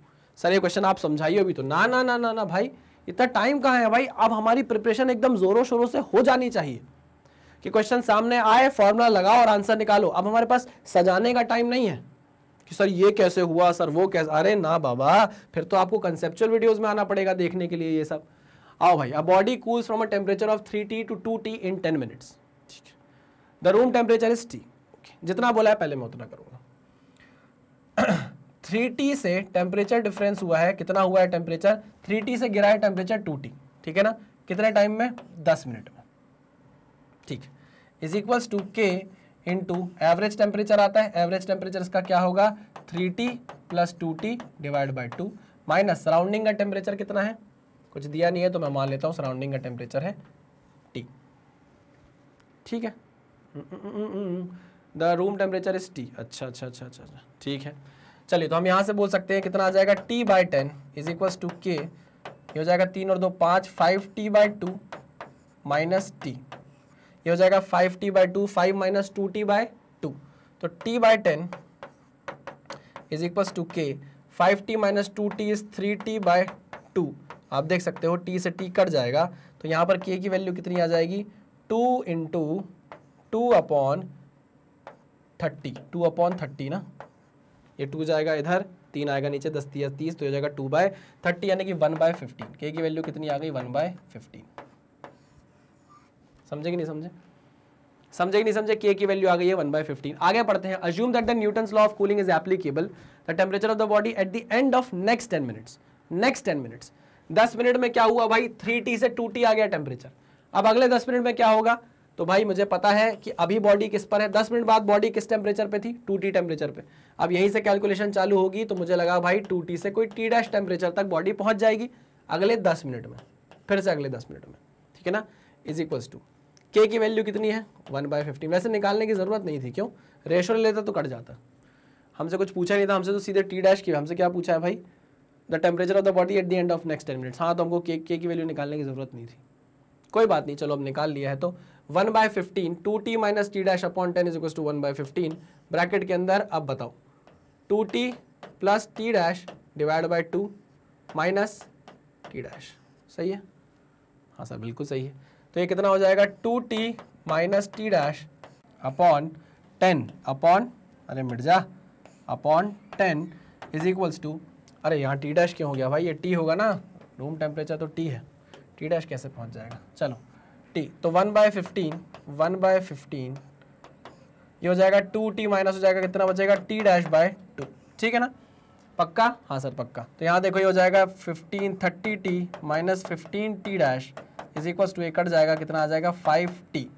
सर ये क्वेश्चन आप समझाइए भी तो ना ना ना ना ना भाई इतना टाइम कहाँ है भाई अब हमारी प्रिपरेशन एकदम जोरों शोरों से हो जानी चाहिए कि क्वेश्चन सामने आए फॉर्मूला लगाओ और आंसर निकालो अब हमारे पास सजाने का टाइम नहीं है कि सर ये कैसे हुआ सर वो कैसे अरे ना बाबा फिर तो आपको कंसेप्चुअल वीडियोस में आना पड़ेगा देखने के लिए ये सब आओ भाई a body cools from a temperature of three T to two T in ten minutes ठीक है the room temperature is T जितना बोला है पहले मैं उतना करूँगा थ्री टी से टेम्परेचर डिफरेंस हुआ है कितना हुआ है टेम्परेचर थ्री टी से गिरा है टेम्परेचर टू टी ठीक है ना कितने टाइम में दस मिनट में ठीक इज इक्वल्स टू के इन टू एवरेज टेम्परेचर आता है एवरेज टेम्परेचर इसका क्या होगा three T plus two T divide by two minus surrounding का टेम्परेचर कितना है कुछ दिया नहीं है तो मैं मान लेता हूँ सराउंडिंग का टेम्परेचर है टी ठीक है the room temperature is T अच्छा अच्छा अच्छा अच्छा ठीक है चलिए तो हम यहाँ से बोल सकते हैं कितना आ जाएगा T by ten is equal to K ये हो जाएगा तीन और दो पाँच five T by two minus T ये हो जाएगा five T by two five minus two T by two तो T by ten is equal to K five T minus two T is three T by two आप देख सकते हो टी से टी कट जाएगा तो यहाँ पर के की वैल्यू कितनी आ जाएगी two into two upon thirty two upon thirty ना ये टू जाएगा इधर तीन आएगा नीचे दस तीस तीस तो हो जाएगा टू बाय थर्टी यानी कि वन बाय फिफ्टीन के की वैल्यू कितनी आ गई वन बाय फिफ्टीन समझे कि नहीं समझे समझे कि नहीं समझे के की वैल्यू आ गई है वन बाय फिफ्टीन आगे पढ़ते हैं assume that the Newton law of cooling is applicable the temperature of the body at the end of next ten minutes next ten minutes दस मिनट में क्या हुआ भाई थ्री टी से टू टी आ गया टेम्परेचर अब अगले दस मिनट में क्या होगा तो भाई मुझे पता है कि अभी बॉडी किस पर है दस मिनट बाद बॉडी किस टेम्परेचर पे थी टू टी टेम्परेचर पे अब यहीं से कैलकुलेशन चालू होगी तो मुझे लगा भाई टू टी से कोई टी डैश टेम्परेचर तक बॉडी पहुंच जाएगी अगले दस मिनट में फिर से अगले दस मिनट में ठीक है ना इज इक्वल्स टू के की वैल्यू कितनी है वन बाय फिफ्टीन वैसे निकालने की ज़रूरत नहीं थी क्यों रेशो लेता तो कट जाता हमसे कुछ पूछा नहीं था हमसे तो सीधे टी डैश की हमसे क्या पूछा है भाई the temperature of the body at the end of next ten minutes हाँ तो हमको के के की वैल्यू निकालने की ज़रूरत नहीं थी कोई बात नहीं चलो अब निकाल लिया है तो one by fifteen two T minus T dash upon ten is equal to one by fifteen bracket के अंदर अब बताओ two T plus T dash divide by two minus T dash सही है हाँ सर बिल्कुल सही है तो ये कितना हो जाएगा two T minus T dash upon ten upon अरे Mirza upon ten is equals to अरे यहाँ टी डैश क्यों हो गया भाई ये टी होगा ना रूम टेम्परेचर तो टी है टी डैश कैसे पहुँच जाएगा चलो टी तो one by fifteen one by fifteen ये हो जाएगा टू टी माइनस हो जाएगा कितना बचेगा टी डैश बाय टू ठीक है ना पक्का हाँ सर पक्का तो यहाँ देखो ये हो जाएगा fifteen thirty T minus fifteen T dash is equal to ए कट जाएगा कितना आ जाएगा फाइव टी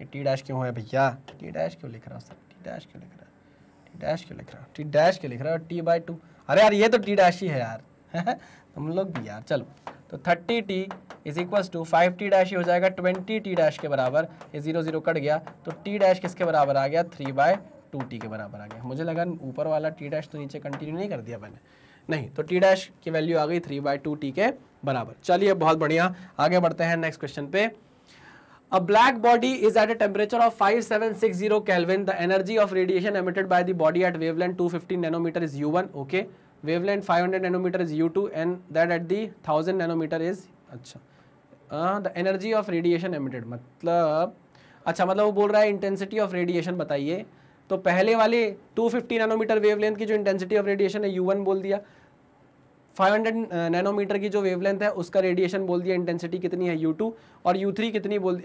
ये टी डैश क्यों है भैया टी डैश क्यों लिख रहा हूँ सर टी डैश क्यों लिख रहा है टी डैश क्यों लिख रहा हूँ टी डैश क्यों लिख रहा है टी बाई टू अरे यार ये तो टी डैश ही है यार हम लोग भी यार चलो तो thirty T is equals to five T dash ही हो जाएगा ट्वेंटी टी डैश के बराबर ये जीरो जीरो कट गया तो टी डैश किसके बराबर आ गया थ्री बाय टू टी के बराबर आ गया मुझे लगा ऊपर वाला टी डैश तो नीचे कंटिन्यू नहीं कर दिया मैंने नहीं तो टी डैश की वैल्यू आ गई थ्री बाय टू टी के बराबर चलिए बहुत बढ़िया आगे बढ़ते हैं नेक्स्ट क्वेश्चन पे A black body is at a temperature of 5760 Kelvin. The energy of radiation emitted by the body at wavelength 250 nanometer is U1. Okay. Wavelength 500 nanometer is U2 and that at the 1000 nanometer is अच्छा uh, the energy of radiation emitted. मतलब अच्छा मतलब वो बोल रहा है intensity of radiation बताइए तो पहले वाले 250 नैनोमीटर वेवलेंथ की जो इंटेंसिटी ऑफ रेडिएशन है U1 बोल दिया 500 नैनोमीटर की जो वेवलेंथ है उसका रेडिएशन बोल दिया इंटेंसिटी कितनी है U2 और U3 कितनी बोल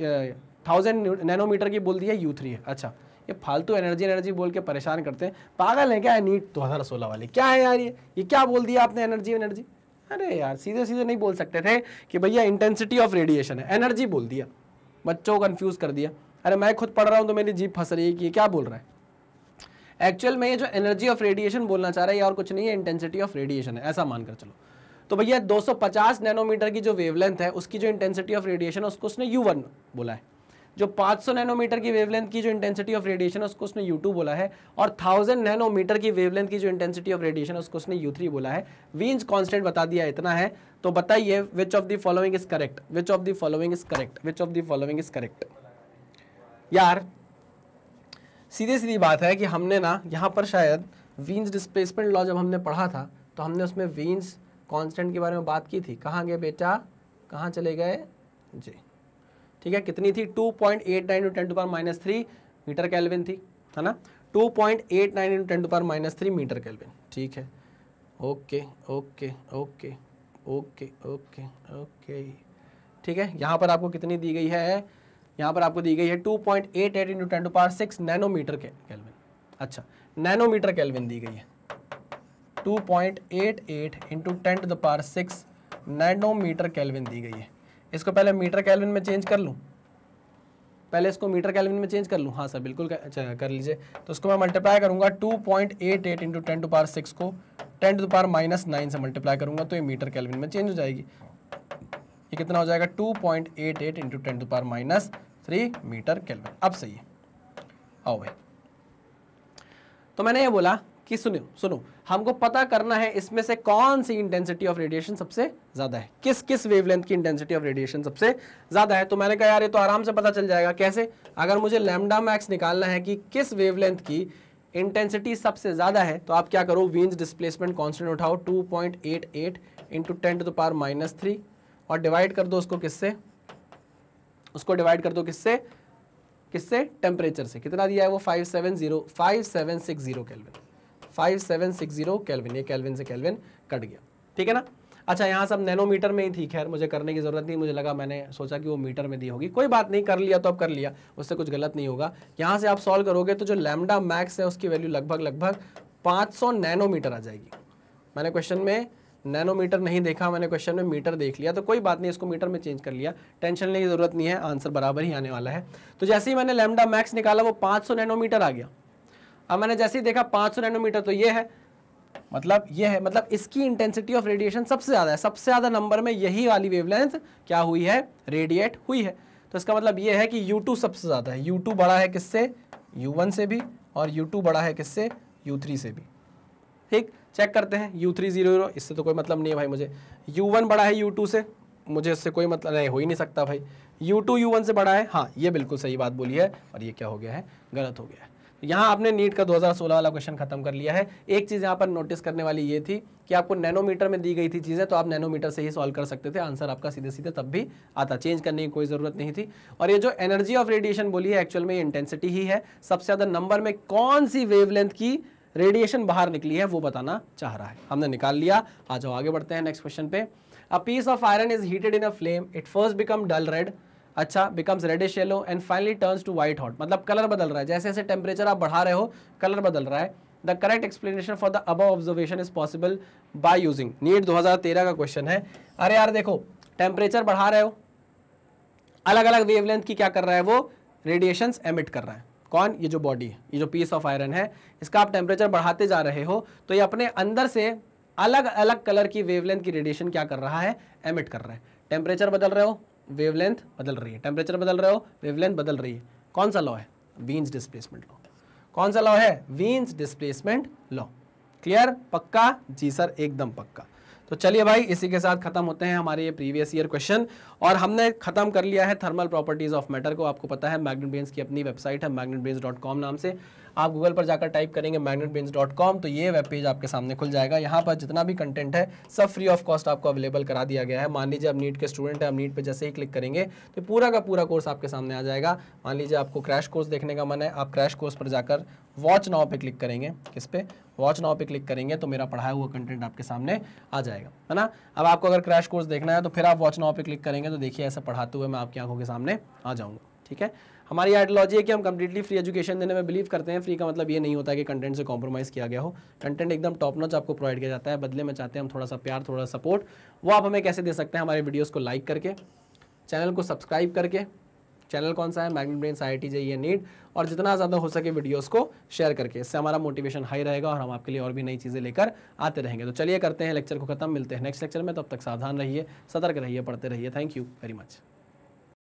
थाउजेंड नैनोमीटर की बोल दिया है यू थ्री है अच्छा ये फालतू एनर्जी एनर्जी बोल के परेशान करते हैं पागल है क्या है नीट दो हज़ार सोलह वाले क्या है यार ये ये क्या बोल दिया आपने एनर्जी एनर्जी अरे यार सीधे सीधे नहीं बोल सकते थे कि भैया इंटेंसिटी ऑफ रेडिएशन है एनर्जी बोल दिया बच्चों को कन्फ्यूज़ कर दिया अरे मैं खुद पढ़ रहा हूँ तो मेरी जीप फंस रही है कि ये क्या बोल रहा है एक्चुअल में ये जो एनर्जी ऑफ रेडिएशन बोलना चाह रहा है ये और कुछ नहीं है इंटेंसिटी ऑफ रेडिएशन है ऐसा मानकर चलो तो भैया 250 नैनोमीटर की जो वेवलेंथ है उसकी जो इंटेंसिटी ऑफ रेडिएशन है उसको उसने यू बोला है जो 500 नैनोमीटर की वेवलेंथ की जो इंटेंसिटी ऑफ रेडिएशन है उसको उसने U2 बोला है और 1000 नैनोमीटर की वेवलेंथ की जो इंटेंसिटी ऑफ रेडिएशन है उसको उसने U3 बोला है वीन्स कॉन्स्टेंट बता दिया इतना है तो बताइए which of the following is correct which of the following is correct which of the following is correct यार सीधे सीधी बात है कि हमने ना यहाँ पर शायद वीन्स डिस्प्लेसमेंट लॉ जब हमने पढ़ा था तो हमने उसमें वीन्स कांस्टेंट के बारे में बात की थी कहाँ गए बेटा कहाँ चले गए जी ठीक है कितनी थी 2.89 point eight nine into ten to power minus three metre kelvin थी है ना 2.89 point eight nine into ten to power minus three metre kelvin ठीक है okay okay okay okay okay okay ठीक है यहाँ पर आपको कितनी दी गई है यहाँ पर आपको दी गई है two point eight eight into ten to power six nanometre kelvin अच्छा नैनोमीटर कैलविन दी गई है two point eight eight into ten to the power six nanometre kelvin दी गई है इसको पहले मीटर कैलविन में चेंज कर लूँ पहले इसको मीटर कैलविन में चेंज कर लूँ हाँ सर बिल्कुल कर, लीजिए तो उसको मैं मल्टीप्लाई करूँगा two point eight eight into ten to power six को ten to power minus nine से मल्टीप्लाई करूँगा तो ये मीटर कैलविन में चेंज हो जाएगी ये कितना हो जाएगा two point eight eight into ten to power minus three metre kelvin अब सही है आओ भाई तो मैंने ये बोला कि सुनो सुनो हमको पता करना है इसमें से कौन सी इंटेंसिटी ऑफ रेडिएशन सबसे ज़्यादा है किस किस वेवलेंथ की इंटेंसिटी ऑफ रेडिएशन सबसे ज़्यादा है तो मैंने कहा यार ये तो आराम से पता चल जाएगा कैसे अगर मुझे लेमडा मैक्स निकालना है कि किस वेवलेंथ की इंटेंसिटी सबसे ज़्यादा है तो आप क्या करो वीन्स डिस्प्लेसमेंट कॉन्स्टेंट उठाओ two point eight eight into ten to the power minus three और डिवाइड कर दो उसको किससे उसको डिवाइड कर दो किससे किससे टेम्परेचर से कितना दिया है वो five seven zero five seven six zero kelvin five seven six zero kelvin ये कैलविन से कैलविन कट गया ठीक है ना अच्छा यहाँ सब नैनोमीटर में ही थी खैर मुझे करने की ज़रूरत नहीं मुझे लगा मैंने सोचा कि वो मीटर में दी होगी कोई बात नहीं कर लिया तो अब कर लिया उससे कुछ गलत नहीं होगा यहाँ से आप सॉल्व करोगे तो जो लैमडा मैक्स है उसकी वैल्यू लगभग लगभग 500 नैनोमीटर आ जाएगी मैंने क्वेश्चन में नैनोमीटर नहीं देखा मैंने क्वेश्चन में मीटर देख लिया तो कोई बात नहीं इसको मीटर में चेंज कर लिया टेंशन लेने की ज़रूरत नहीं है आंसर बराबर ही आने वाला है तो जैसे ही मैंने लेमडा मैक्स निकाला वो 500 नैनोमीटर आ गया अब मैंने जैसे ही देखा 500 नैनोमीटर तो ये है मतलब ये है मतलब इसकी इंटेंसिटी ऑफ रेडिएशन सबसे ज़्यादा है सबसे ज़्यादा नंबर में यही वाली वेवलेंथ क्या हुई है रेडिएट हुई है तो इसका मतलब ये है कि U2 सबसे ज़्यादा है U2 बड़ा है किससे U1 से भी और U2 बड़ा है किससे U3 से भी ठीक चेक करते हैं यू थ्री जीरो जीरो इससे तो कोई मतलब नहीं है भाई मुझे यू वन बड़ा है यू टू से मुझे इससे कोई मतलब नहीं हो ही नहीं सकता भाई यू टू यू वन से बड़ा है हाँ ये बिल्कुल सही बात बोली है और ये क्या हो गया है गलत हो गया है तो यहाँ आपने नीट का 2016 वाला क्वेश्चन खत्म कर लिया है एक चीज़ यहाँ पर नोटिस करने वाली ये थी कि आपको नैनोमीटर में दी गई थी चीज़ें तो आप नैनोमीटर से ही सॉल्व कर सकते थे आंसर आपका सीधे सीधे तब भी आता चेंज करने की कोई ज़रूरत नहीं थी और ये जो एनर्जी ऑफ रेडिएशन बोली है एक्चुअल में इंटेंसिटी ही है सबसे ज़्यादा नंबर में कौन सी वेवलेंथ की रेडिएशन बाहर निकली है वो बताना चाह रहा है हमने निकाल लिया आ जाओ आगे बढ़ते हैं नेक्स्ट क्वेश्चन पे a piece of iron is heated in a flame it first become dull red अच्छा becomes reddish yellow and finally turns to white hot मतलब कलर बदल रहा है जैसे जैसे टेम्परेचर आप बढ़ा रहे हो कलर बदल रहा है the correct explanation for the अब observation is possible by using NEET 2013 का क्वेश्चन है अरे यार देखो टेम्परेचर बढ़ा रहे हो अलग अलग वेवलेंथ की क्या कर रहा है वो रेडिएशन एमिट कर रहा है कौन ये जो बॉडी ये जो पीस ऑफ आयरन है इसका आप टेम्परेचर बढ़ाते जा रहे हो तो ये अपने अंदर से अलग अलग कलर की वेवलेंथ की रेडिएशन क्या कर रहा है एमिट कर रहा है टेम्परेचर बदल रहे हो वेवलेंथ बदल रही है टेम्परेचर बदल रहे हो वेवलेंथ बदल रही है कौन सा लॉ है वीन्स डिस्प्लेसमेंट लॉ कौन सा लॉ है वीन्स डिस्प्लेसमेंट लॉ क्लियर पक्का जी सर एकदम पक्का तो चलिए भाई इसी के साथ खत्म होते हैं हमारे ये प्रीवियस ईयर क्वेश्चन और हमने खत्म कर लिया है थर्मल प्रॉपर्टीज ऑफ मैटर को आपको पता है मैग्नेट ब्रेन्स की अपनी वेबसाइट है मैग्नेट नाम से आप गूगल पर जाकर टाइप करेंगे मैग्नेट तो ये वेब पेज आपके सामने खुल जाएगा यहाँ पर जितना भी कंटेंट है सब फ्री ऑफ कॉस्ट आपको अवेलेबल करा दिया गया है मान लीजिए आप नीट के स्टूडेंट हैं आप नीट पर जैसे ही क्लिक करेंगे तो पूरा का पूरा कोर्स आपके सामने आ जाएगा मान लीजिए आपको क्रैश कोर्स देखने का मन है आप क्रैश कोर्स पर जाकर वॉच नाव पर क्लिक करेंगे किस पे वॉच नाव पे क्लिक करेंगे तो मेरा पढ़ाया हुआ कंटेंट आपके सामने आ जाएगा है ना अब आपको अगर क्रैश कोर्स देखना है तो फिर आप वॉच नाव पे क्लिक करेंगे तो देखिए ऐसा पढ़ाते हुए मैं आपकी आंखों के सामने आ जाऊँगा ठीक है हमारी आइडियोलॉजी है कि हम कम्प्लीटली फ्री एजुकेशन देने में बिलीव करते हैं फ्री का मतलब ये नहीं होता कि कंटेंट से कॉम्प्रोमाइज़ किया गया हो कंटेंट एकदम टॉप नॉच आपको प्रोवाइड किया जाता है बदले में चाहते हैं हम थोड़ा सा प्यार थोड़ा सपोर्ट वो आप हमें कैसे दे सकते हैं हमारे वीडियोज़ को लाइक करके चैनल को सब्सक्राइब करके चैनल कौन सा है magnet brain I T J NEET और जितना ज़्यादा हो सके वीडियोस को शेयर करके इससे हमारा मोटिवेशन हाई रहेगा और हम आपके लिए और भी नई चीज़ें लेकर आते रहेंगे तो चलिए करते हैं लेक्चर को खत्म मिलते हैं नेक्स्ट लेक्चर में तब तक सावधान रहिए सतर्क रहिए पढ़ते रहिए थैंक यू वेरी मच